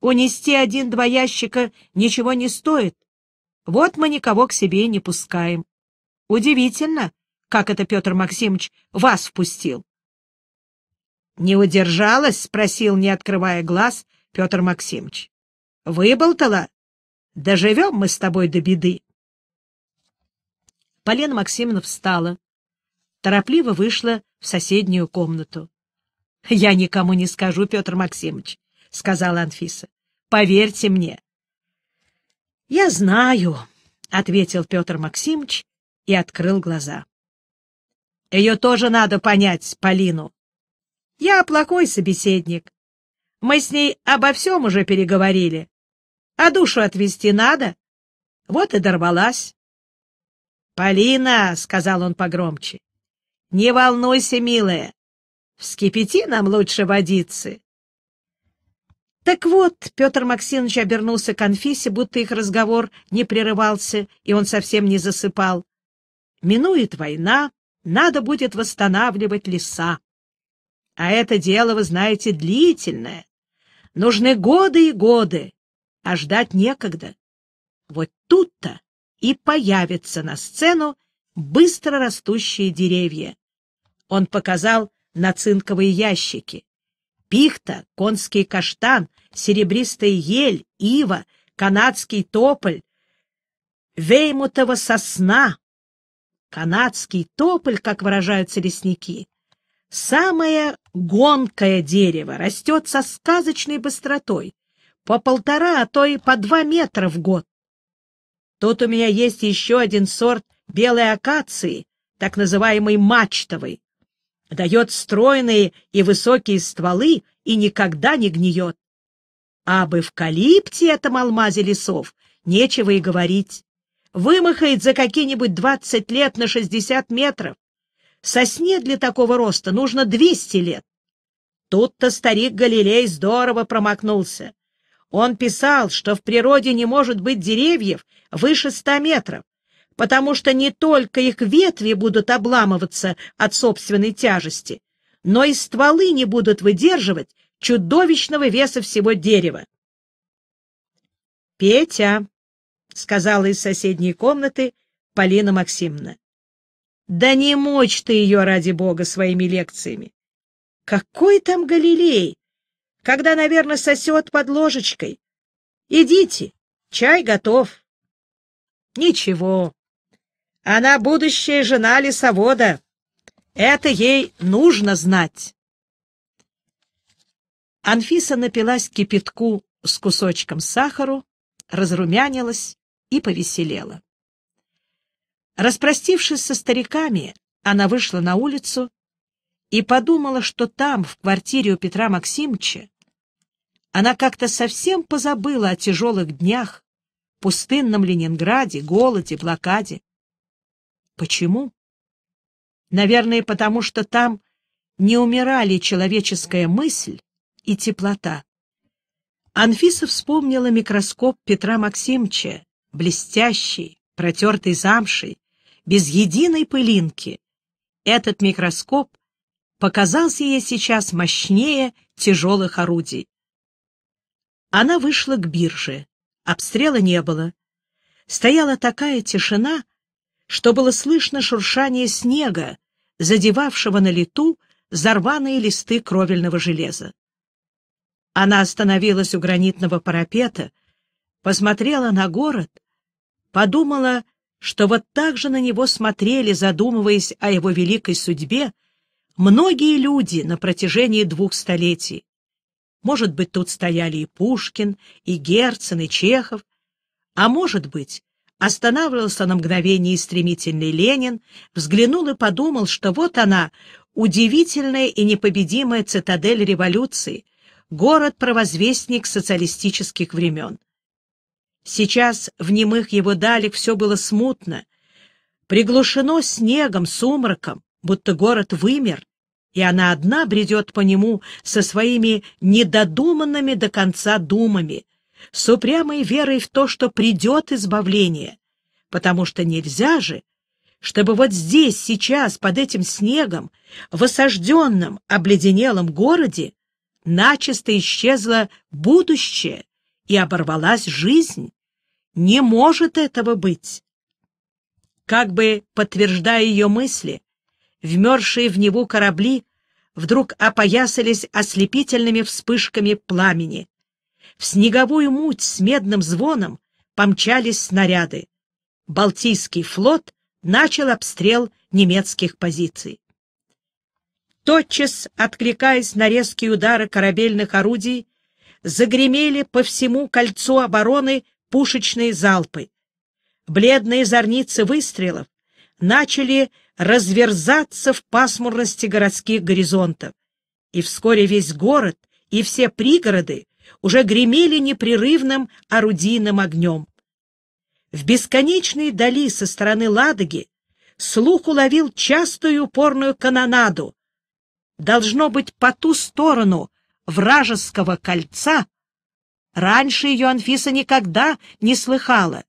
Унести один-два ящика ничего не стоит, вот мы никого к себе не пускаем. Удивительно, как это Петр Максимович вас впустил. «Не удержалась?» — спросил, не открывая глаз, Петр Максимович. «Выболтала? Доживем мы с тобой до беды». Полена Максимовна встала, торопливо вышла в соседнюю комнату. — Я никому не скажу, Петр Максимович, — сказала Анфиса. — Поверьте мне, — Я знаю, — ответил Петр Максимович и открыл глаза. — Ее тоже надо понять, Полину. Я плохой собеседник. Мы с ней обо всем уже переговорили. А душу отвести надо. Вот и дорвалась. — Полина, — сказал он погромче, — не волнуйся, милая, вскипяти нам лучше водицы. Так вот, Петр Максимович обернулся к Анфисе, будто их разговор не прерывался, и он совсем не засыпал. Минует война, надо будет восстанавливать леса. А это дело, вы знаете, длительное. Нужны годы и годы, а ждать некогда. Вот тут-то и появятся на сцену быстро растущие деревья. Он показал на цинковые ящики пихта, конский каштан, серебристая ель, ива, канадский тополь, веймутова сосна. Канадский тополь, как выражаются лесники, самое гонкое дерево, растет со сказочной быстротой, по полтора, а то и по два метра в год. Тут у меня есть еще один сорт белой акации, так называемый мачтовый дает стройные и высокие стволы и никогда не гниет. А об эвкалипте этом алмазе лесов нечего и говорить. Вымахает за какие-нибудь двадцать лет на шестьдесят метров. Сосне для такого роста нужно двести лет. Тут-то старик Галилей здорово промахнулся. Он писал, что в природе не может быть деревьев выше ста метров, потому что не только их ветви будут обламываться от собственной тяжести, но и стволы не будут выдерживать чудовищного веса всего дерева. «Петя», — сказала из соседней комнаты Полина Максимовна, — «да не мочь ты ее, ради бога, своими лекциями! Какой там Галилей, когда, наверное, сосет под ложечкой! Идите, чай готов!» «Ничего, она будущая жена лесовода. Это ей нужно знать. Анфиса напилась кипятку с кусочком сахару, разрумянилась и повеселела. Распростившись со стариками, она вышла на улицу и подумала, что там, в квартире у Петра Максимовича, она как-то совсем позабыла о тяжелых днях, пустынном Ленинграде, голоде, блокаде. Почему? Наверное, потому что там не умирали человеческая мысль и теплота. Анфиса вспомнила микроскоп Петра Максимовича, блестящий, протертый замшей, без единой пылинки. Этот микроскоп показался ей сейчас мощнее тяжелых орудий. Она вышла к бирже. Обстрела не было. Стояла такая тишина, что было слышно шуршание снега, задевавшего на лету зарваные листы кровельного железа. Она остановилась у гранитного парапета, посмотрела на город, подумала, что вот так же на него смотрели, задумываясь о его великой судьбе, многие люди на протяжении двух столетий. Может быть, тут стояли и Пушкин, и Герцен, и Чехов, а может быть, Останавливался на мгновение стремительный Ленин, взглянул и подумал, что вот она, удивительная и непобедимая цитадель революции, город-провозвестник социалистических времен. Сейчас в немых его далек, все было смутно, приглушено снегом, сумраком, будто город вымер, и она одна бредет по нему со своими недодуманными до конца думами — с упрямой верой в то, что придет избавление, потому что нельзя же, чтобы вот здесь, сейчас, под этим снегом, в осажденном, обледенелом городе, начисто исчезло будущее и оборвалась жизнь. Не может этого быть. Как бы подтверждая ее мысли, вмерзшие в него корабли вдруг опоясались ослепительными вспышками пламени, в снеговую муть с медным звоном помчались снаряды. Балтийский флот начал обстрел немецких позиций. Тотчас, откликаясь на резкие удары корабельных орудий, загремели по всему кольцу обороны пушечные залпы. Бледные зорницы выстрелов начали разверзаться в пасмурности городских горизонтов, и вскоре весь город и все пригороды уже гремели непрерывным орудийным огнем. В бесконечной дали со стороны Ладоги слух уловил частую упорную канонаду. Должно быть, по ту сторону вражеского кольца раньше ее Анфиса никогда не слыхала.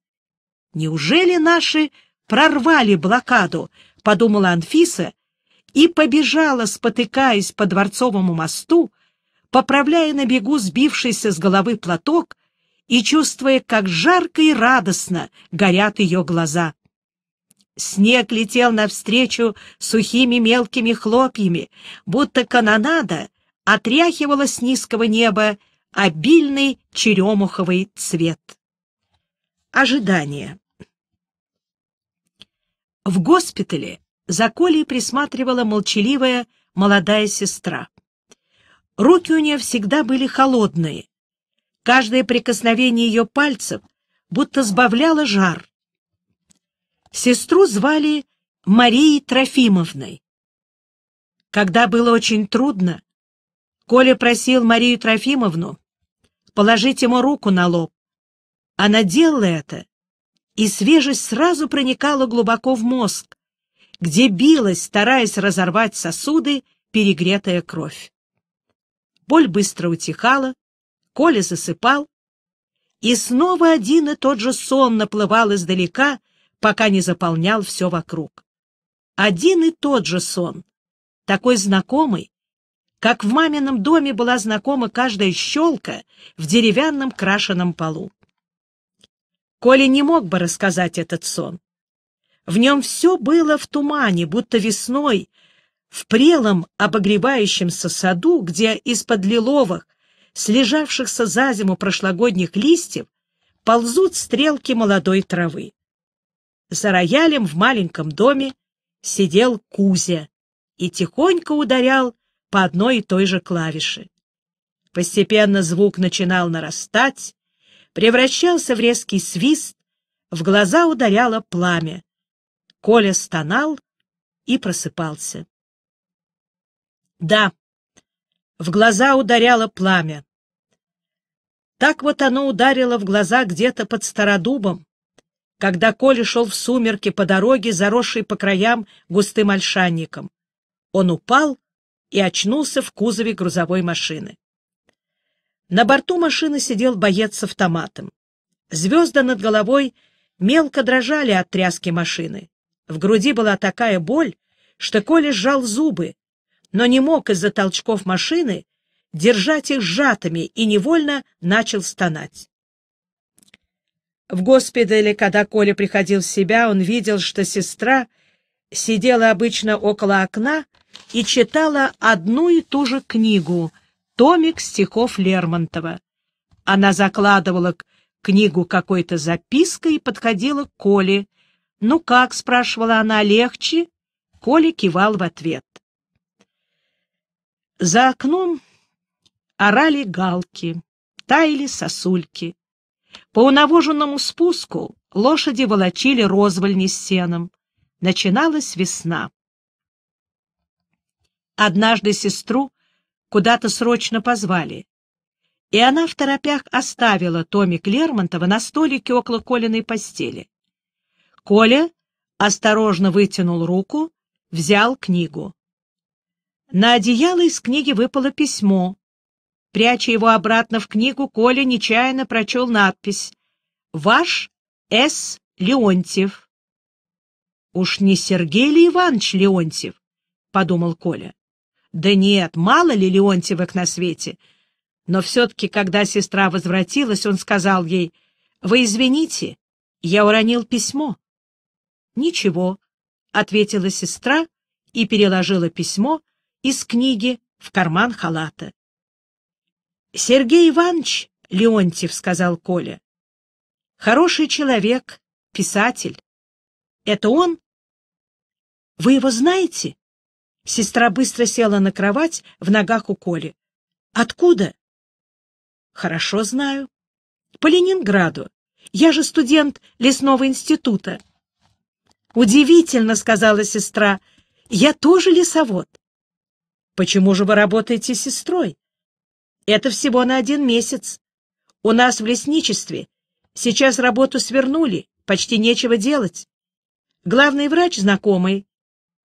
Неужели наши прорвали блокаду, подумала Анфиса и побежала, спотыкаясь по Дворцовому мосту, поправляя на бегу сбившийся с головы платок и чувствуя, как жарко и радостно горят ее глаза. Снег летел навстречу сухими мелкими хлопьями, будто канонада отряхивала с низкого неба обильный черемуховый цвет. Ожидание. В госпитале за Колей присматривала молчаливая молодая сестра. Руки у нее всегда были холодные. Каждое прикосновение ее пальцев будто сбавляло жар. Сестру звали Марией Трофимовной. Когда было очень трудно, Коля просил Марию Трофимовну положить ему руку на лоб. Она делала это, и свежесть сразу проникала глубоко в мозг, где билась, стараясь разорвать сосуды, перегретая кровь. Боль быстро утихала, Коля засыпал, и снова один и тот же сон наплывал издалека, пока не заполнял все вокруг. Один и тот же сон, такой знакомый, как в мамином доме была знакома каждая щелка в деревянном крашеном полу. Коля не мог бы рассказать этот сон. В нем все было в тумане, будто весной в прелом обогревающемся саду, где из-под лиловых, слежавшихся за зиму прошлогодних листьев, ползут стрелки молодой травы. За роялем в маленьком доме сидел Кузя и тихонько ударял по одной и той же клавише. Постепенно звук начинал нарастать, превращался в резкий свист, в глаза ударяло пламя. Коля стонал и просыпался. Да, в глаза ударяло пламя. Так вот оно ударило в глаза где-то под стародубом, когда Коля шел в сумерки по дороге, заросшей по краям густым ольшанником. Он упал и очнулся в кузове грузовой машины. На борту машины сидел боец с автоматом. Звезды над головой мелко дрожали от тряски машины. В груди была такая боль, что Коля сжал зубы, но не мог из-за толчков машины держать их сжатыми и невольно начал стонать. В госпитале, когда Коля приходил в себя, он видел, что сестра сидела обычно около окна и читала одну и ту же книгу «Томик стихов Лермонтова». Она закладывала книгу какой-то запиской и подходила к Коле. «Ну как?» — спрашивала она. «Легче?» Коля кивал в ответ. За окном орали галки, таяли сосульки. По унавоженному спуску лошади волочили розвольни с сеном. Начиналась весна. Однажды сестру куда-то срочно позвали, и она в торопях оставила Томик Лермонтова на столике около Колиной постели. Коля осторожно вытянул руку, взял книгу. На одеяло из книги выпало письмо. Пряча его обратно в книгу, Коля нечаянно прочел надпись «Ваш С. Леонтьев». «Уж не Сергей ли Иванович Леонтьев?» — подумал Коля. «Да нет, мало ли Леонтьевых на свете». Но все-таки, когда сестра возвратилась, он сказал ей, «Вы извините, я уронил письмо». «Ничего», — ответила сестра и переложила письмо из книги в карман халата. — Сергей Иванович Леонтьев, — сказал Коля, — хороший человек, писатель. Это он? — Вы его знаете? Сестра быстро села на кровать в ногах у Коли. — Откуда? — Хорошо знаю. — По Ленинграду. Я же студент лесного института. — Удивительно, — сказала сестра, — я тоже лесовод. Почему же вы работаете с сестрой? Это всего на один месяц. У нас в лесничестве сейчас работу свернули, почти нечего делать. Главный врач знакомый.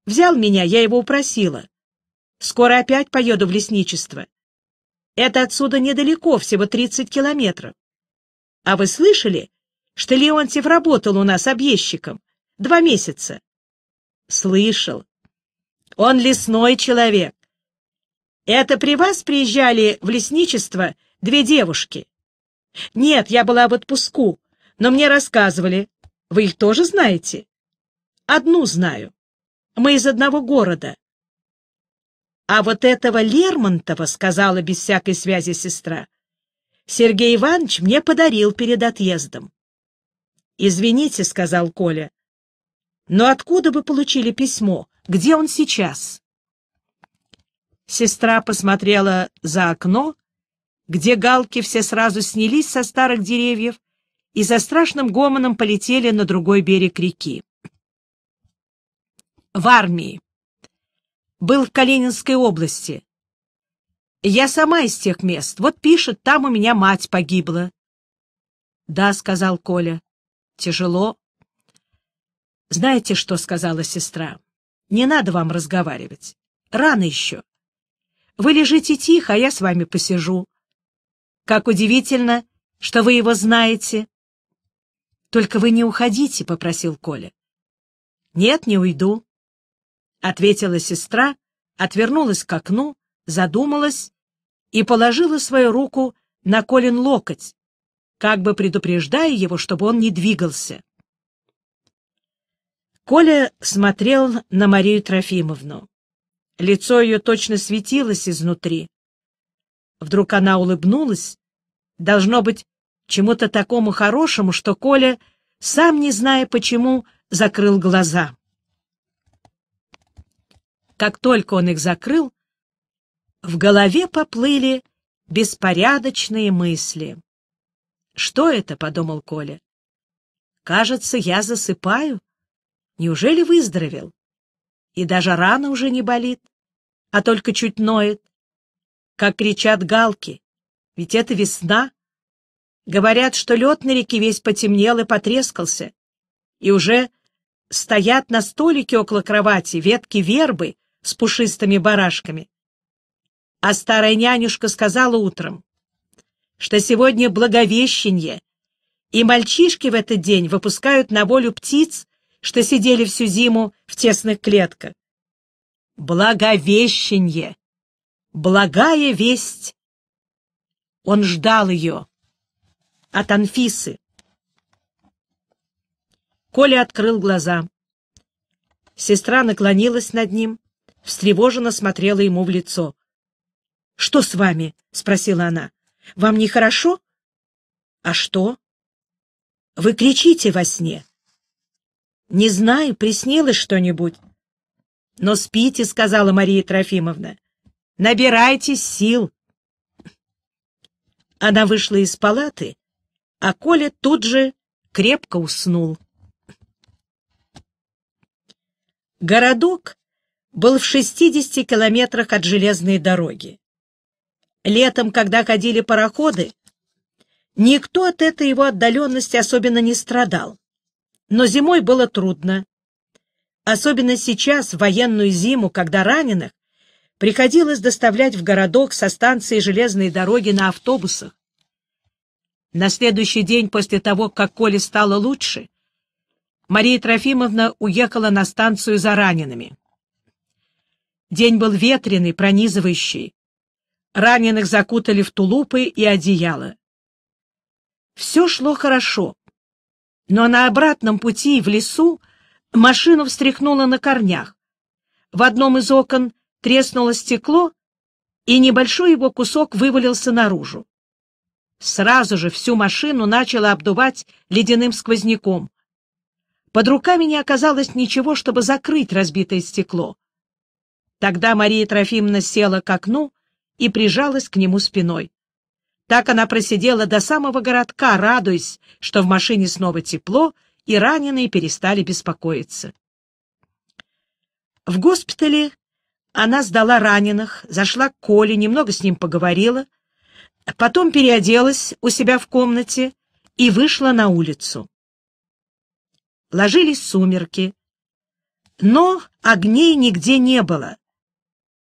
Взял меня, я его упросила. Скоро опять поеду в лесничество. Это отсюда недалеко, всего 30 километров. А вы слышали, что Леонтьев работал у нас объездчиком? Два месяца. Слышал. Он лесной человек. Это при вас приезжали в лесничество две девушки? Нет, я была в отпуску, но мне рассказывали. Вы их тоже знаете? Одну знаю. Мы из одного города. А вот этого Лермонтова, сказала без всякой связи сестра, Сергей Иванович мне подарил перед отъездом. «Извините», — сказал Коля. «Но откуда вы получили письмо? Где он сейчас?» Сестра посмотрела за окно, где галки все сразу снялись со старых деревьев и за страшным гомоном полетели на другой берег реки. В армии. Был в Калининской области. Я сама из тех мест. Вот пишет, там у меня мать погибла. — Да, — сказал Коля. — Тяжело. — Знаете что, — сказала сестра, — не надо вам разговаривать. Рано еще. Вы лежите тихо, а я с вами посижу. Как удивительно, что вы его знаете. Только вы не уходите, — попросил Коля. Нет, не уйду, — ответила сестра, отвернулась к окну, задумалась и положила свою руку на Колин локоть, как бы предупреждая его, чтобы он не двигался. Коля смотрел на Марию Трофимовну. Лицо ее точно светилось изнутри. Вдруг она улыбнулась, должно быть, чему-то такому хорошему, что Коля, сам не зная почему, закрыл глаза. Как только он их закрыл, в голове поплыли беспорядочные мысли. «Что это?» — подумал Коля. «Кажется, я засыпаю. Неужели выздоровел?» и даже рана уже не болит, а только чуть ноет. Как кричат галки, ведь это весна. Говорят, что лед на реке весь потемнел и потрескался, и уже стоят на столике около кровати ветки вербы с пушистыми барашками. А старая нянюшка сказала утром, что сегодня благовещение, и мальчишки в этот день выпускают на волю птиц что сидели всю зиму в тесных клетках. Благовещение, Благая весть! Он ждал ее от Анфисы. Коля открыл глаза. Сестра наклонилась над ним, встревоженно смотрела ему в лицо. — Что с вами? — спросила она. — Вам нехорошо? — А что? — Вы кричите во сне. — не знаю, приснилось что-нибудь. — Но спите, — сказала Мария Трофимовна. — Набирайтесь сил. Она вышла из палаты, а Коля тут же крепко уснул. Городок был в 60 километрах от железной дороги. Летом, когда ходили пароходы, никто от этой его отдаленности особенно не страдал но зимой было трудно. Особенно сейчас, в военную зиму, когда раненых, приходилось доставлять в городок со станции железной дороги на автобусах. На следующий день после того, как Коле стало лучше, Мария Трофимовна уехала на станцию за ранеными. День был ветреный, пронизывающий. Раненых закутали в тулупы и одеяло. Все шло хорошо. Но на обратном пути в лесу машину встряхнула на корнях. В одном из окон треснуло стекло, и небольшой его кусок вывалился наружу. Сразу же всю машину начало обдувать ледяным сквозняком. Под руками не оказалось ничего, чтобы закрыть разбитое стекло. Тогда Мария Трофимовна села к окну и прижалась к нему спиной. Так она просидела до самого городка, радуясь, что в машине снова тепло, и раненые перестали беспокоиться. В госпитале она сдала раненых, зашла к Коле, немного с ним поговорила, потом переоделась у себя в комнате и вышла на улицу. Ложились сумерки, но огней нигде не было.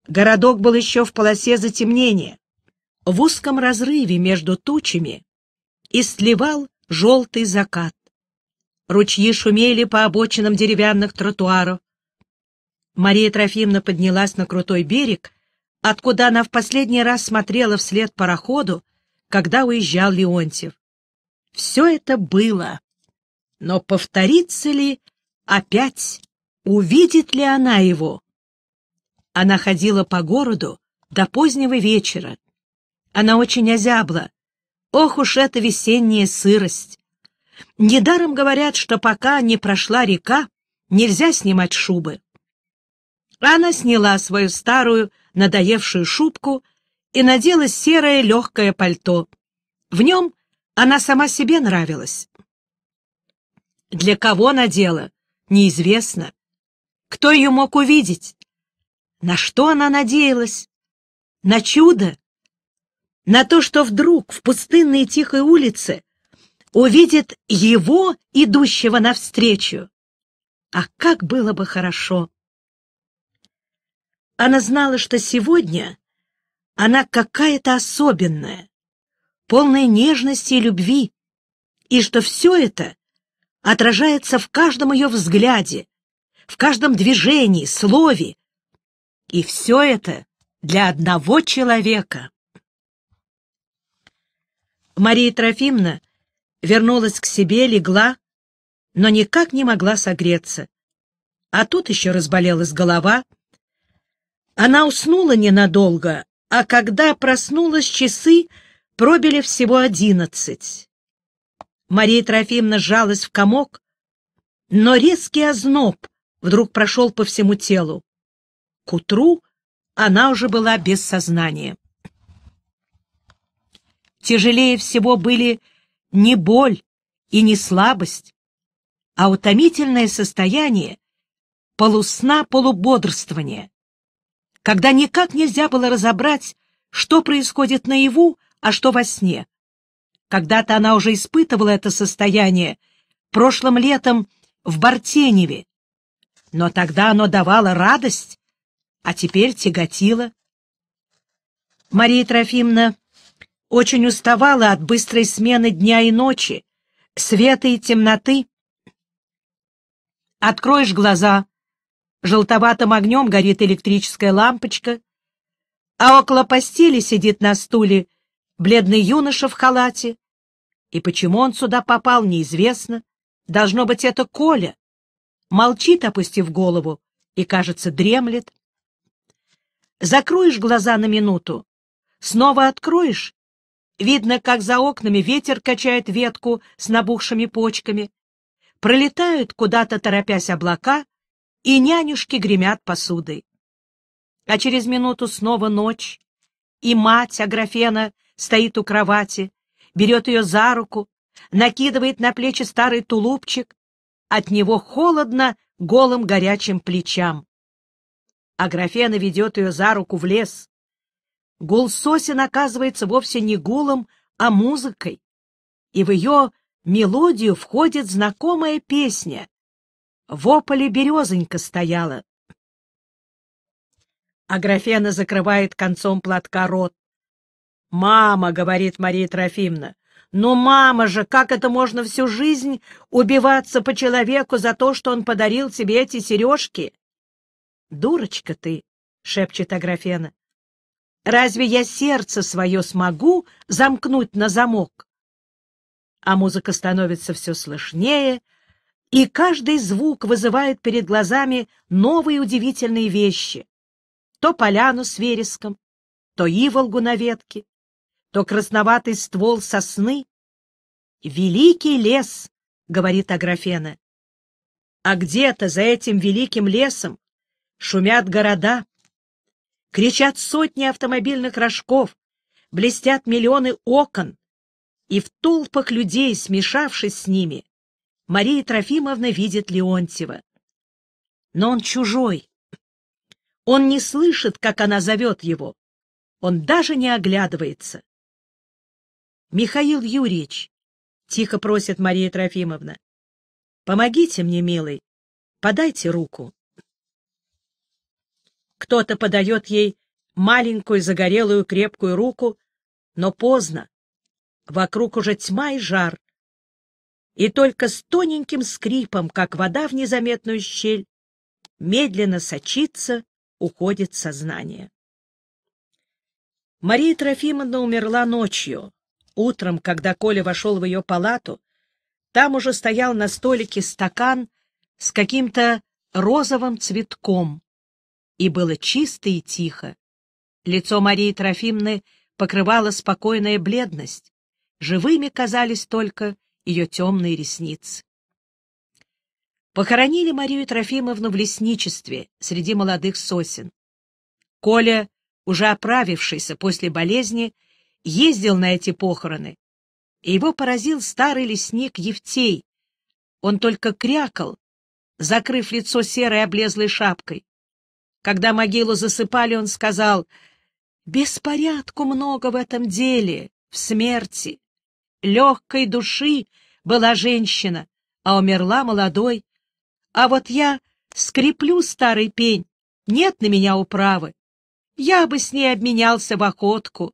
Городок был еще в полосе затемнения в узком разрыве между тучами и сливал желтый закат. Ручьи шумели по обочинам деревянных тротуаров. Мария Трофимовна поднялась на крутой берег, откуда она в последний раз смотрела вслед пароходу, когда уезжал Леонтьев. Все это было. Но повторится ли опять? Увидит ли она его? Она ходила по городу до позднего вечера, она очень озябла. Ох уж эта весенняя сырость! Недаром говорят, что пока не прошла река, нельзя снимать шубы. Она сняла свою старую, надоевшую шубку и надела серое легкое пальто. В нем она сама себе нравилась. Для кого надела, неизвестно. Кто ее мог увидеть? На что она надеялась? На чудо? на то, что вдруг в пустынной тихой улице увидит его, идущего навстречу. А как было бы хорошо! Она знала, что сегодня она какая-то особенная, полная нежности и любви, и что все это отражается в каждом ее взгляде, в каждом движении, слове. И все это для одного человека. Мария Трофимовна вернулась к себе, легла, но никак не могла согреться. А тут еще разболелась голова. Она уснула ненадолго, а когда проснулась, часы пробили всего одиннадцать. Мария Трофимовна сжалась в комок, но резкий озноб вдруг прошел по всему телу. К утру она уже была без сознания. Тяжелее всего были не боль и не слабость, а утомительное состояние полусна-полубодрствования, когда никак нельзя было разобрать, что происходит наяву, а что во сне. Когда-то она уже испытывала это состояние прошлым летом в Бартеневе, но тогда оно давало радость, а теперь тяготило. Мария Трофимовна очень уставала от быстрой смены дня и ночи, света и темноты. Откроешь глаза, желтоватым огнем горит электрическая лампочка, а около постели сидит на стуле бледный юноша в халате. И почему он сюда попал, неизвестно. Должно быть, это Коля. Молчит, опустив голову, и, кажется, дремлет. Закроешь глаза на минуту, снова откроешь Видно, как за окнами ветер качает ветку с набухшими почками. Пролетают куда-то, торопясь облака, и нянюшки гремят посудой. А через минуту снова ночь, и мать Аграфена стоит у кровати, берет ее за руку, накидывает на плечи старый тулупчик, от него холодно голым горячим плечам. Аграфена ведет ее за руку в лес, Гул сосен оказывается вовсе не гулом, а музыкой, и в ее мелодию входит знакомая песня. В ополе березонька стояла. Аграфена закрывает концом платка рот. «Мама», — говорит Мария Трофимовна, — «ну, мама же, как это можно всю жизнь убиваться по человеку за то, что он подарил тебе эти сережки?» «Дурочка ты», — шепчет Аграфена, Разве я сердце свое смогу замкнуть на замок? А музыка становится все слышнее, и каждый звук вызывает перед глазами новые удивительные вещи. То поляну с вереском, то иволгу на ветке, то красноватый ствол сосны. «Великий лес», — говорит Аграфена. А где-то за этим великим лесом шумят города, кричат сотни автомобильных рожков, блестят миллионы окон, и в толпах людей, смешавшись с ними, Мария Трофимовна видит Леонтьева. Но он чужой. Он не слышит, как она зовет его. Он даже не оглядывается. «Михаил Юрьевич», — тихо просит Мария Трофимовна, — «помогите мне, милый, подайте руку». Кто-то подает ей маленькую загорелую крепкую руку, но поздно. Вокруг уже тьма и жар. И только с тоненьким скрипом, как вода в незаметную щель, медленно сочится, уходит сознание. Мария Трофимовна умерла ночью. Утром, когда Коля вошел в ее палату, там уже стоял на столике стакан с каким-то розовым цветком и было чисто и тихо. Лицо Марии Трофимны покрывала спокойная бледность, живыми казались только ее темные ресницы. Похоронили Марию Трофимовну в лесничестве среди молодых сосен. Коля, уже оправившийся после болезни, ездил на эти похороны, и его поразил старый лесник Евтей. Он только крякал, закрыв лицо серой облезлой шапкой. Когда могилу засыпали, он сказал, «Беспорядку много в этом деле, в смерти. Легкой души была женщина, а умерла молодой. А вот я скреплю старый пень, нет на меня управы. Я бы с ней обменялся в охотку.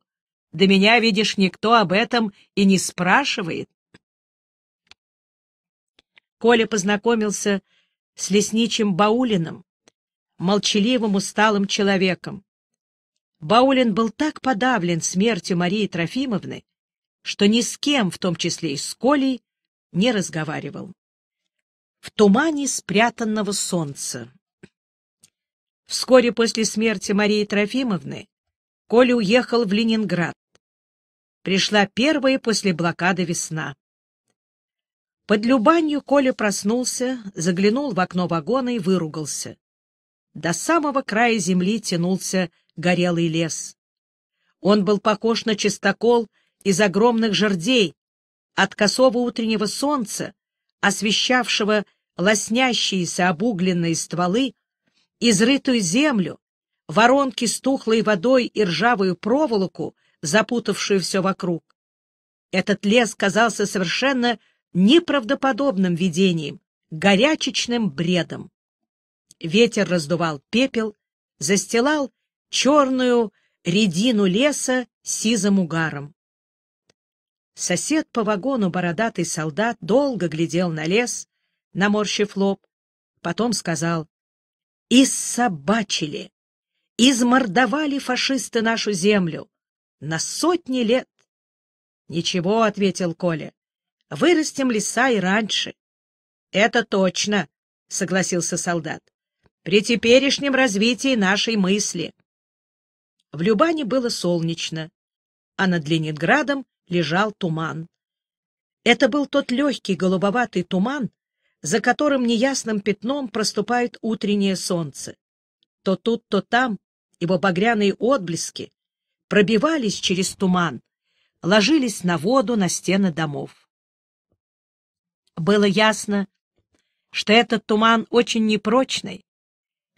До меня, видишь, никто об этом и не спрашивает». Коля познакомился с лесничим Баулиным, молчаливым, усталым человеком. Баулин был так подавлен смертью Марии Трофимовны, что ни с кем, в том числе и с Колей, не разговаривал. В тумане спрятанного солнца. Вскоре после смерти Марии Трофимовны Коля уехал в Ленинград. Пришла первая после блокады весна. Под Любанью Коля проснулся, заглянул в окно вагона и выругался. До самого края земли тянулся горелый лес. Он был похож на чистокол из огромных жердей. От косого утреннего солнца, освещавшего лоснящиеся обугленные стволы, изрытую землю, воронки с тухлой водой и ржавую проволоку, запутавшую все вокруг. Этот лес казался совершенно неправдоподобным видением, горячечным бредом ветер раздувал пепел, застилал черную редину леса сизым угаром. Сосед по вагону, бородатый солдат, долго глядел на лес, наморщив лоб, потом сказал, «Иссобачили, измордовали фашисты нашу землю на сотни лет». «Ничего», — ответил Коля, — «вырастем леса и раньше». «Это точно», — согласился солдат при теперешнем развитии нашей мысли. В Любане было солнечно, а над Ленинградом лежал туман. Это был тот легкий голубоватый туман, за которым неясным пятном проступает утреннее солнце. То тут, то там его багряные отблески пробивались через туман, ложились на воду, на стены домов. Было ясно, что этот туман очень непрочный,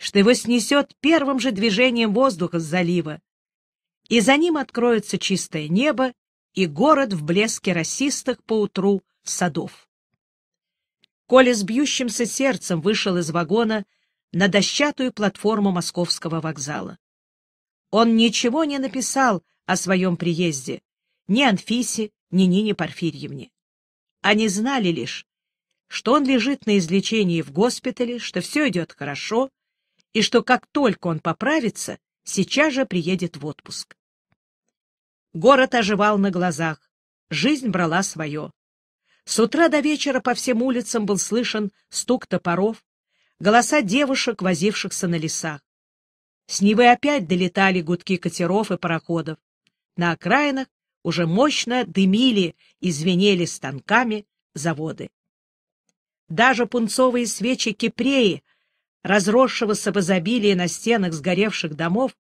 что его снесет первым же движением воздуха с залива, и за ним откроется чистое небо и город в блеске расистых поутру садов. Коля с бьющимся сердцем вышел из вагона на дощатую платформу московского вокзала. Он ничего не написал о своем приезде, ни Анфисе, ни Нине Порфирьевне. Они знали лишь, что он лежит на излечении в госпитале, что все идет хорошо, и что как только он поправится, сейчас же приедет в отпуск. Город оживал на глазах, жизнь брала свое. С утра до вечера по всем улицам был слышен стук топоров, голоса девушек, возившихся на лесах. С Невы опять долетали гудки катеров и пароходов. На окраинах уже мощно дымили и звенели станками заводы. Даже пунцовые свечи Кипреи разросшегося в изобилии на стенах сгоревших домов,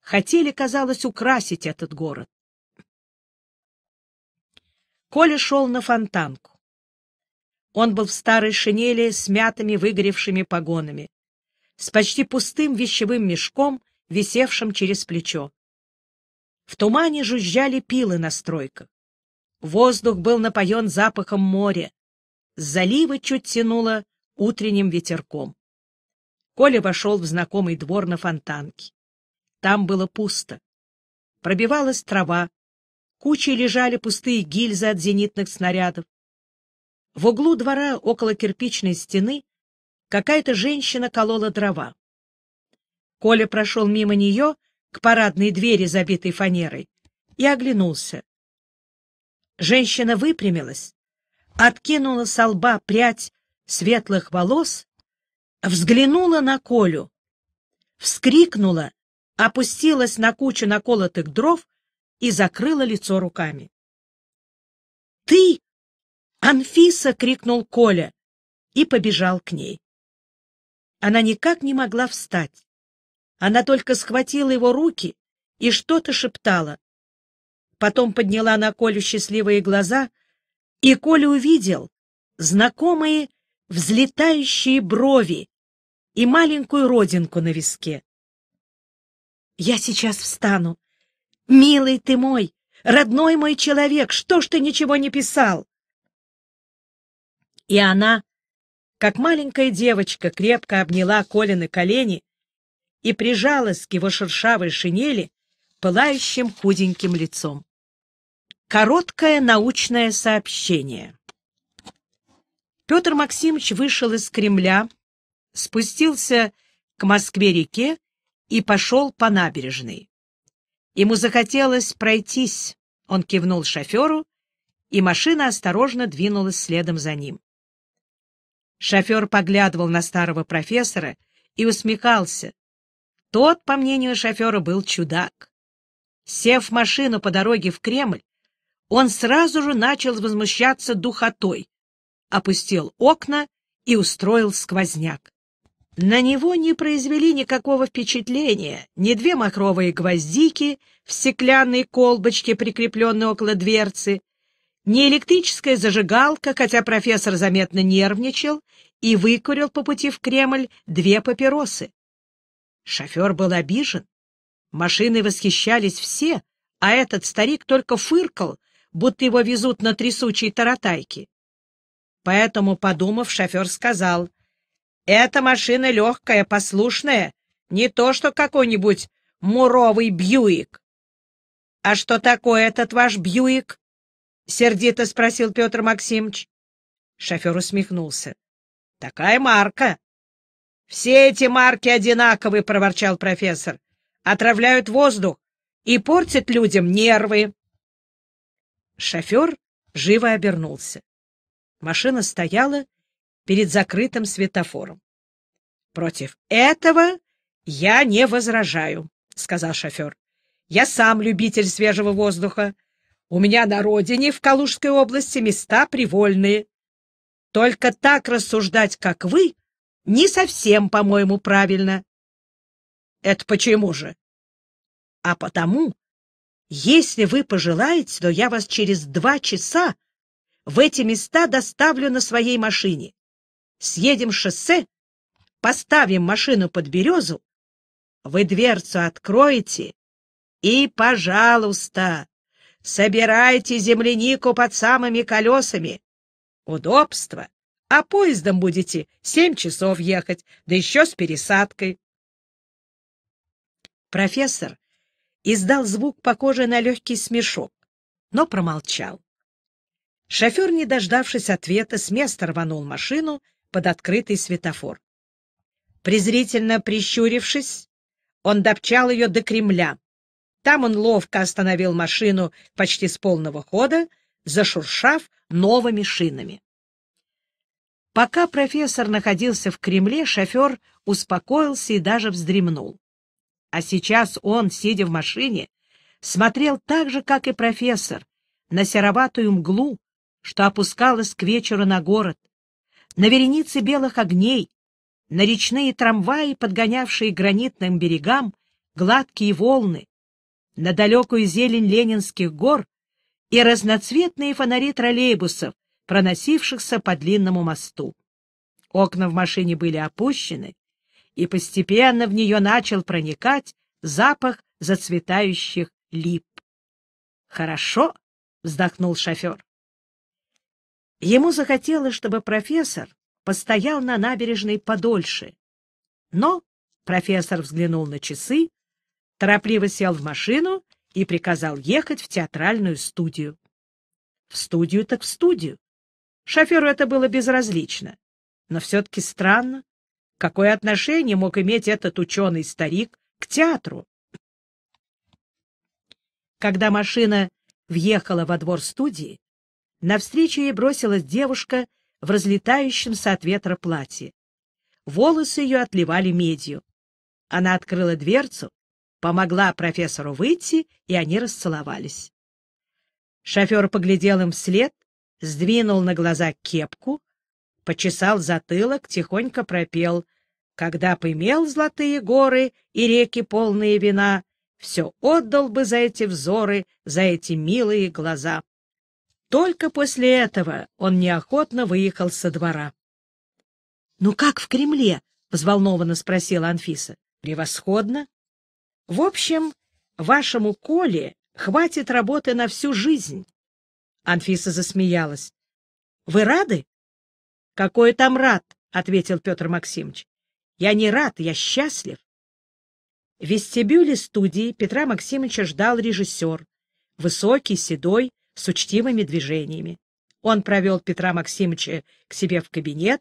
хотели, казалось, украсить этот город. Коля шел на фонтанку. Он был в старой шинели с мятыми выгоревшими погонами, с почти пустым вещевым мешком, висевшим через плечо. В тумане жужжали пилы на стройках. Воздух был напоен запахом моря. С залива чуть тянуло утренним ветерком. Коля вошел в знакомый двор на фонтанке. Там было пусто. Пробивалась трава, кучей лежали пустые гильзы от зенитных снарядов. В углу двора около кирпичной стены какая-то женщина колола дрова. Коля прошел мимо нее к парадной двери, забитой фанерой, и оглянулся. Женщина выпрямилась, откинула со лба прядь светлых волос взглянула на Колю, вскрикнула, опустилась на кучу наколотых дров и закрыла лицо руками. — Ты! Анфиса! — крикнул Коля и побежал к ней. Она никак не могла встать. Она только схватила его руки и что-то шептала. Потом подняла на Колю счастливые глаза, и Коля увидел знакомые взлетающие брови и маленькую родинку на виске. «Я сейчас встану. Милый ты мой, родной мой человек, что ж ты ничего не писал?» И она, как маленькая девочка, крепко обняла Колины колени и прижалась к его шершавой шинели пылающим худеньким лицом. Короткое научное сообщение. Петр Максимович вышел из Кремля, спустился к Москве-реке и пошел по набережной. Ему захотелось пройтись. Он кивнул шоферу, и машина осторожно двинулась следом за ним. Шофер поглядывал на старого профессора и усмехался. Тот, по мнению шофера, был чудак. Сев в машину по дороге в Кремль, он сразу же начал возмущаться духотой, опустил окна и устроил сквозняк. На него не произвели никакого впечатления ни две махровые гвоздики в стеклянной колбочке, прикрепленной около дверцы, ни электрическая зажигалка, хотя профессор заметно нервничал и выкурил по пути в Кремль две папиросы. Шофер был обижен. Машины восхищались все, а этот старик только фыркал, будто его везут на трясучей таратайке. Поэтому, подумав, шофер сказал — эта машина легкая, послушная, не то что какой-нибудь муровый Бьюик. — А что такое этот ваш Бьюик? — сердито спросил Петр Максимович. Шофер усмехнулся. — Такая марка. — Все эти марки одинаковы, — проворчал профессор. — Отравляют воздух и портят людям нервы. Шофер живо обернулся. Машина стояла перед закрытым светофором. «Против этого я не возражаю», — сказал шофер. «Я сам любитель свежего воздуха. У меня на родине, в Калужской области, места привольные. Только так рассуждать, как вы, не совсем, по-моему, правильно». «Это почему же?» «А потому, если вы пожелаете, то я вас через два часа в эти места доставлю на своей машине съедем шоссе, поставим машину под березу, вы дверцу откроете и, пожалуйста, собирайте землянику под самыми колесами. Удобство. А поездом будете семь часов ехать, да еще с пересадкой. Профессор издал звук, похожий на легкий смешок, но промолчал. Шофер, не дождавшись ответа, с места рванул машину под открытый светофор. Презрительно прищурившись, он допчал ее до Кремля. Там он ловко остановил машину почти с полного хода, зашуршав новыми шинами. Пока профессор находился в Кремле, шофер успокоился и даже вздремнул. А сейчас он, сидя в машине, смотрел так же, как и профессор, на сероватую мглу, что опускалась к вечеру на город, на веренице белых огней, на речные трамваи, подгонявшие гранитным берегам гладкие волны, на далекую зелень Ленинских гор и разноцветные фонари троллейбусов, проносившихся по длинному мосту. Окна в машине были опущены, и постепенно в нее начал проникать запах зацветающих лип. «Хорошо», — вздохнул шофер. Ему захотелось, чтобы профессор постоял на набережной подольше. Но профессор взглянул на часы, торопливо сел в машину и приказал ехать в театральную студию. В студию так в студию. Шоферу это было безразлично. Но все-таки странно, какое отношение мог иметь этот ученый-старик к театру. Когда машина въехала во двор студии, Навстречу ей бросилась девушка в разлетающемся от ветра платье. Волосы ее отливали медью. Она открыла дверцу, помогла профессору выйти, и они расцеловались. Шофер поглядел им вслед, сдвинул на глаза кепку, почесал затылок, тихонько пропел «Когда б имел золотые горы и реки полные вина, все отдал бы за эти взоры, за эти милые глаза». Только после этого он неохотно выехал со двора. — Ну как в Кремле? — взволнованно спросила Анфиса. — Превосходно. — В общем, вашему Коле хватит работы на всю жизнь. Анфиса засмеялась. — Вы рады? — Какой там рад? — ответил Петр Максимович. — Я не рад, я счастлив. В вестибюле студии Петра Максимовича ждал режиссер, высокий, седой, с учтивыми движениями. Он провел Петра Максимовича к себе в кабинет,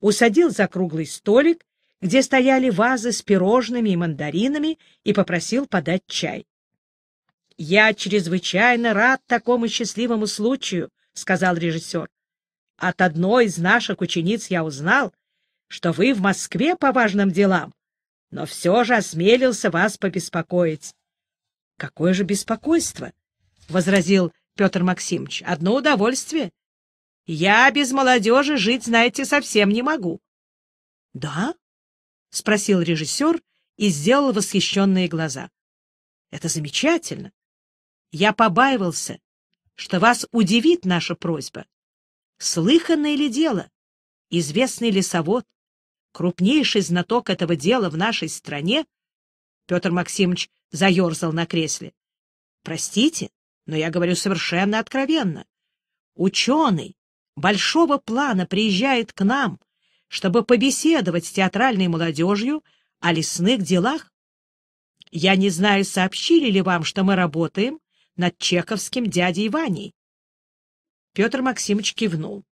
усадил за круглый столик, где стояли вазы с пирожными и мандаринами, и попросил подать чай. — Я чрезвычайно рад такому счастливому случаю, — сказал режиссер. — От одной из наших учениц я узнал, что вы в Москве по важным делам, но все же осмелился вас побеспокоить. — Какое же беспокойство! — возразил Петр Максимович, одно удовольствие. Я без молодежи жить, знаете, совсем не могу. — Да? — спросил режиссер и сделал восхищенные глаза. — Это замечательно. Я побаивался, что вас удивит наша просьба. Слыханное ли дело? Известный лесовод, крупнейший знаток этого дела в нашей стране, Петр Максимович заерзал на кресле. — Простите, но я говорю совершенно откровенно. Ученый большого плана приезжает к нам, чтобы побеседовать с театральной молодежью о лесных делах. Я не знаю, сообщили ли вам, что мы работаем над чеховским дядей Ваней. Петр Максимович кивнул.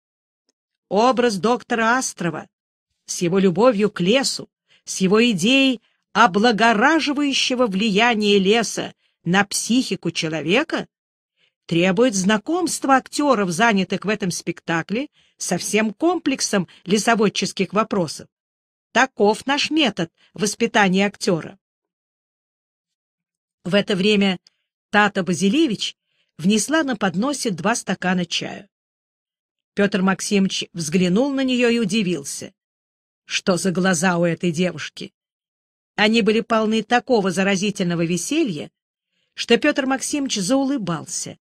Образ доктора Астрова с его любовью к лесу, с его идеей облагораживающего влияния леса на психику человека требует знакомства актеров, занятых в этом спектакле, со всем комплексом лесоводческих вопросов. Таков наш метод воспитания актера. В это время Тата Базилевич внесла на подносе два стакана чая. Петр Максимович взглянул на нее и удивился. Что за глаза у этой девушки? Они были полны такого заразительного веселья, что Петр Максимович заулыбался.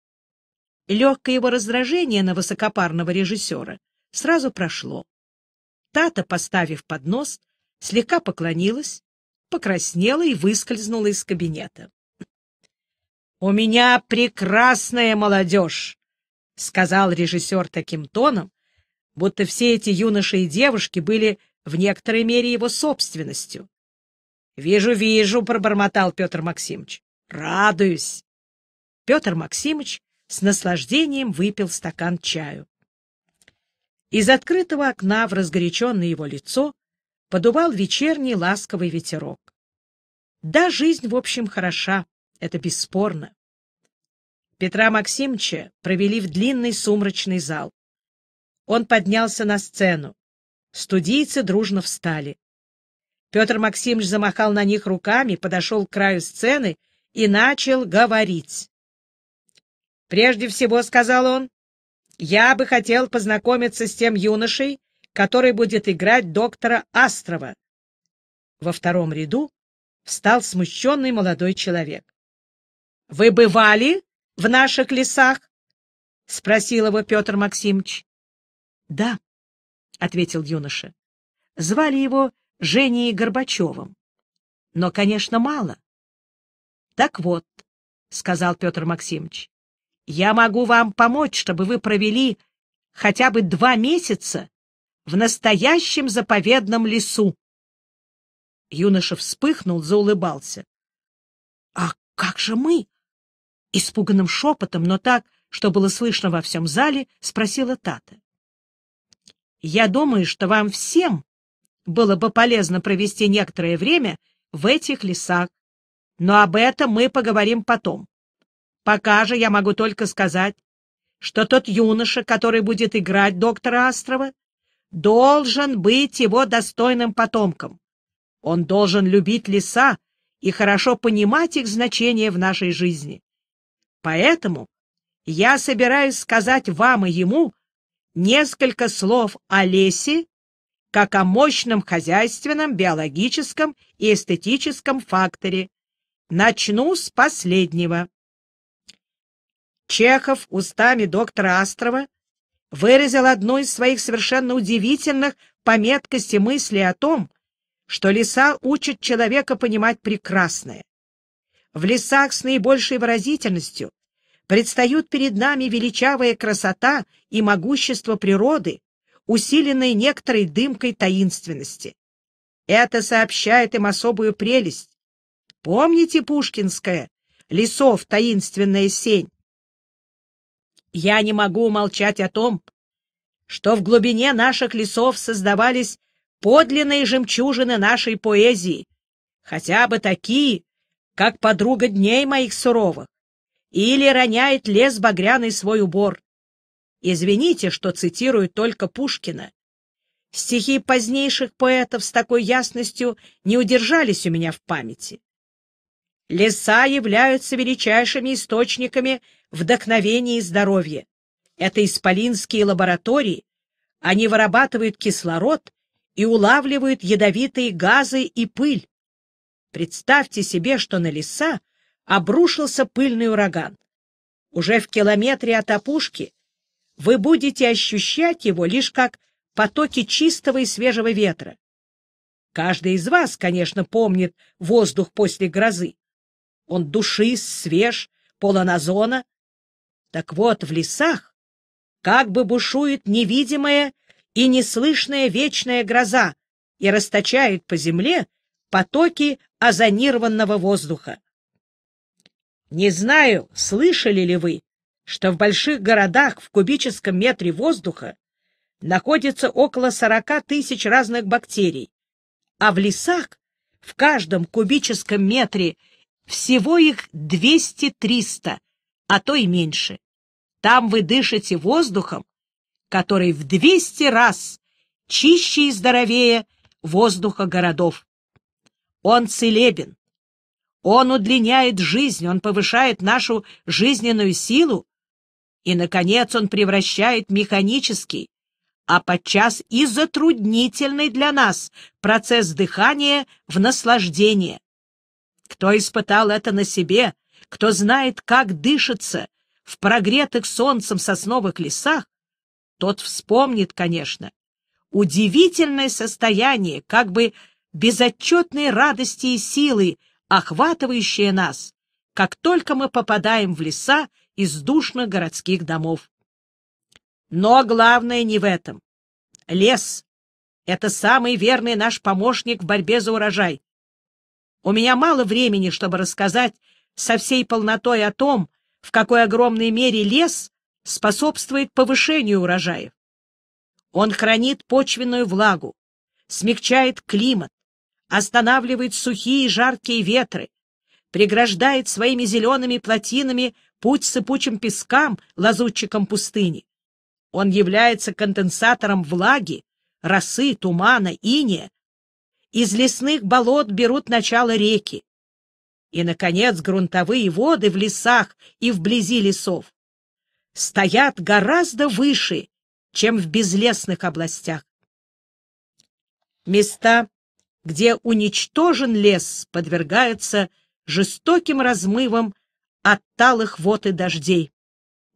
Легкое его раздражение на высокопарного режиссера сразу прошло. Тата, поставив поднос, слегка поклонилась, покраснела и выскользнула из кабинета. — У меня прекрасная молодежь! — сказал режиссер таким тоном, будто все эти юноши и девушки были в некоторой мере его собственностью. — Вижу, вижу, — пробормотал Петр Максимович. — Радуюсь. Петр Максимович с наслаждением выпил стакан чаю. Из открытого окна в разгоряченное его лицо подувал вечерний ласковый ветерок. Да, жизнь, в общем, хороша, это бесспорно. Петра Максимовича провели в длинный сумрачный зал. Он поднялся на сцену. Студийцы дружно встали. Петр Максимович замахал на них руками, подошел к краю сцены и начал говорить. Прежде всего, — сказал он, — я бы хотел познакомиться с тем юношей, который будет играть доктора Астрова. Во втором ряду встал смущенный молодой человек. — Вы бывали в наших лесах? — спросил его Петр Максимович. — Да, — ответил юноша. Звали его Женей Горбачевым. Но, конечно, мало. — Так вот, — сказал Петр Максимович, я могу вам помочь, чтобы вы провели хотя бы два месяца в настоящем заповедном лесу. Юноша вспыхнул, заулыбался. — А как же мы? — испуганным шепотом, но так, что было слышно во всем зале, спросила Тата. — Я думаю, что вам всем было бы полезно провести некоторое время в этих лесах, но об этом мы поговорим потом. Пока же я могу только сказать, что тот юноша, который будет играть доктора Астрова, должен быть его достойным потомком. Он должен любить леса и хорошо понимать их значение в нашей жизни. Поэтому я собираюсь сказать вам и ему несколько слов о лесе, как о мощном хозяйственном, биологическом и эстетическом факторе. Начну с последнего. Чехов устами доктора Астрова выразил одну из своих совершенно удивительных по меткости мыслей о том, что леса учат человека понимать прекрасное. В лесах с наибольшей выразительностью предстают перед нами величавая красота и могущество природы, усиленные некоторой дымкой таинственности. Это сообщает им особую прелесть. Помните Пушкинское «Лесов таинственная сень»? Я не могу умолчать о том, что в глубине наших лесов создавались подлинные жемчужины нашей поэзии, хотя бы такие, как подруга дней моих суровых, или роняет лес багряный свой убор. Извините, что цитирую только Пушкина. Стихи позднейших поэтов с такой ясностью не удержались у меня в памяти. Леса являются величайшими источниками вдохновение и здоровье. Это исполинские лаборатории. Они вырабатывают кислород и улавливают ядовитые газы и пыль. Представьте себе, что на леса обрушился пыльный ураган. Уже в километре от опушки вы будете ощущать его лишь как потоки чистого и свежего ветра. Каждый из вас, конечно, помнит воздух после грозы. Он душист, свеж, полон озона, так вот, в лесах как бы бушует невидимая и неслышная вечная гроза и расточает по земле потоки озонированного воздуха. Не знаю, слышали ли вы, что в больших городах в кубическом метре воздуха находится около 40 тысяч разных бактерий, а в лесах в каждом кубическом метре всего их 200-300, а то и меньше. Там вы дышите воздухом, который в 200 раз чище и здоровее воздуха городов. Он целебен. Он удлиняет жизнь, он повышает нашу жизненную силу, и, наконец, он превращает механический, а подчас и затруднительный для нас процесс дыхания в наслаждение. Кто испытал это на себе, кто знает, как дышится, в прогретых солнцем сосновых лесах, тот вспомнит, конечно, удивительное состояние, как бы безотчетной радости и силы, охватывающее нас, как только мы попадаем в леса из душных городских домов. Но главное не в этом. Лес — это самый верный наш помощник в борьбе за урожай. У меня мало времени, чтобы рассказать со всей полнотой о том, в какой огромной мере лес способствует повышению урожаев. Он хранит почвенную влагу, смягчает климат, останавливает сухие и жаркие ветры, преграждает своими зелеными плотинами путь сыпучим пескам, лазутчикам пустыни. Он является конденсатором влаги, росы, тумана, иния. Из лесных болот берут начало реки. И, наконец, грунтовые воды в лесах и вблизи лесов стоят гораздо выше, чем в безлесных областях. Места, где уничтожен лес, подвергаются жестоким размывам от талых вод и дождей.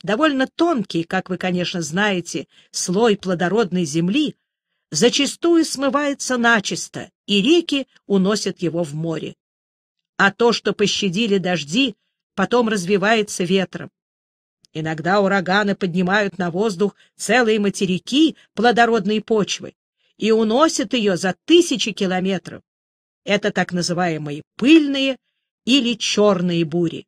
Довольно тонкий, как вы, конечно, знаете, слой плодородной земли зачастую смывается начисто, и реки уносят его в море а то, что пощадили дожди, потом развивается ветром. Иногда ураганы поднимают на воздух целые материки плодородной почвы и уносят ее за тысячи километров. Это так называемые пыльные или черные бури.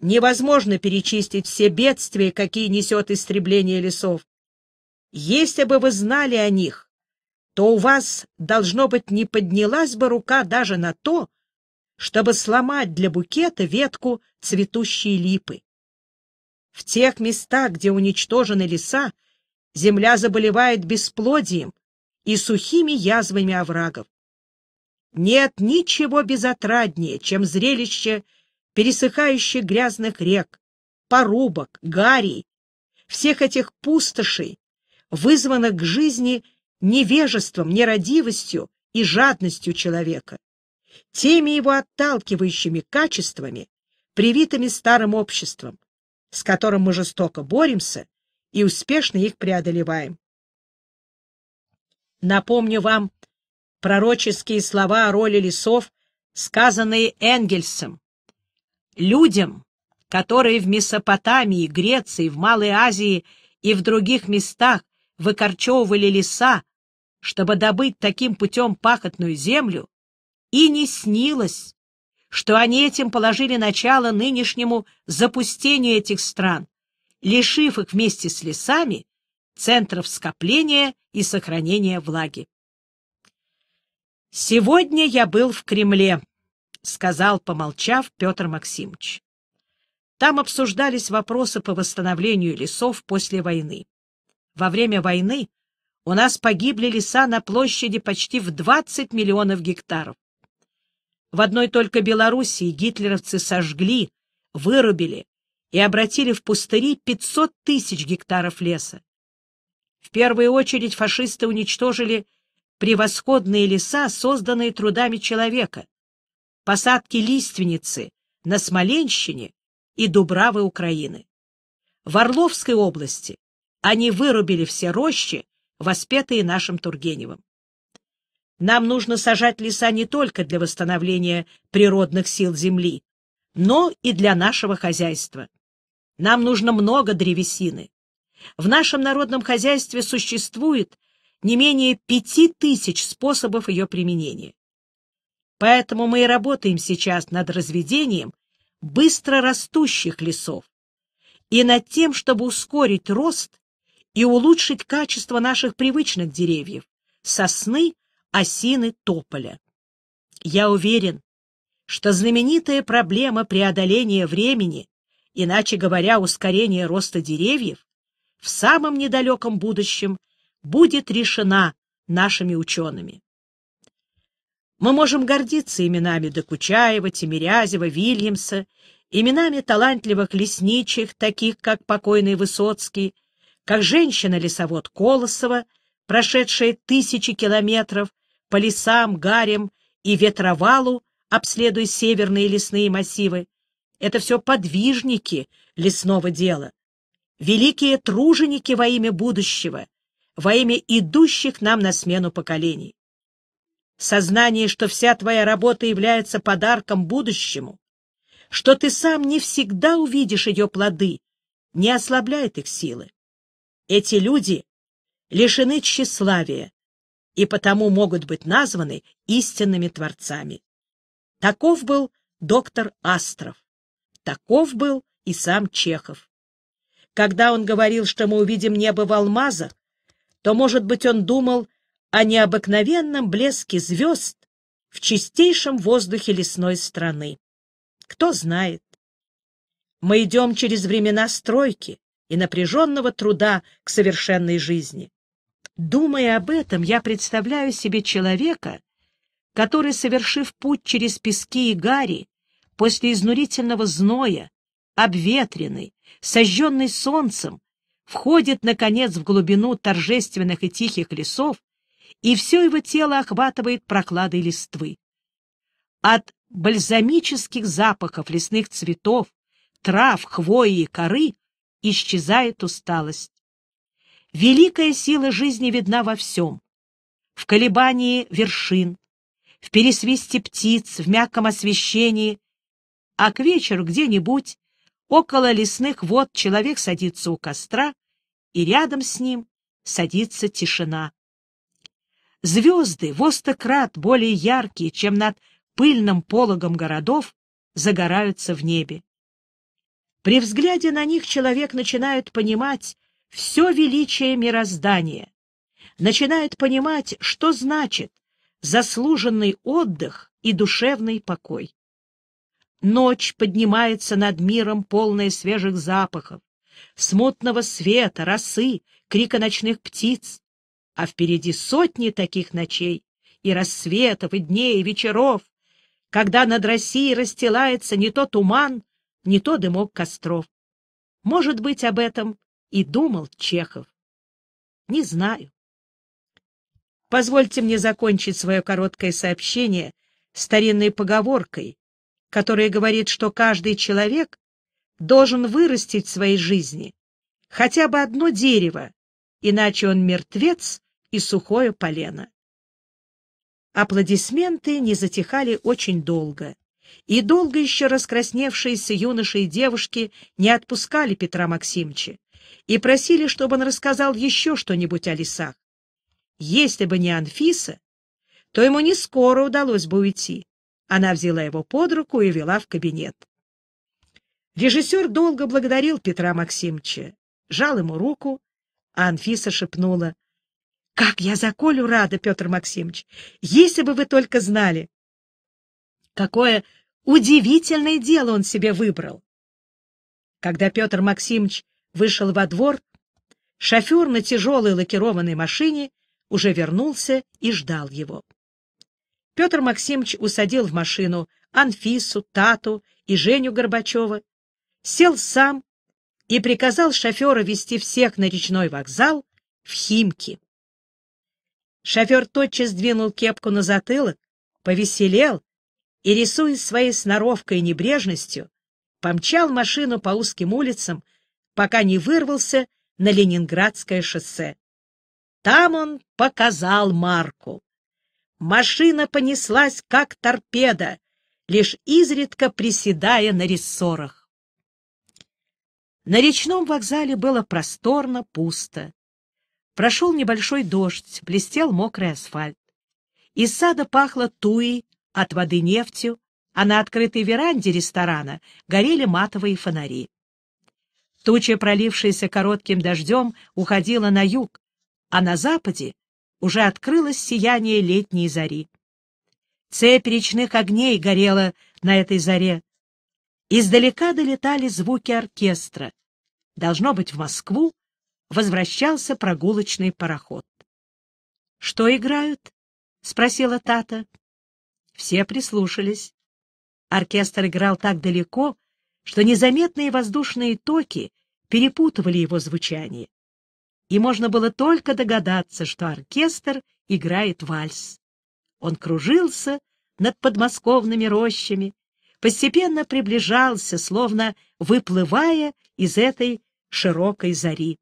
Невозможно перечистить все бедствия, какие несет истребление лесов. Если бы вы знали о них, то у вас, должно быть, не поднялась бы рука даже на то, чтобы сломать для букета ветку цветущей липы. В тех местах, где уничтожены леса, земля заболевает бесплодием и сухими язвами оврагов. Нет ничего безотраднее, чем зрелище пересыхающих грязных рек, порубок, гарей, всех этих пустошей, вызванных к жизни невежеством, нерадивостью и жадностью человека, теми его отталкивающими качествами, привитыми старым обществом, с которым мы жестоко боремся и успешно их преодолеваем. Напомню вам пророческие слова о роли лесов, сказанные Энгельсом. Людям, которые в Месопотамии, Греции, в Малой Азии и в других местах выкорчевывали леса, чтобы добыть таким путем пахотную землю, и не снилось, что они этим положили начало нынешнему запустению этих стран, лишив их вместе с лесами центров скопления и сохранения влаги. «Сегодня я был в Кремле», — сказал, помолчав, Петр Максимович. Там обсуждались вопросы по восстановлению лесов после войны. Во время войны у нас погибли леса на площади почти в 20 миллионов гектаров. В одной только Белоруссии гитлеровцы сожгли, вырубили и обратили в пустыри 500 тысяч гектаров леса. В первую очередь фашисты уничтожили превосходные леса, созданные трудами человека, посадки лиственницы на Смоленщине и Дубравы Украины. В Орловской области они вырубили все рощи, воспетые нашим Тургеневым. Нам нужно сажать леса не только для восстановления природных сил Земли, но и для нашего хозяйства. Нам нужно много древесины. В нашем народном хозяйстве существует не менее пяти тысяч способов ее применения. Поэтому мы и работаем сейчас над разведением быстро растущих лесов и над тем, чтобы ускорить рост и улучшить качество наших привычных деревьев — сосны, осины, тополя. Я уверен, что знаменитая проблема преодоления времени, иначе говоря, ускорения роста деревьев, в самом недалеком будущем будет решена нашими учеными. Мы можем гордиться именами Докучаева, Тимирязева, Вильямса, именами талантливых лесничих, таких как покойный Высоцкий, как женщина-лесовод Колосова, прошедшая тысячи километров по лесам, Гарем и ветровалу, обследуя северные лесные массивы. Это все подвижники лесного дела, великие труженики во имя будущего, во имя идущих нам на смену поколений. Сознание, что вся твоя работа является подарком будущему, что ты сам не всегда увидишь ее плоды, не ослабляет их силы. Эти люди лишены тщеславия и потому могут быть названы истинными творцами. Таков был доктор Астров. Таков был и сам Чехов. Когда он говорил, что мы увидим небо в алмазах, то, может быть, он думал о необыкновенном блеске звезд в чистейшем воздухе лесной страны. Кто знает. Мы идем через времена стройки, и напряженного труда к совершенной жизни. Думая об этом, я представляю себе человека, который, совершив путь через пески и гари, после изнурительного зноя, обветренный, сожженный солнцем, входит, наконец, в глубину торжественных и тихих лесов, и все его тело охватывает прохладой листвы. От бальзамических запахов лесных цветов, трав, хвои и коры исчезает усталость. Великая сила жизни видна во всем. В колебании вершин, в пересвисте птиц, в мягком освещении. А к вечеру где-нибудь около лесных вод человек садится у костра, и рядом с ним садится тишина. Звезды, в крат более яркие, чем над пыльным пологом городов, загораются в небе. При взгляде на них человек начинает понимать все величие мироздания, начинает понимать, что значит заслуженный отдых и душевный покой. Ночь поднимается над миром, полная свежих запахов, смутного света, росы, крика ночных птиц. А впереди сотни таких ночей, и рассветов, и дней, и вечеров, когда над Россией расстилается не то туман, не то дымок костров. Может быть, об этом и думал Чехов. Не знаю. Позвольте мне закончить свое короткое сообщение старинной поговоркой, которая говорит, что каждый человек должен вырастить в своей жизни хотя бы одно дерево, иначе он мертвец и сухое полено. Аплодисменты не затихали очень долго и долго еще раскрасневшиеся юноши и девушки не отпускали Петра Максимовича и просили, чтобы он рассказал еще что-нибудь о лесах. Если бы не Анфиса, то ему не скоро удалось бы уйти. Она взяла его под руку и вела в кабинет. Режиссер долго благодарил Петра Максимовича, жал ему руку, а Анфиса шепнула. — Как я за Колю рада, Петр Максимович! Если бы вы только знали! Какое Удивительное дело он себе выбрал. Когда Петр Максимович вышел во двор, шофер на тяжелой лакированной машине уже вернулся и ждал его. Петр Максимович усадил в машину Анфису, Тату и Женю Горбачева, сел сам и приказал шофера вести всех на речной вокзал в Химки. Шофер тотчас двинул кепку на затылок, повеселел и, рисуя своей сноровкой и небрежностью, помчал машину по узким улицам, пока не вырвался на Ленинградское шоссе. Там он показал марку. Машина понеслась, как торпеда, лишь изредка приседая на рессорах. На речном вокзале было просторно, пусто. Прошел небольшой дождь, блестел мокрый асфальт. Из сада пахло туи от воды нефтью, а на открытой веранде ресторана горели матовые фонари. Туча, пролившаяся коротким дождем, уходила на юг, а на западе уже открылось сияние летней зари. Цепь речных огней горела на этой заре. Издалека долетали звуки оркестра. Должно быть, в Москву возвращался прогулочный пароход. — Что играют? — спросила Тата. Все прислушались. Оркестр играл так далеко, что незаметные воздушные токи перепутывали его звучание. И можно было только догадаться, что оркестр играет вальс. Он кружился над подмосковными рощами, постепенно приближался, словно выплывая из этой широкой зари.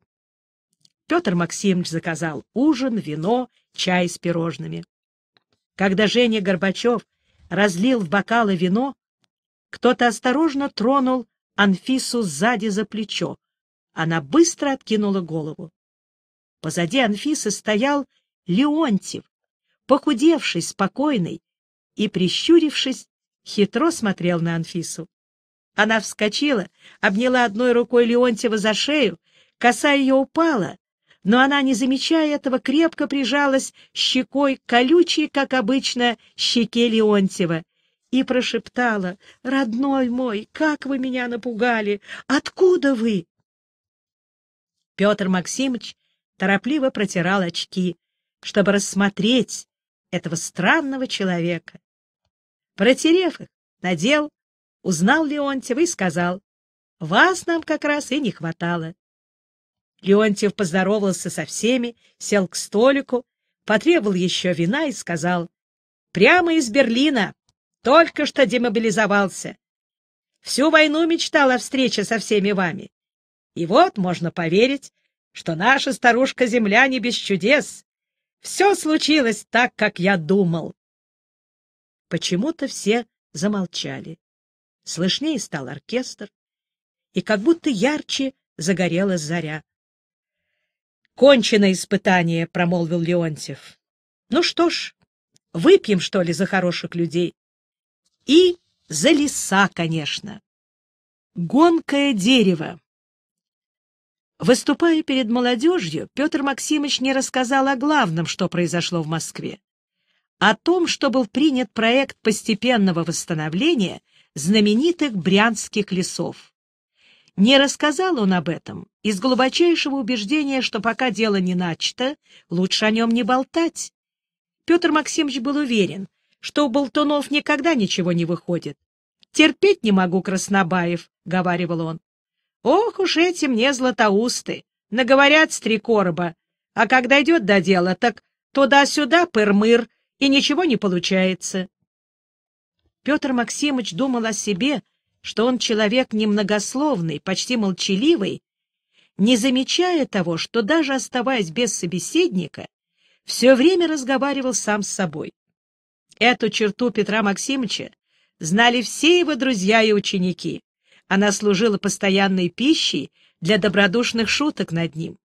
Петр Максимович заказал ужин, вино, чай с пирожными. Когда Женя Горбачев разлил в бокалы вино, кто-то осторожно тронул Анфису сзади за плечо. Она быстро откинула голову. Позади Анфисы стоял Леонтьев, похудевший, спокойный, и, прищурившись, хитро смотрел на Анфису. Она вскочила, обняла одной рукой Леонтьева за шею, коса ее упала, но она, не замечая этого, крепко прижалась щекой колючей, как обычно, щеке Леонтьева и прошептала, «Родной мой, как вы меня напугали! Откуда вы?» Петр Максимович торопливо протирал очки, чтобы рассмотреть этого странного человека. Протерев их, надел, узнал Леонтьева и сказал, «Вас нам как раз и не хватало». Леонтьев поздоровался со всеми, сел к столику, потребовал еще вина и сказал, «Прямо из Берлина, только что демобилизовался. Всю войну мечтал о встрече со всеми вами. И вот можно поверить, что наша старушка-земля не без чудес. Все случилось так, как я думал». Почему-то все замолчали. Слышнее стал оркестр, и как будто ярче загорелась заря. Кончено испытание, — промолвил Леонтьев. — Ну что ж, выпьем, что ли, за хороших людей? И за леса, конечно. Гонкое дерево. Выступая перед молодежью, Петр Максимович не рассказал о главном, что произошло в Москве. О том, что был принят проект постепенного восстановления знаменитых брянских лесов. Не рассказал он об этом из глубочайшего убеждения, что пока дело не начато, лучше о нем не болтать. Петр Максимович был уверен, что у болтунов никогда ничего не выходит. «Терпеть не могу, Краснобаев», — говаривал он. «Ох уж эти мне златоусты! Наговорят с три короба, а когда идет до дела, так туда-сюда пыр и ничего не получается». Петр Максимович думал о себе, что он человек немногословный, почти молчаливый, не замечая того, что даже оставаясь без собеседника, все время разговаривал сам с собой. Эту черту Петра Максимовича знали все его друзья и ученики. Она служила постоянной пищей для добродушных шуток над ним.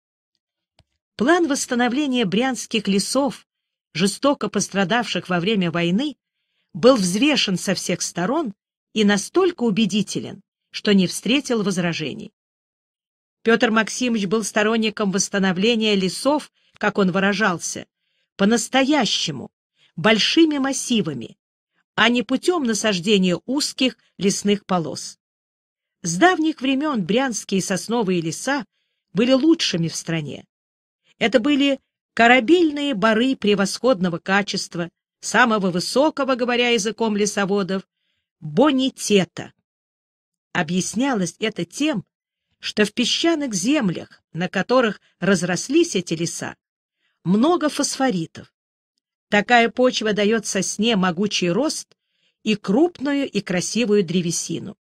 План восстановления брянских лесов, жестоко пострадавших во время войны, был взвешен со всех сторон и настолько убедителен, что не встретил возражений. Петр Максимович был сторонником восстановления лесов, как он выражался, по-настоящему, большими массивами, а не путем насаждения узких лесных полос. С давних времен брянские сосновые леса были лучшими в стране. Это были корабельные бары превосходного качества, самого высокого, говоря языком лесоводов, бонитета. Объяснялось это тем, что в песчаных землях, на которых разрослись эти леса, много фосфоритов. Такая почва дает сосне могучий рост и крупную и красивую древесину.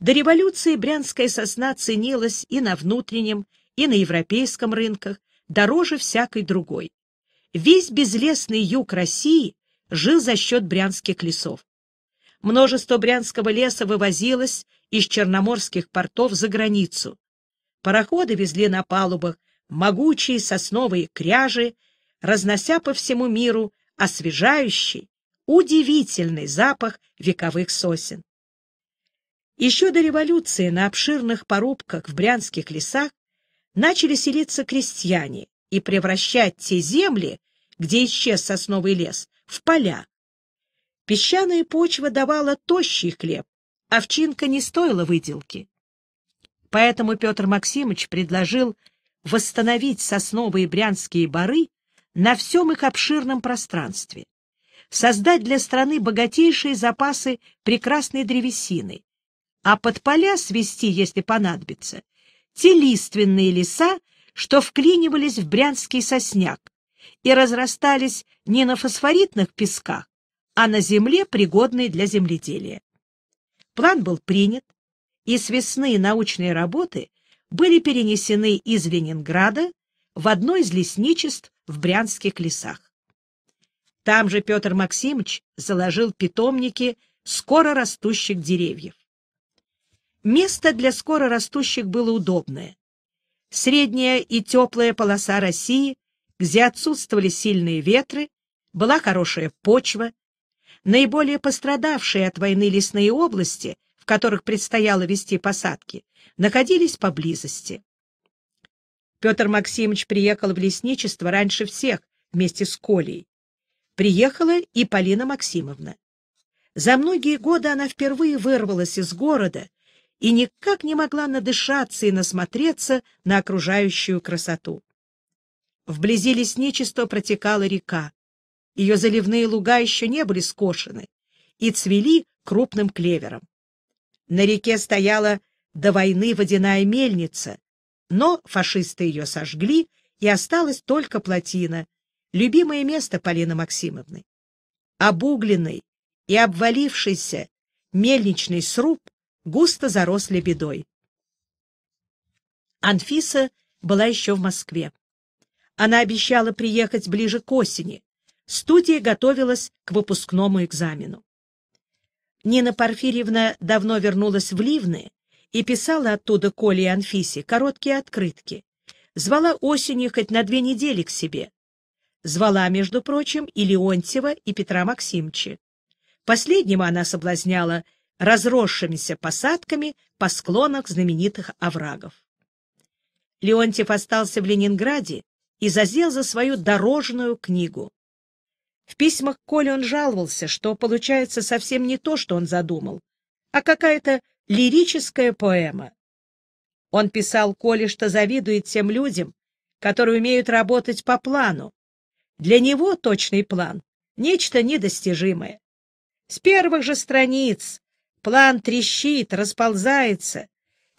До революции брянская сосна ценилась и на внутреннем, и на европейском рынках, дороже всякой другой. Весь безлесный юг России жил за счет брянских лесов. Множество брянского леса вывозилось из черноморских портов за границу. Пароходы везли на палубах могучие сосновые кряжи, разнося по всему миру освежающий, удивительный запах вековых сосен. Еще до революции на обширных порубках в брянских лесах начали селиться крестьяне и превращать те земли, где исчез сосновый лес, в поля. Песчаная почва давала тощий хлеб, овчинка не стоила выделки. Поэтому Петр Максимович предложил восстановить сосновые брянские бары на всем их обширном пространстве, создать для страны богатейшие запасы прекрасной древесины, а под поля свести, если понадобится, те лиственные леса, что вклинивались в брянский сосняк и разрастались не на фосфоритных песках, а на земле пригодной для земледелия. План был принят, и с научные работы были перенесены из Ленинграда в одно из лесничеств в Брянских лесах. Там же Петр Максимович заложил питомники скорорастущих деревьев. Место для скорорастущих было удобное. Средняя и теплая полоса России, где отсутствовали сильные ветры, была хорошая почва, наиболее пострадавшие от войны лесные области, в которых предстояло вести посадки, находились поблизости. Петр Максимович приехал в лесничество раньше всех вместе с Колей. Приехала и Полина Максимовна. За многие годы она впервые вырвалась из города и никак не могла надышаться и насмотреться на окружающую красоту. Вблизи лесничества протекала река. Ее заливные луга еще не были скошены и цвели крупным клевером. На реке стояла до войны водяная мельница, но фашисты ее сожгли, и осталась только плотина, любимое место Полины Максимовны. Обугленный и обвалившийся мельничный сруб густо зарос лебедой. Анфиса была еще в Москве. Она обещала приехать ближе к осени, студия готовилась к выпускному экзамену. Нина Порфирьевна давно вернулась в Ливны и писала оттуда Коле и Анфисе короткие открытки. Звала осенью хоть на две недели к себе. Звала, между прочим, и Леонтьева, и Петра Максимча. Последнего она соблазняла разросшимися посадками по склонах знаменитых оврагов. Леонтьев остался в Ленинграде и зазел за свою дорожную книгу. В письмах Коля он жаловался, что получается совсем не то, что он задумал, а какая-то лирическая поэма. Он писал Коле, что завидует тем людям, которые умеют работать по плану. Для него точный план — нечто недостижимое. С первых же страниц план трещит, расползается,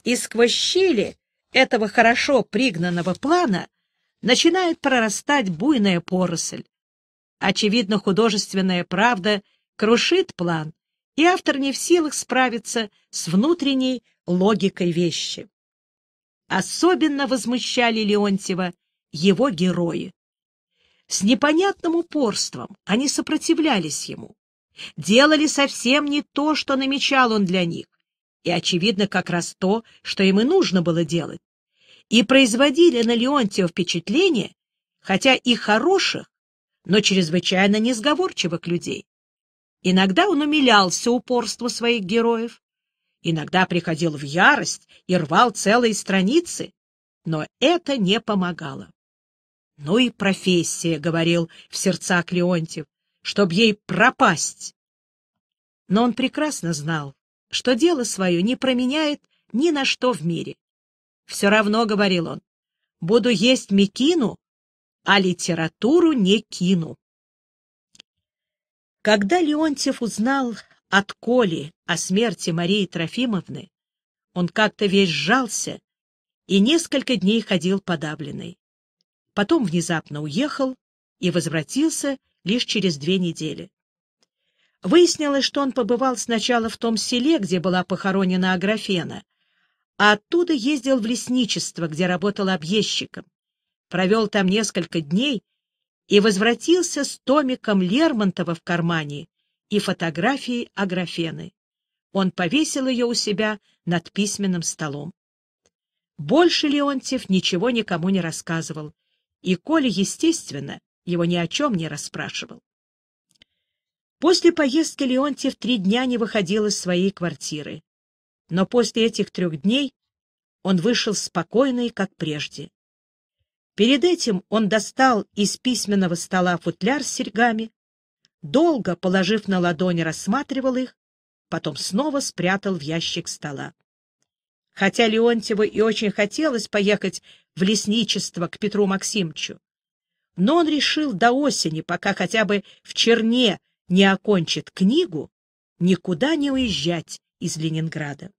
и сквозь щели этого хорошо пригнанного плана начинает прорастать буйная поросль. Очевидно, художественная правда крушит план, и автор не в силах справиться с внутренней логикой вещи. Особенно возмущали Леонтьева его герои. С непонятным упорством они сопротивлялись ему, делали совсем не то, что намечал он для них, и, очевидно, как раз то, что им и нужно было делать, и производили на Леонтьева впечатление, хотя и хороших, но чрезвычайно несговорчивых людей. Иногда он умилялся упорству своих героев, иногда приходил в ярость и рвал целые страницы, но это не помогало. «Ну и профессия», — говорил в сердцах Леонтьев, — «чтоб ей пропасть». Но он прекрасно знал, что дело свое не променяет ни на что в мире. «Все равно», — говорил он, — «буду есть мекину, а литературу не кину. Когда Леонтьев узнал от Коли о смерти Марии Трофимовны, он как-то весь сжался и несколько дней ходил подавленный. Потом внезапно уехал и возвратился лишь через две недели. Выяснилось, что он побывал сначала в том селе, где была похоронена Аграфена, а оттуда ездил в лесничество, где работал объездчиком провел там несколько дней и возвратился с томиком Лермонтова в кармане и фотографией Аграфены. Он повесил ее у себя над письменным столом. Больше Леонтьев ничего никому не рассказывал, и Коля, естественно, его ни о чем не расспрашивал. После поездки Леонтьев три дня не выходил из своей квартиры. Но после этих трех дней он вышел спокойный, как прежде. Перед этим он достал из письменного стола футляр с серьгами, долго, положив на ладони, рассматривал их, потом снова спрятал в ящик стола. Хотя Леонтьеву и очень хотелось поехать в лесничество к Петру Максимчу, но он решил до осени, пока хотя бы в Черне не окончит книгу, никуда не уезжать из Ленинграда.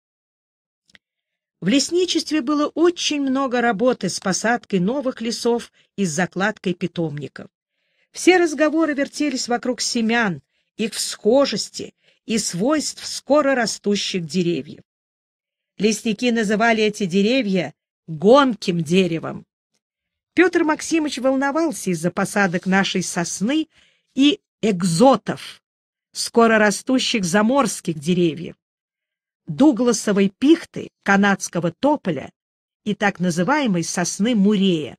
В лесничестве было очень много работы с посадкой новых лесов и с закладкой питомников. Все разговоры вертелись вокруг семян, их всхожести и свойств скоро растущих деревьев. Лесники называли эти деревья гонким деревом. Петр Максимович волновался из-за посадок нашей сосны и экзотов, скоро растущих заморских деревьев дугласовой пихты, канадского тополя и так называемой сосны мурея.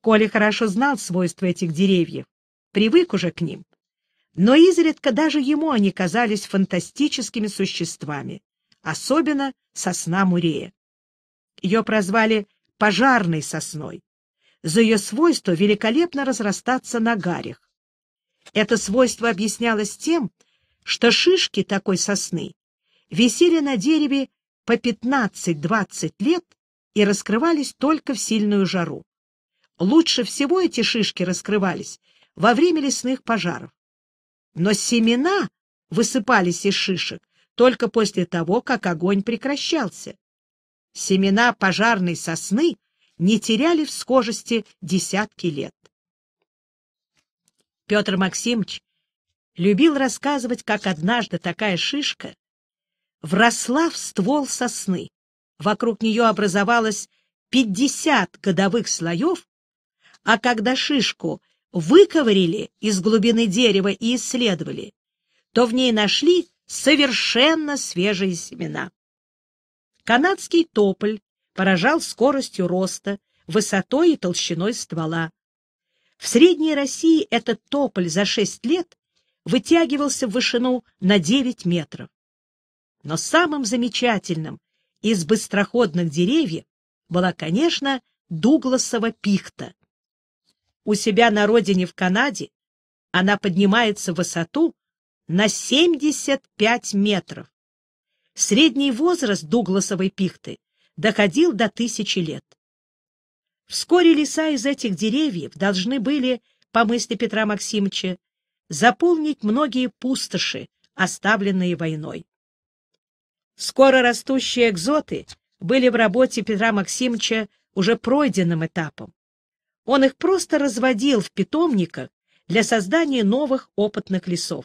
Коля хорошо знал свойства этих деревьев, привык уже к ним, но изредка даже ему они казались фантастическими существами, особенно сосна мурея. Ее прозвали пожарной сосной, за ее свойство великолепно разрастаться на гарях. Это свойство объяснялось тем, что шишки такой сосны висели на дереве по 15-20 лет и раскрывались только в сильную жару. Лучше всего эти шишки раскрывались во время лесных пожаров. Но семена высыпались из шишек только после того, как огонь прекращался. Семена пожарной сосны не теряли в схожести десятки лет. Петр Максимович любил рассказывать, как однажды такая шишка вросла в ствол сосны. Вокруг нее образовалось 50 годовых слоев, а когда шишку выковырили из глубины дерева и исследовали, то в ней нашли совершенно свежие семена. Канадский тополь поражал скоростью роста, высотой и толщиной ствола. В Средней России этот тополь за 6 лет вытягивался в вышину на 9 метров. Но самым замечательным из быстроходных деревьев была, конечно, Дугласова пихта. У себя на родине в Канаде она поднимается в высоту на 75 метров. Средний возраст Дугласовой пихты доходил до тысячи лет. Вскоре леса из этих деревьев должны были, по мысли Петра Максимовича, заполнить многие пустоши, оставленные войной. Скоро растущие экзоты были в работе Петра Максимовича уже пройденным этапом. Он их просто разводил в питомниках для создания новых опытных лесов.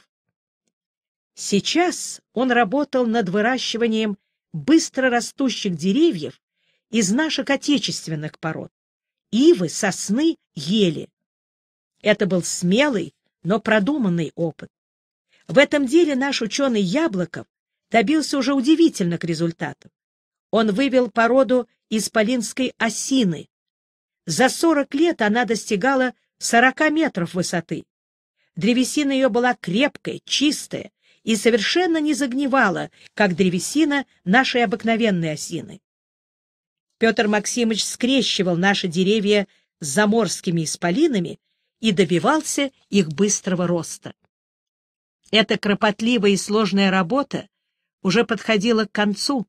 Сейчас он работал над выращиванием быстрорастущих деревьев из наших отечественных пород — ивы, сосны, ели. Это был смелый, но продуманный опыт. В этом деле наш ученый Яблоков добился уже удивительных результатов. Он вывел породу исполинской осины. За 40 лет она достигала 40 метров высоты. Древесина ее была крепкая, чистая и совершенно не загнивала, как древесина нашей обыкновенной осины. Петр Максимович скрещивал наши деревья с заморскими исполинами и добивался их быстрого роста. Эта кропотливая и сложная работа уже подходила к концу,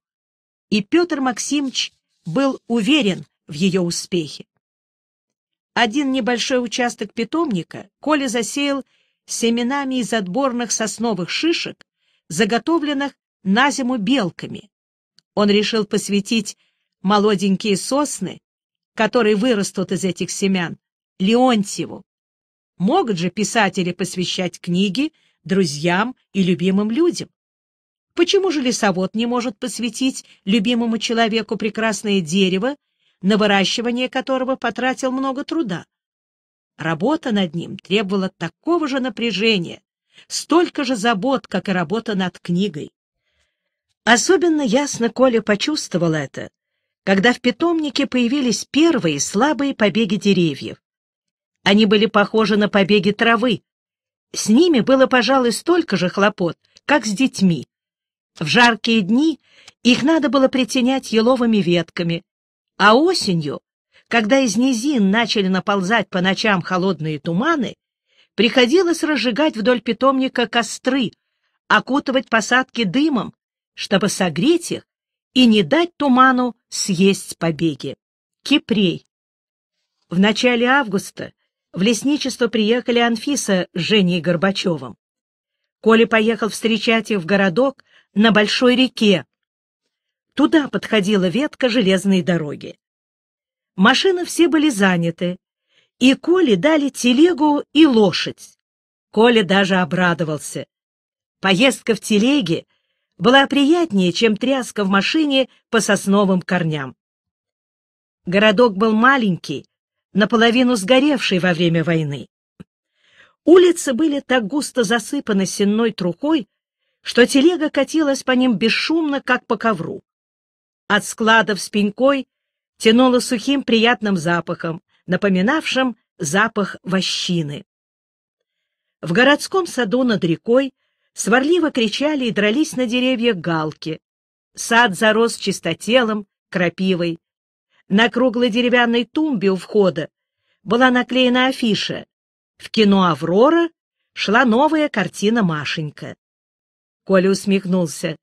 и Петр Максимович был уверен в ее успехе. Один небольшой участок питомника Коля засеял семенами из отборных сосновых шишек, заготовленных на зиму белками. Он решил посвятить молоденькие сосны, которые вырастут из этих семян, Леонтьеву. Могут же писатели посвящать книги друзьям и любимым людям. Почему же лесовод не может посвятить любимому человеку прекрасное дерево, на выращивание которого потратил много труда? Работа над ним требовала такого же напряжения, столько же забот, как и работа над книгой. Особенно ясно Коля почувствовал это, когда в питомнике появились первые слабые побеги деревьев. Они были похожи на побеги травы. С ними было, пожалуй, столько же хлопот, как с детьми. В жаркие дни их надо было притенять еловыми ветками, а осенью, когда из низин начали наползать по ночам холодные туманы, приходилось разжигать вдоль питомника костры, окутывать посадки дымом, чтобы согреть их и не дать туману съесть побеги. Кипрей. В начале августа в лесничество приехали Анфиса с Женей Горбачевым. Коля поехал встречать их в городок на большой реке. Туда подходила ветка железной дороги. Машины все были заняты, и Коле дали телегу и лошадь. Коля даже обрадовался. Поездка в телеге была приятнее, чем тряска в машине по сосновым корням. Городок был маленький, наполовину сгоревший во время войны. Улицы были так густо засыпаны сенной трухой, что телега катилась по ним бесшумно, как по ковру. От складов с пенькой тянуло сухим приятным запахом, напоминавшим запах вощины. В городском саду над рекой сварливо кричали и дрались на деревьях галки. Сад зарос чистотелом, крапивой. На круглой деревянной тумбе у входа была наклеена афиша. В кино «Аврора» шла новая картина «Машенька». Коля усмехнулся.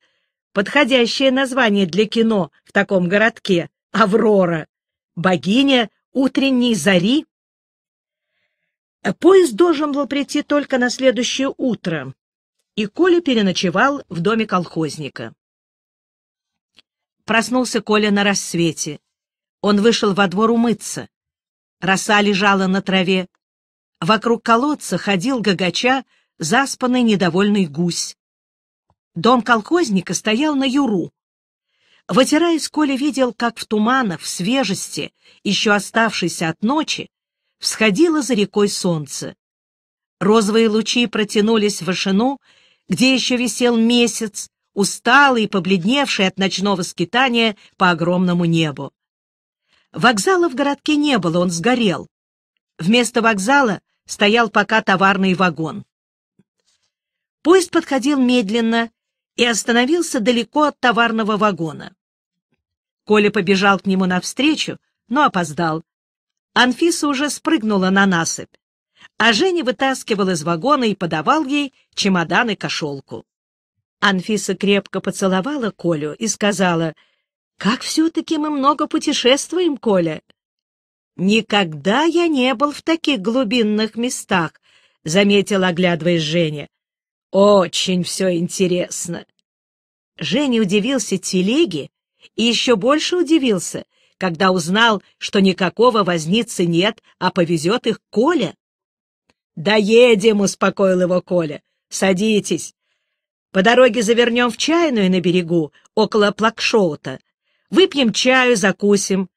Подходящее название для кино в таком городке — Аврора. Богиня утренней зари. Поезд должен был прийти только на следующее утро, и Коля переночевал в доме колхозника. Проснулся Коля на рассвете. Он вышел во двор умыться. Роса лежала на траве. Вокруг колодца ходил гагача заспанный недовольный гусь. Дом колхозника стоял на юру. Вытираясь, Коля видел, как в туманах, в свежести, еще оставшейся от ночи, всходило за рекой солнце. Розовые лучи протянулись в вышину, где еще висел месяц, усталый и побледневший от ночного скитания по огромному небу. Вокзала в городке не было, он сгорел. Вместо вокзала стоял пока товарный вагон. Поезд подходил медленно, и остановился далеко от товарного вагона. Коля побежал к нему навстречу, но опоздал. Анфиса уже спрыгнула на насыпь, а Женя вытаскивал из вагона и подавал ей чемодан и кошелку. Анфиса крепко поцеловала Колю и сказала, «Как все-таки мы много путешествуем, Коля!» «Никогда я не был в таких глубинных местах», — заметил, оглядываясь Женя. Очень все интересно. Женя удивился телеге и еще больше удивился, когда узнал, что никакого возницы нет, а повезет их Коля. «Да едем!» — успокоил его Коля. «Садитесь. По дороге завернем в чайную на берегу, около плакшоута. Выпьем чаю, закусим».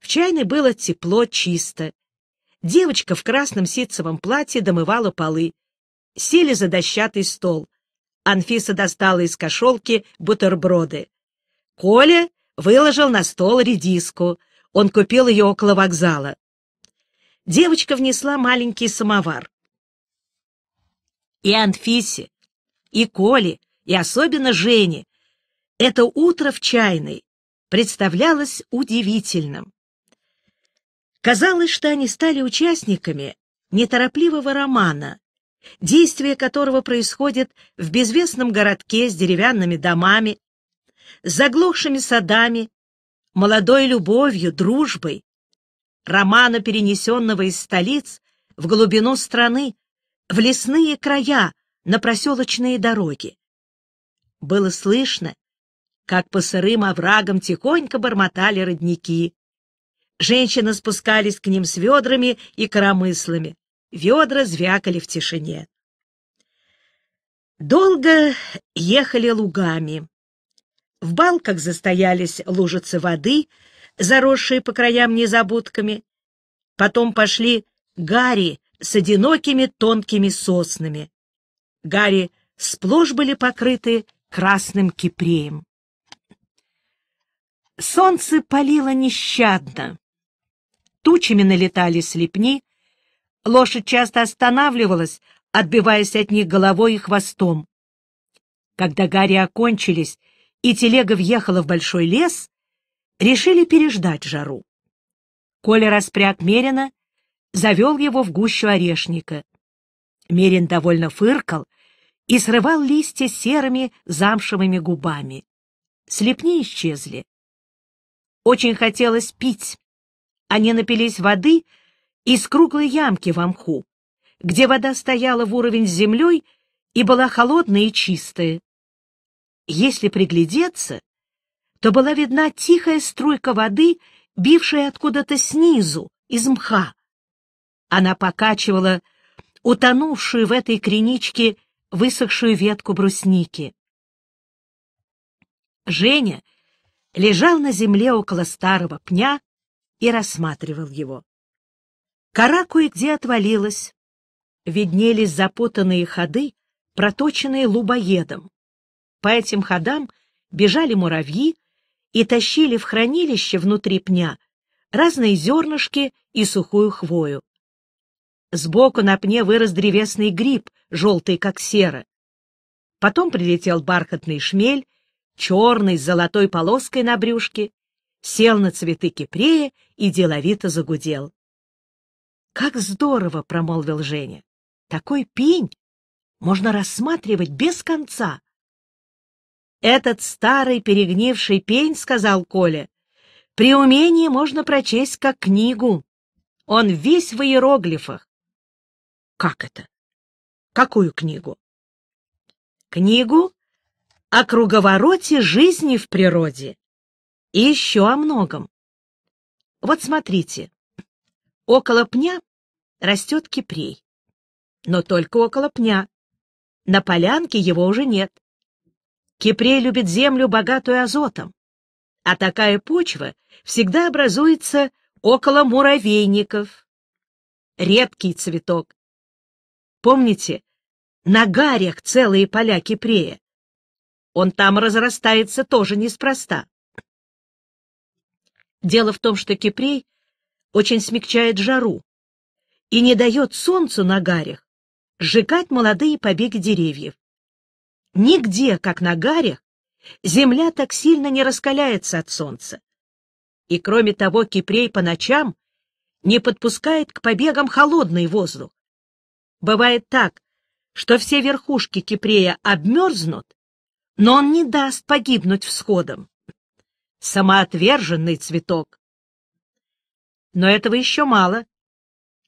В чайной было тепло, чисто. Девочка в красном ситцевом платье домывала полы сели за дощатый стол. Анфиса достала из кошелки бутерброды. Коля выложил на стол редиску. Он купил ее около вокзала. Девочка внесла маленький самовар. И Анфисе, и Коле, и особенно Жене это утро в чайной представлялось удивительным. Казалось, что они стали участниками неторопливого романа, действие которого происходит в безвестном городке с деревянными домами, с заглохшими садами, молодой любовью, дружбой, романа, перенесенного из столиц в глубину страны, в лесные края, на проселочные дороги. Было слышно, как по сырым оврагам тихонько бормотали родники. Женщины спускались к ним с ведрами и коромыслами. Ведра звякали в тишине. Долго ехали лугами. В балках застоялись лужицы воды, заросшие по краям незабудками. Потом пошли гари с одинокими тонкими соснами. Гари сплошь были покрыты красным кипреем. Солнце палило нещадно. Тучами налетали слепни, Лошадь часто останавливалась, отбиваясь от них головой и хвостом. Когда гарри окончились и телега въехала в большой лес, решили переждать жару. Коля распряг Мерина, завел его в гущу орешника. Мерин довольно фыркал и срывал листья серыми замшевыми губами. Слепни исчезли. Очень хотелось пить. Они напились воды — из круглой ямки в мху, где вода стояла в уровень с землей и была холодная и чистая. Если приглядеться, то была видна тихая струйка воды, бившая откуда-то снизу, из мха. Она покачивала утонувшую в этой криничке высохшую ветку брусники. Женя лежал на земле около старого пня и рассматривал его. Кора кое-где отвалилась. Виднелись запутанные ходы, проточенные лубоедом. По этим ходам бежали муравьи и тащили в хранилище внутри пня разные зернышки и сухую хвою. Сбоку на пне вырос древесный гриб, желтый как сера. Потом прилетел бархатный шмель, черный с золотой полоской на брюшке, сел на цветы кипрея и деловито загудел. Как здорово, промолвил Женя. Такой пень можно рассматривать без конца. Этот старый перегнивший пень, сказал Коля, при умении можно прочесть как книгу. Он весь в иероглифах. Как это? Какую книгу? Книгу о круговороте жизни в природе. И еще о многом. Вот смотрите. Около пня растет кипрей. Но только около пня. На полянке его уже нет. Кипрей любит землю, богатую азотом. А такая почва всегда образуется около муравейников. Редкий цветок. Помните, на гарях целые поля кипрея. Он там разрастается тоже неспроста. Дело в том, что кипрей — очень смягчает жару и не дает солнцу на гарях сжигать молодые побеги деревьев. Нигде, как на гарях, земля так сильно не раскаляется от солнца. И кроме того, кипрей по ночам не подпускает к побегам холодный воздух. Бывает так, что все верхушки кипрея обмерзнут, но он не даст погибнуть всходом. Самоотверженный цветок, но этого еще мало.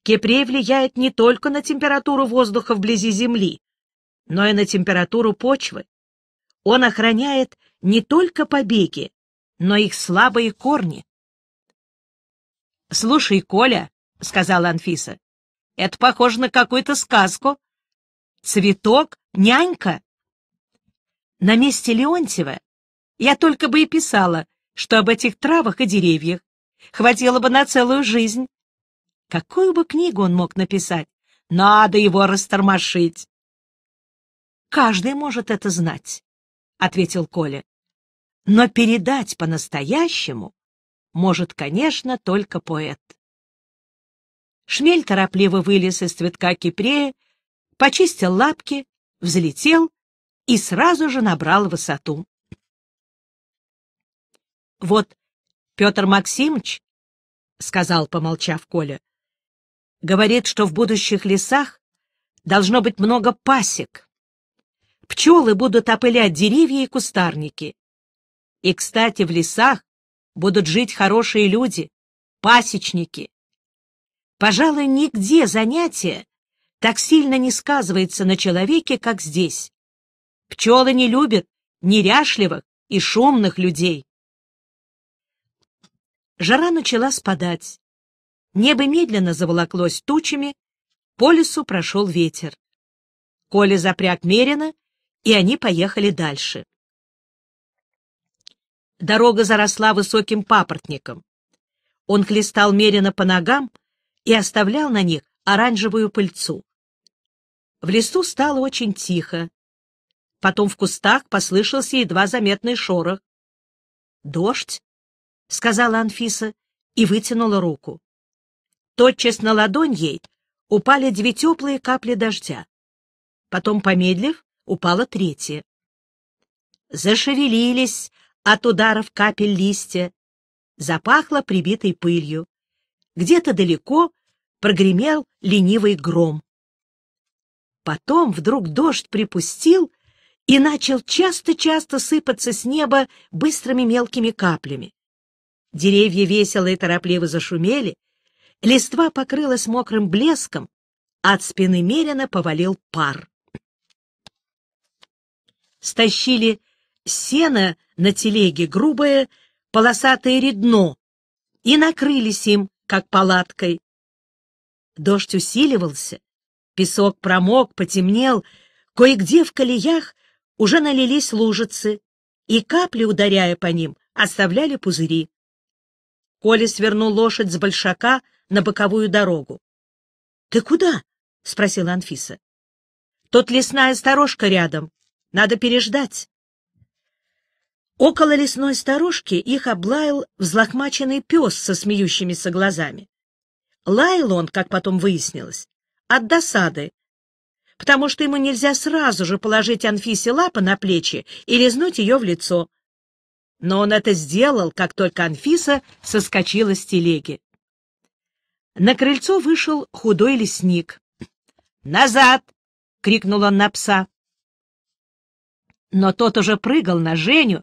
Кепре влияет не только на температуру воздуха вблизи Земли, но и на температуру почвы. Он охраняет не только побеги, но их слабые корни. «Слушай, Коля», — сказала Анфиса, — «это похоже на какую-то сказку. Цветок, нянька». На месте Леонтьева я только бы и писала, что об этих травах и деревьях, Хватило бы на целую жизнь. Какую бы книгу он мог написать? Надо его растормошить. Каждый может это знать, — ответил Коля. Но передать по-настоящему может, конечно, только поэт. Шмель торопливо вылез из цветка кипрея, почистил лапки, взлетел и сразу же набрал высоту. Вот Петр Максимович, — сказал, помолчав Коля, — говорит, что в будущих лесах должно быть много пасек. Пчелы будут опылять деревья и кустарники. И, кстати, в лесах будут жить хорошие люди, пасечники. Пожалуй, нигде занятие так сильно не сказывается на человеке, как здесь. Пчелы не любят неряшливых и шумных людей. Жара начала спадать. Небо медленно заволоклось тучами, по лесу прошел ветер. Коля запряг Мерина, и они поехали дальше. Дорога заросла высоким папоротником. Он хлестал Мерина по ногам и оставлял на них оранжевую пыльцу. В лесу стало очень тихо. Потом в кустах послышался едва заметный шорох. Дождь — сказала Анфиса и вытянула руку. Тотчас на ладонь ей упали две теплые капли дождя. Потом, помедлив, упала третья. Зашевелились от ударов капель листья, запахло прибитой пылью. Где-то далеко прогремел ленивый гром. Потом вдруг дождь припустил и начал часто-часто сыпаться с неба быстрыми мелкими каплями. Деревья весело и торопливо зашумели, листва покрылась мокрым блеском, от спины Мерина повалил пар. Стащили сено на телеге грубое полосатое редно и накрылись им, как палаткой. Дождь усиливался, песок промок, потемнел, кое-где в колеях уже налились лужицы, и капли, ударяя по ним, оставляли пузыри. Коля свернул лошадь с большака на боковую дорогу. — Ты куда? — спросила Анфиса. — Тут лесная сторожка рядом. Надо переждать. Около лесной сторожки их облаял взлохмаченный пес со смеющимися глазами. Лаял он, как потом выяснилось, от досады, потому что ему нельзя сразу же положить Анфисе лапы на плечи и лизнуть ее в лицо — но он это сделал, как только Анфиса соскочила с телеги. На крыльцо вышел худой лесник. «Назад!» — крикнул он на пса. Но тот уже прыгал на Женю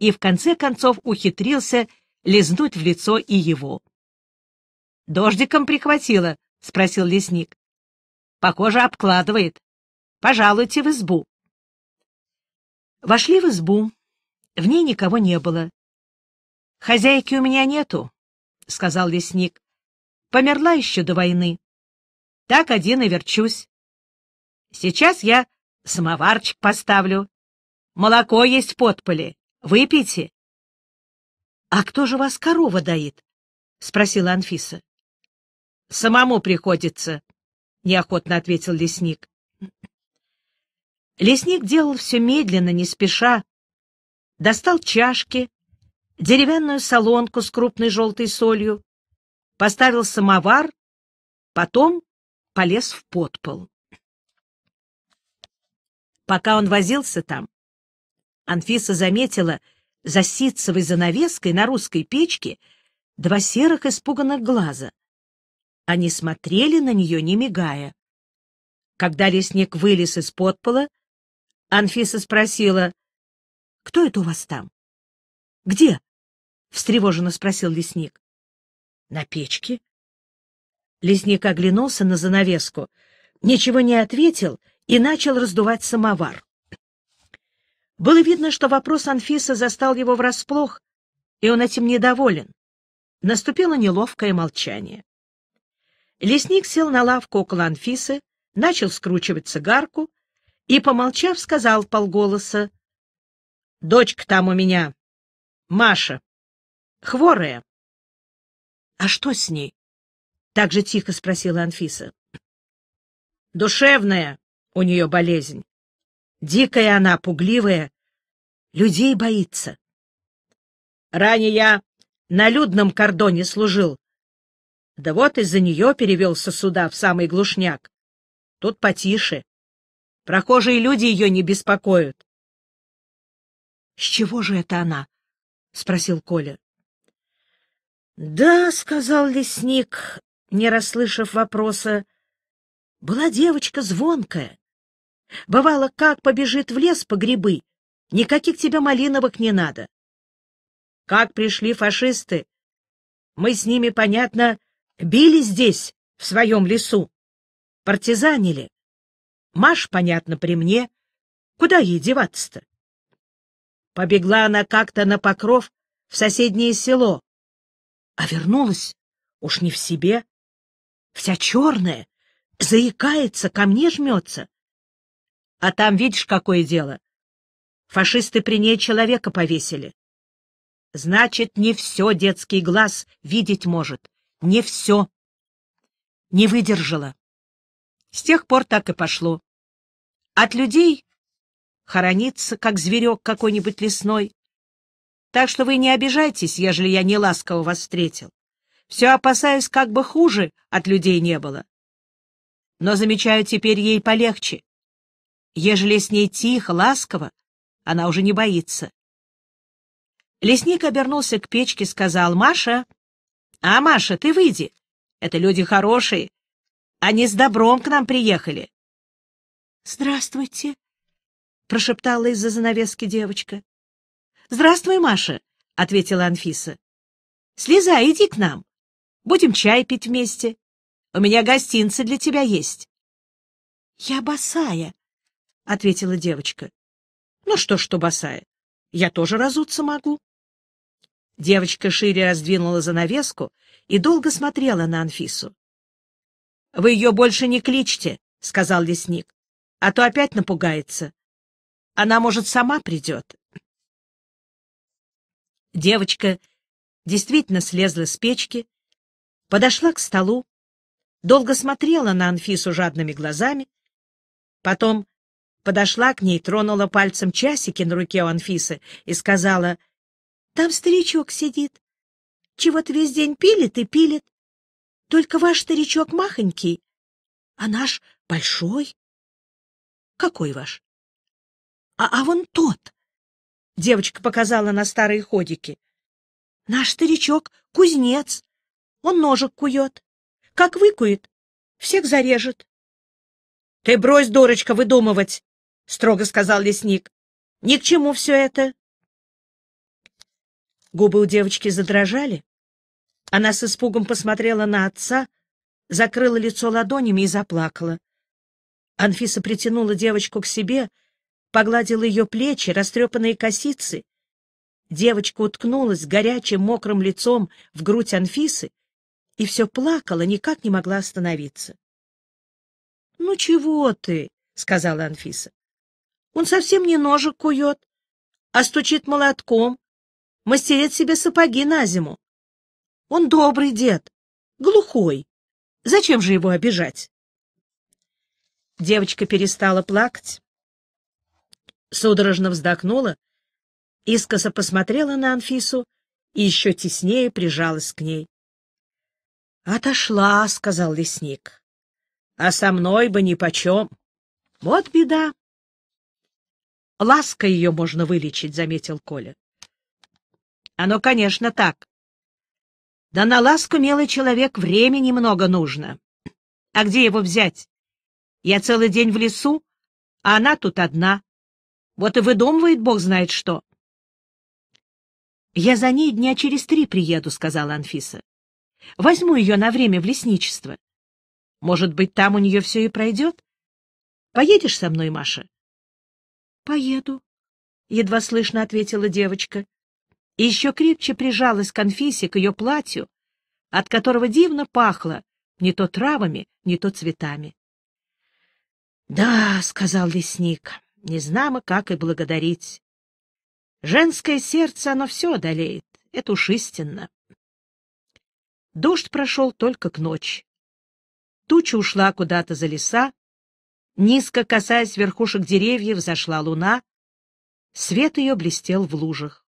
и в конце концов ухитрился лизнуть в лицо и его. «Дождиком прихватило?» — спросил лесник. «Похоже, обкладывает. Пожалуйте в избу». Вошли в избу. В ней никого не было. — Хозяйки у меня нету, — сказал лесник. — Померла еще до войны. Так один и верчусь. Сейчас я самоварчик поставлю. Молоко есть в подполе. Выпейте. — А кто же вас корова доит? — спросила Анфиса. — Самому приходится, — неохотно ответил лесник. Лесник делал все медленно, не спеша, достал чашки, деревянную солонку с крупной желтой солью, поставил самовар, потом полез в подпол. Пока он возился там, Анфиса заметила за ситцевой занавеской на русской печке два серых испуганных глаза. Они смотрели на нее, не мигая. Когда лесник вылез из подпола, Анфиса спросила — кто это у вас там? — Где? — встревоженно спросил лесник. — На печке. Лесник оглянулся на занавеску, ничего не ответил и начал раздувать самовар. Было видно, что вопрос Анфисы застал его врасплох, и он этим недоволен. Наступило неловкое молчание. Лесник сел на лавку около Анфисы, начал скручивать цигарку и, помолчав, сказал полголоса, Дочка там у меня, Маша, хворая. — А что с ней? — так же тихо спросила Анфиса. — Душевная у нее болезнь. Дикая она, пугливая, людей боится. Ранее я на людном кордоне служил. Да вот из-за нее перевелся сюда, в самый глушняк. Тут потише. Прохожие люди ее не беспокоят. С чего же это она? — спросил Коля. — Да, — сказал лесник, не расслышав вопроса, — была девочка звонкая. Бывало, как побежит в лес по грибы, никаких тебе малиновок не надо. Как пришли фашисты? Мы с ними, понятно, били здесь, в своем лесу. Партизанили. Маш, понятно, при мне. Куда ей деваться-то? Побегла она как-то на покров в соседнее село, а вернулась уж не в себе, вся черная, заикается, ко мне жмется. А там видишь, какое дело. Фашисты при ней человека повесили. Значит, не все детский глаз видеть может. Не все. Не выдержала. С тех пор так и пошло. От людей Хоронится как зверек какой-нибудь лесной. Так что вы не обижайтесь, ежели я не ласково вас встретил. Все опасаюсь, как бы хуже от людей не было. Но замечаю теперь ей полегче. Ежели с ней тихо, ласково, она уже не боится. Лесник обернулся к печке, сказал, «Маша, а, Маша, ты выйди. Это люди хорошие. Они с добром к нам приехали». «Здравствуйте», — прошептала из-за занавески девочка. «Здравствуй, Маша», — ответила Анфиса. «Слезай, иди к нам. Будем чай пить вместе. У меня гостинцы для тебя есть». «Я босая», — ответила девочка. «Ну что ж, что босая, я тоже разуться могу». Девочка шире раздвинула занавеску и долго смотрела на Анфису. «Вы ее больше не кличьте», — сказал лесник, — «а то опять напугается». Она, может, сама придет. Девочка действительно слезла с печки, подошла к столу, долго смотрела на Анфису жадными глазами, потом подошла к ней, тронула пальцем часики на руке у Анфисы и сказала, «Там старичок сидит. Чего-то весь день пилит и пилит. Только ваш старичок махонький, а наш большой». «Какой ваш?» А, а вон тот. Девочка показала на старые ходики. Наш старичок — кузнец. Он ножик кует. Как выкует, всех зарежет. — Ты брось, дурочка, выдумывать, — строго сказал лесник. — Ни к чему все это. Губы у девочки задрожали. Она с испугом посмотрела на отца, закрыла лицо ладонями и заплакала. Анфиса притянула девочку к себе, — погладил ее плечи, растрепанные косицы. Девочка уткнулась горячим мокрым лицом в грудь Анфисы и все плакала, никак не могла остановиться. — Ну чего ты? — сказала Анфиса. — Он совсем не ножик кует, а стучит молотком, мастерит себе сапоги на зиму. Он добрый дед, глухой. Зачем же его обижать? Девочка перестала плакать, Судорожно вздохнула, искоса посмотрела на Анфису и еще теснее прижалась к ней. — Отошла, — сказал лесник. — А со мной бы нипочем. Вот беда. — Ласка ее можно вылечить, — заметил Коля. — Оно, конечно, так. Да на ласку, милый человек, времени много нужно. А где его взять? Я целый день в лесу, а она тут одна. Вот и выдумывает бог знает что. — Я за ней дня через три приеду, — сказала Анфиса. — Возьму ее на время в лесничество. Может быть, там у нее все и пройдет? Поедешь со мной, Маша? — Поеду, — едва слышно ответила девочка. И еще крепче прижалась к Анфисе, к ее платью, от которого дивно пахло не то травами, не то цветами. — Да, — сказал лесник, не знамо, как и благодарить. Женское сердце, оно все одолеет, это уж истинно. Дождь прошел только к ночи. Туча ушла куда-то за леса, низко касаясь верхушек деревьев, зашла луна, свет ее блестел в лужах.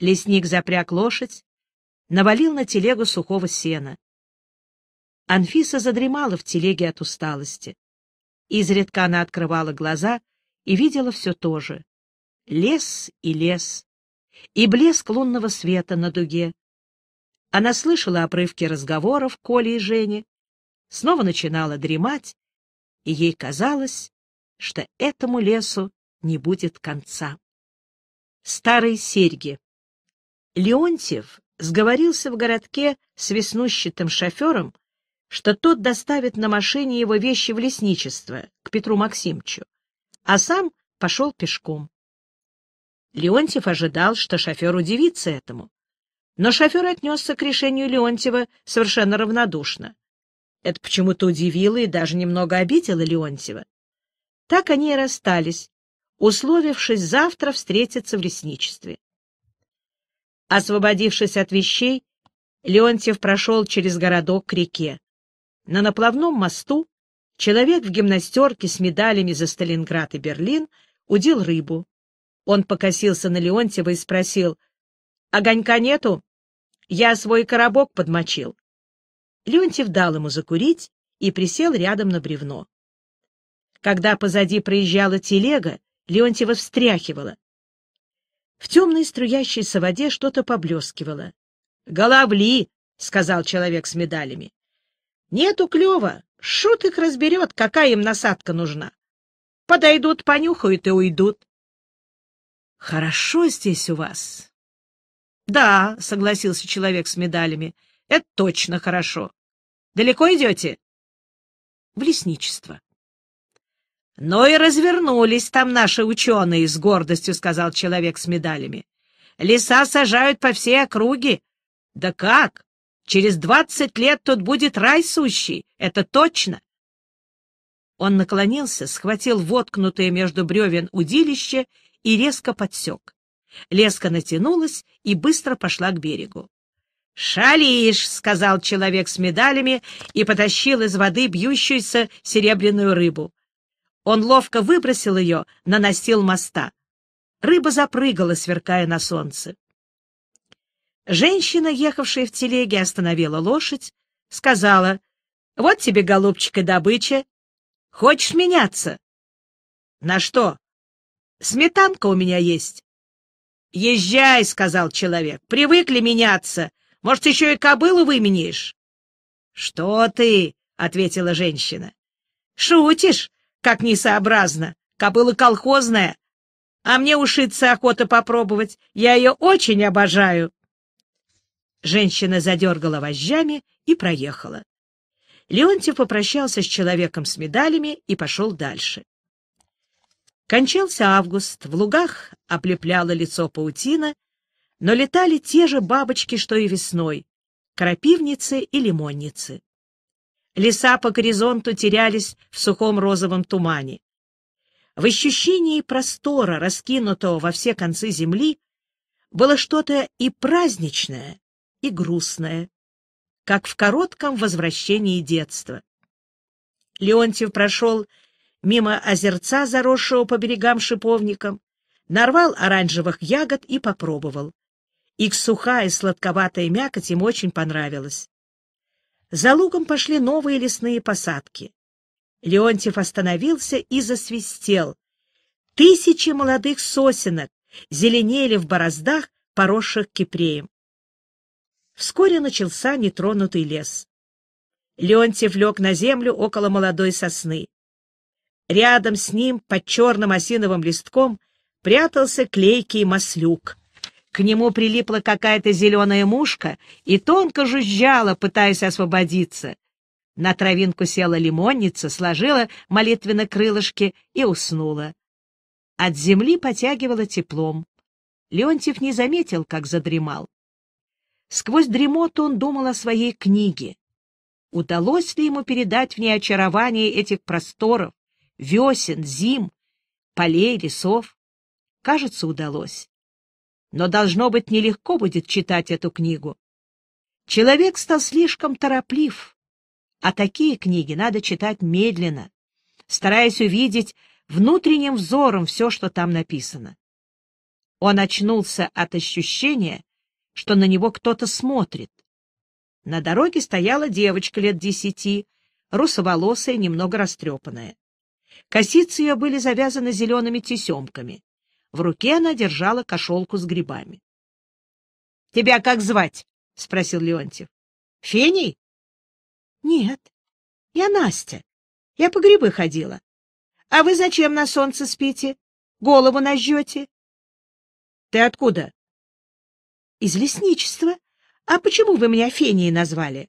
Лесник запряг лошадь, навалил на телегу сухого сена. Анфиса задремала в телеге от усталости. Изредка она открывала глаза и видела все то же. Лес и лес, и блеск лунного света на дуге. Она слышала обрывки разговоров Коли и Жени, снова начинала дремать, и ей казалось, что этому лесу не будет конца. Старые серьги. Леонтьев сговорился в городке с веснущатым шофером, что тот доставит на машине его вещи в лесничество, к Петру Максимчу а сам пошел пешком. Леонтьев ожидал, что шофер удивится этому. Но шофер отнесся к решению Леонтьева совершенно равнодушно. Это почему-то удивило и даже немного обидело Леонтьева. Так они и расстались, условившись завтра встретиться в лесничестве. Освободившись от вещей, Леонтьев прошел через городок к реке. На наплавном мосту Человек в гимнастерке с медалями за Сталинград и Берлин удил рыбу. Он покосился на Леонтьева и спросил, «Огонька нету? Я свой коробок подмочил». Леонтьев дал ему закурить и присел рядом на бревно. Когда позади проезжала телега, Леонтьева встряхивала. В темной струящейся воде что-то поблескивало. «Головли!» — сказал человек с медалями. «Нету клёва, Шут их разберет, какая им насадка нужна. Подойдут, понюхают и уйдут. — Хорошо здесь у вас. — Да, — согласился человек с медалями, — это точно хорошо. Далеко идете? — В лесничество. — Ну и развернулись там наши ученые, — с гордостью сказал человек с медалями. — Леса сажают по всей округе. — Да как? Через двадцать лет тут будет рай сущий, это точно. Он наклонился, схватил воткнутое между бревен удилище и резко подсек. Леска натянулась и быстро пошла к берегу. «Шалишь!» — сказал человек с медалями и потащил из воды бьющуюся серебряную рыбу. Он ловко выбросил ее наносил моста. Рыба запрыгала, сверкая на солнце. Женщина, ехавшая в телеге, остановила лошадь, сказала, «Вот тебе, голубчик, и добыча. Хочешь меняться?» «На что?» «Сметанка у меня есть». «Езжай», — сказал человек, — «привыкли меняться. Может, еще и кобылу выменишь?" «Что ты?» — ответила женщина. «Шутишь, как несообразно. Кобыла колхозная. А мне ушиться охота попробовать. Я ее очень обожаю». Женщина задергала вожжами и проехала. Леонтьев попрощался с человеком с медалями и пошел дальше. Кончался август, в лугах оплепляло лицо паутина, но летали те же бабочки, что и весной — крапивницы и лимонницы. Леса по горизонту терялись в сухом розовом тумане. В ощущении простора, раскинутого во все концы земли, было что-то и праздничное, и грустное, как в коротком возвращении детства. Леонтьев прошел мимо озерца, заросшего по берегам шиповником, нарвал оранжевых ягод и попробовал. Их сухая сладковатая мякоть им очень понравилась. За лугом пошли новые лесные посадки. Леонтьев остановился и засвистел. Тысячи молодых сосенок зеленели в бороздах, поросших кипреем. Вскоре начался нетронутый лес. Леонтьев лег на землю около молодой сосны. Рядом с ним, под черным осиновым листком, прятался клейкий маслюк. К нему прилипла какая-то зеленая мушка и тонко жужжала, пытаясь освободиться. На травинку села лимонница, сложила молитвенно крылышки и уснула. От земли потягивала теплом. Леонтьев не заметил, как задремал. Сквозь дремоту он думал о своей книге. Удалось ли ему передать в ней очарование этих просторов, весен, зим, полей, лесов? Кажется, удалось. Но, должно быть, нелегко будет читать эту книгу. Человек стал слишком тороплив, а такие книги надо читать медленно, стараясь увидеть внутренним взором все, что там написано. Он очнулся от ощущения, что на него кто-то смотрит. На дороге стояла девочка лет десяти, русоволосая, немного растрепанная. Косицы ее были завязаны зелеными тесемками. В руке она держала кошелку с грибами. — Тебя как звать? — спросил Леонтьев. — Феней? — Нет, я Настя. Я по грибы ходила. — А вы зачем на солнце спите? Голову нажжете? — Ты откуда? Из лесничества. А почему вы меня Фенией назвали?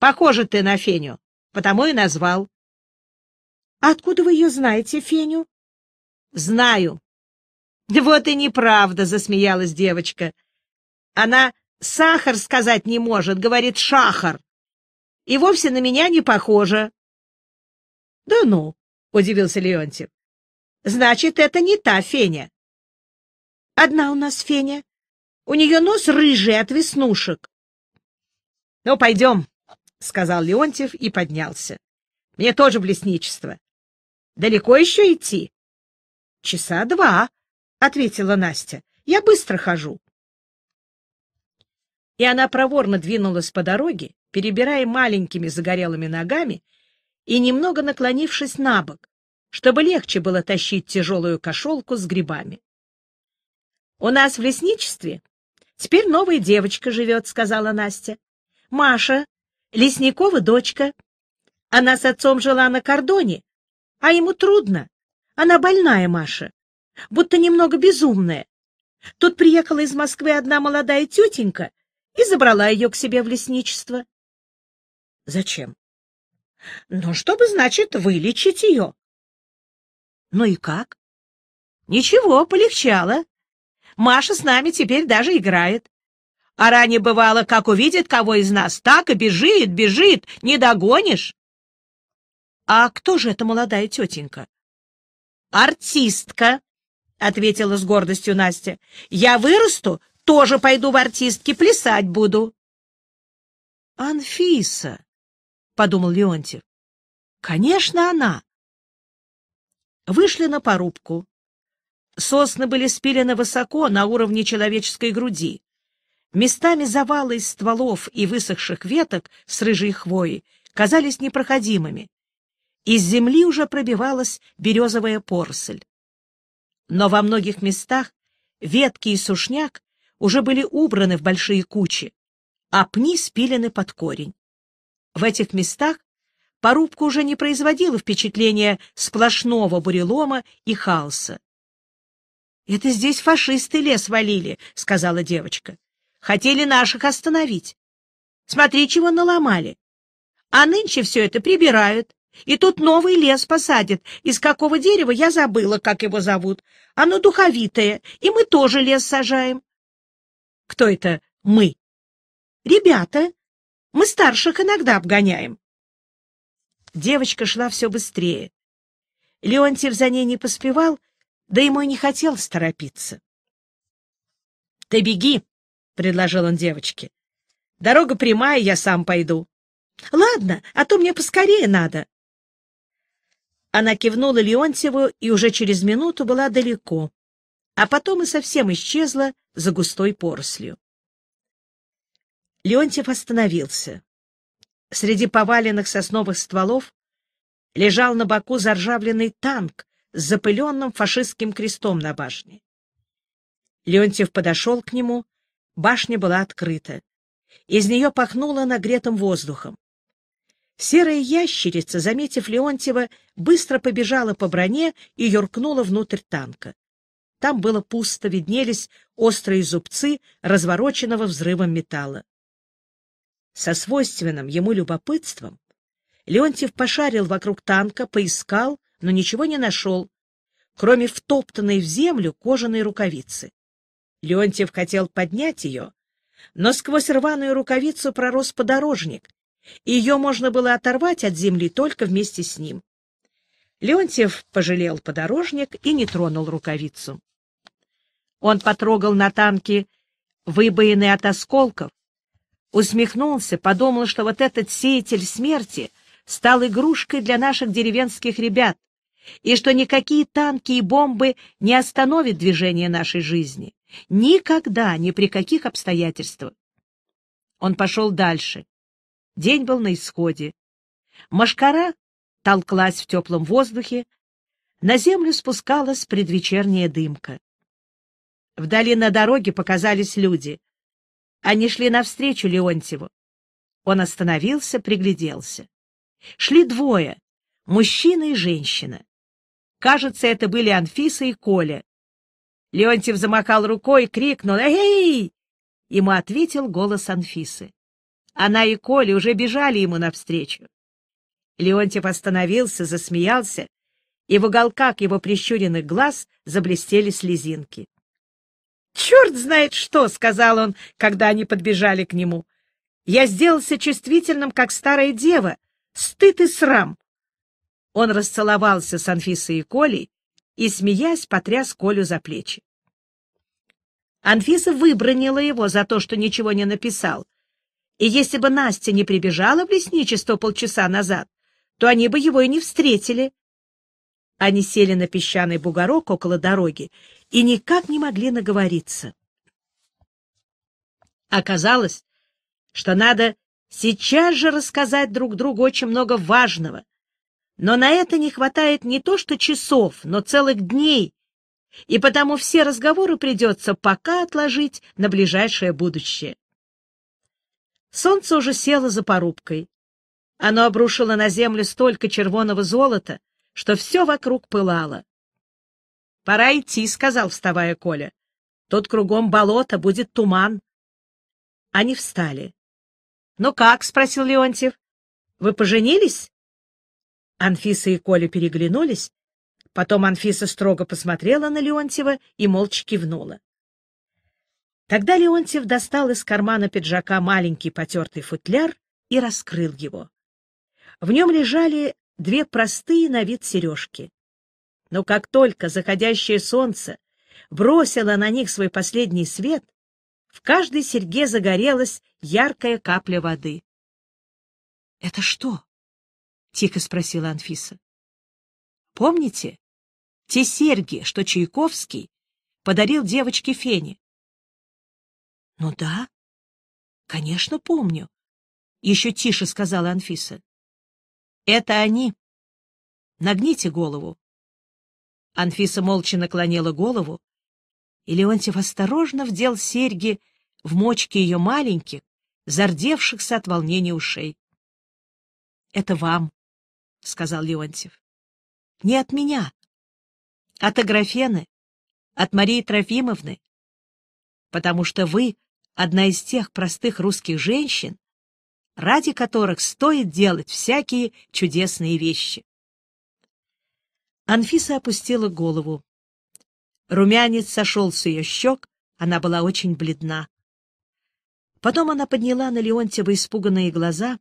Похоже ты на Феню, потому и назвал. А откуда вы ее знаете, Феню? Знаю. Вот и неправда, засмеялась девочка. Она сахар сказать не может, говорит шахар. И вовсе на меня не похожа. Да ну, удивился Леонтьев. Значит, это не та Феня. Одна у нас Феня, у нее нос рыжий от веснушек. — Ну, пойдем, — сказал Леонтьев и поднялся. — Мне тоже блесничество. Далеко еще идти? — Часа два, — ответила Настя. — Я быстро хожу. И она проворно двинулась по дороге, перебирая маленькими загорелыми ногами и немного наклонившись на бок, чтобы легче было тащить тяжелую кошелку с грибами. У нас в лесничестве Теперь новая девочка живет, — сказала Настя. Маша, Лесникова дочка. Она с отцом жила на кордоне, а ему трудно. Она больная, Маша, будто немного безумная. Тут приехала из Москвы одна молодая тетенька и забрала ее к себе в лесничество. — Зачем? — Ну, чтобы, значит, вылечить ее. — Ну и как? — Ничего, полегчало. Маша с нами теперь даже играет. А ранее бывало, как увидит кого из нас, так и бежит, бежит, не догонишь. — А кто же эта молодая тетенька? — Артистка, — ответила с гордостью Настя. — Я вырасту, тоже пойду в артистки, плясать буду. — Анфиса, — подумал Леонтьев. — Конечно, она. Вышли на порубку. Сосны были спилены высоко, на уровне человеческой груди. Местами завалы из стволов и высохших веток с рыжей хвоей казались непроходимыми. Из земли уже пробивалась березовая поросль. Но во многих местах ветки и сушняк уже были убраны в большие кучи, а пни спилены под корень. В этих местах порубка уже не производила впечатления сплошного бурелома и хаоса. — Это здесь фашисты лес валили, — сказала девочка. — Хотели наших остановить. Смотри, чего наломали. А нынче все это прибирают. И тут новый лес посадят. Из какого дерева, я забыла, как его зовут. Оно духовитое, и мы тоже лес сажаем. — Кто это мы? — Ребята. Мы старших иногда обгоняем. Девочка шла все быстрее. Леонтьев за ней не поспевал, — да ему и не хотелось торопиться. — Ты беги, — предложил он девочке. — Дорога прямая, я сам пойду. — Ладно, а то мне поскорее надо. Она кивнула Леонтьеву и уже через минуту была далеко, а потом и совсем исчезла за густой порослью. Леонтьев остановился. Среди поваленных сосновых стволов лежал на боку заржавленный танк с запыленным фашистским крестом на башне. Леонтьев подошел к нему, башня была открыта. Из нее пахнуло нагретым воздухом. Серая ящерица, заметив Леонтьева, быстро побежала по броне и юркнула внутрь танка. Там было пусто, виднелись острые зубцы развороченного взрывом металла. Со свойственным ему любопытством Леонтьев пошарил вокруг танка, поискал — но ничего не нашел, кроме втоптанной в землю кожаной рукавицы. Леонтьев хотел поднять ее, но сквозь рваную рукавицу пророс подорожник, и ее можно было оторвать от земли только вместе с ним. Леонтьев пожалел подорожник и не тронул рукавицу. Он потрогал на танке выбоины от осколков, усмехнулся, подумал, что вот этот сеятель смерти стал игрушкой для наших деревенских ребят, и что никакие танки и бомбы не остановят движение нашей жизни. Никогда, ни при каких обстоятельствах. Он пошел дальше. День был на исходе. Машкара толклась в теплом воздухе. На землю спускалась предвечерняя дымка. Вдали на дороге показались люди. Они шли навстречу Леонтьеву. Он остановился, пригляделся. Шли двое — мужчина и женщина. Кажется, это были Анфиса и Коля. Леонтьев замахал рукой и крикнул «Эй!» Ему ответил голос Анфисы. Она и Коля уже бежали ему навстречу. Леонтьев остановился, засмеялся, и в уголках его прищуренных глаз заблестели слезинки. «Черт знает что!» — сказал он, когда они подбежали к нему. «Я сделался чувствительным, как старая дева. Стыд и срам! Он расцеловался с Анфисой и Колей и, смеясь, потряс Колю за плечи. Анфиса выбронила его за то, что ничего не написал. И если бы Настя не прибежала в лесничество полчаса назад, то они бы его и не встретили. Они сели на песчаный бугорок около дороги и никак не могли наговориться. Оказалось, что надо сейчас же рассказать друг другу очень много важного, но на это не хватает не то что часов, но целых дней, и потому все разговоры придется пока отложить на ближайшее будущее. Солнце уже село за порубкой. Оно обрушило на землю столько червоного золота, что все вокруг пылало. — Пора идти, — сказал, вставая Коля. — Тут кругом болото, будет туман. Они встали. — Ну как? — спросил Леонтьев. — Вы поженились? Анфиса и Коля переглянулись. Потом Анфиса строго посмотрела на Леонтьева и молча кивнула. Тогда Леонтьев достал из кармана пиджака маленький потертый футляр и раскрыл его. В нем лежали две простые на вид сережки. Но как только заходящее солнце бросило на них свой последний свет, в каждой серьге загорелась яркая капля воды. — Это что? — тихо спросила Анфиса. «Помните те серьги, что Чайковский подарил девочке Фене?» «Ну да, конечно, помню», — еще тише сказала Анфиса. «Это они. Нагните голову». Анфиса молча наклонила голову, и Леонтьев осторожно вдел серьги в мочки ее маленьких, зардевшихся от волнения ушей. — Это вам, — сказал Леонтьев. — Не от меня, от Аграфены, от Марии Трофимовны, потому что вы одна из тех простых русских женщин, ради которых стоит делать всякие чудесные вещи. Анфиса опустила голову. Румянец сошел с ее щек, она была очень бледна. Потом она подняла на Леонтьева испуганные глаза,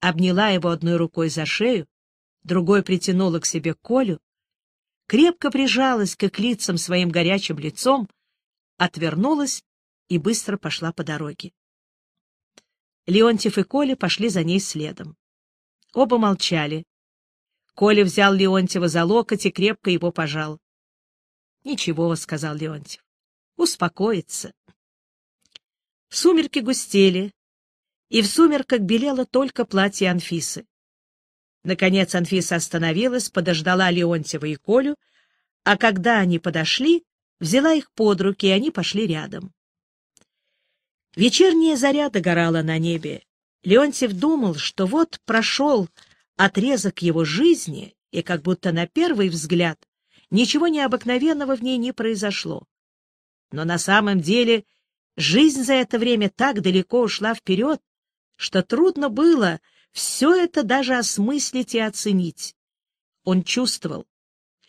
обняла его одной рукой за шею, другой притянула к себе Колю, крепко прижалась к их лицам своим горячим лицом, отвернулась и быстро пошла по дороге. Леонтьев и Коля пошли за ней следом. Оба молчали. Коля взял Леонтьева за локоть и крепко его пожал. — Ничего, — сказал Леонтьев, — успокоиться. Сумерки густели, и в сумерках белело только платье Анфисы. Наконец Анфиса остановилась, подождала Леонтьева и Колю, а когда они подошли, взяла их под руки, и они пошли рядом. Вечерняя заря догорала на небе. Леонтьев думал, что вот прошел отрезок его жизни, и как будто на первый взгляд ничего необыкновенного в ней не произошло. Но на самом деле жизнь за это время так далеко ушла вперед, что трудно было все это даже осмыслить и оценить. Он чувствовал,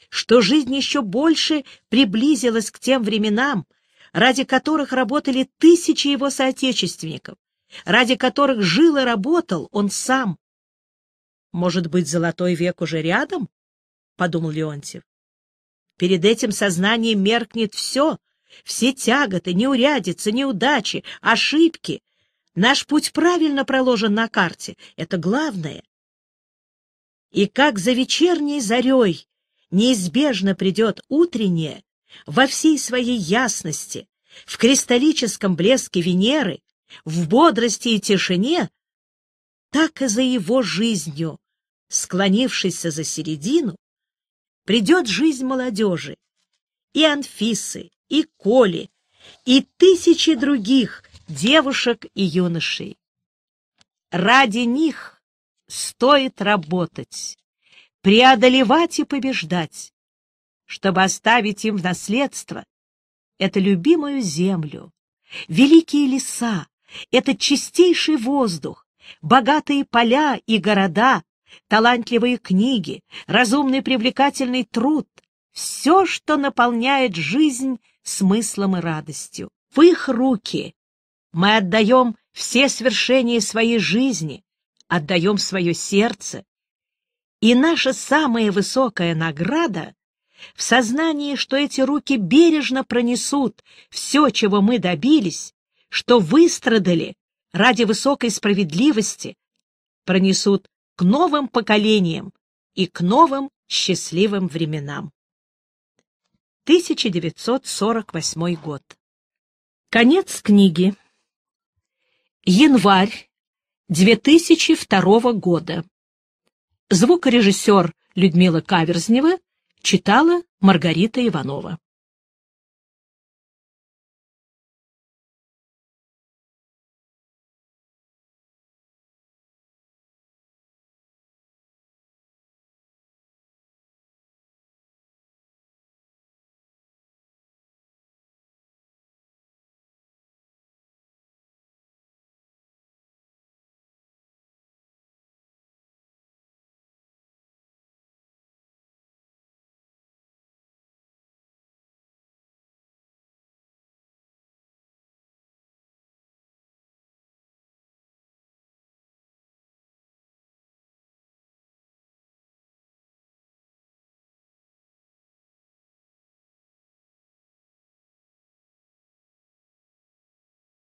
что жизнь еще больше приблизилась к тем временам, ради которых работали тысячи его соотечественников, ради которых жил и работал он сам. «Может быть, золотой век уже рядом?» — подумал Леонтьев. «Перед этим сознание меркнет все, все тяготы, неурядицы, неудачи, ошибки, Наш путь правильно проложен на карте, это главное. И как за вечерней зарей неизбежно придет утреннее, во всей своей ясности, в кристаллическом блеске Венеры, в бодрости и тишине, так и за его жизнью, склонившейся за середину, придет жизнь молодежи, и Анфисы, и Коли, и тысячи других — девушек и юношей. Ради них стоит работать, преодолевать и побеждать, чтобы оставить им в наследство эту любимую землю, великие леса, этот чистейший воздух, богатые поля и города, талантливые книги, разумный привлекательный труд, все, что наполняет жизнь смыслом и радостью. В их руки мы отдаем все свершения своей жизни, отдаем свое сердце. И наша самая высокая награда в сознании, что эти руки бережно пронесут все, чего мы добились, что выстрадали ради высокой справедливости, пронесут к новым поколениям и к новым счастливым временам. 1948 год. Конец книги. Январь 2002 года. Звукорежиссер Людмила Каверзнева читала Маргарита Иванова.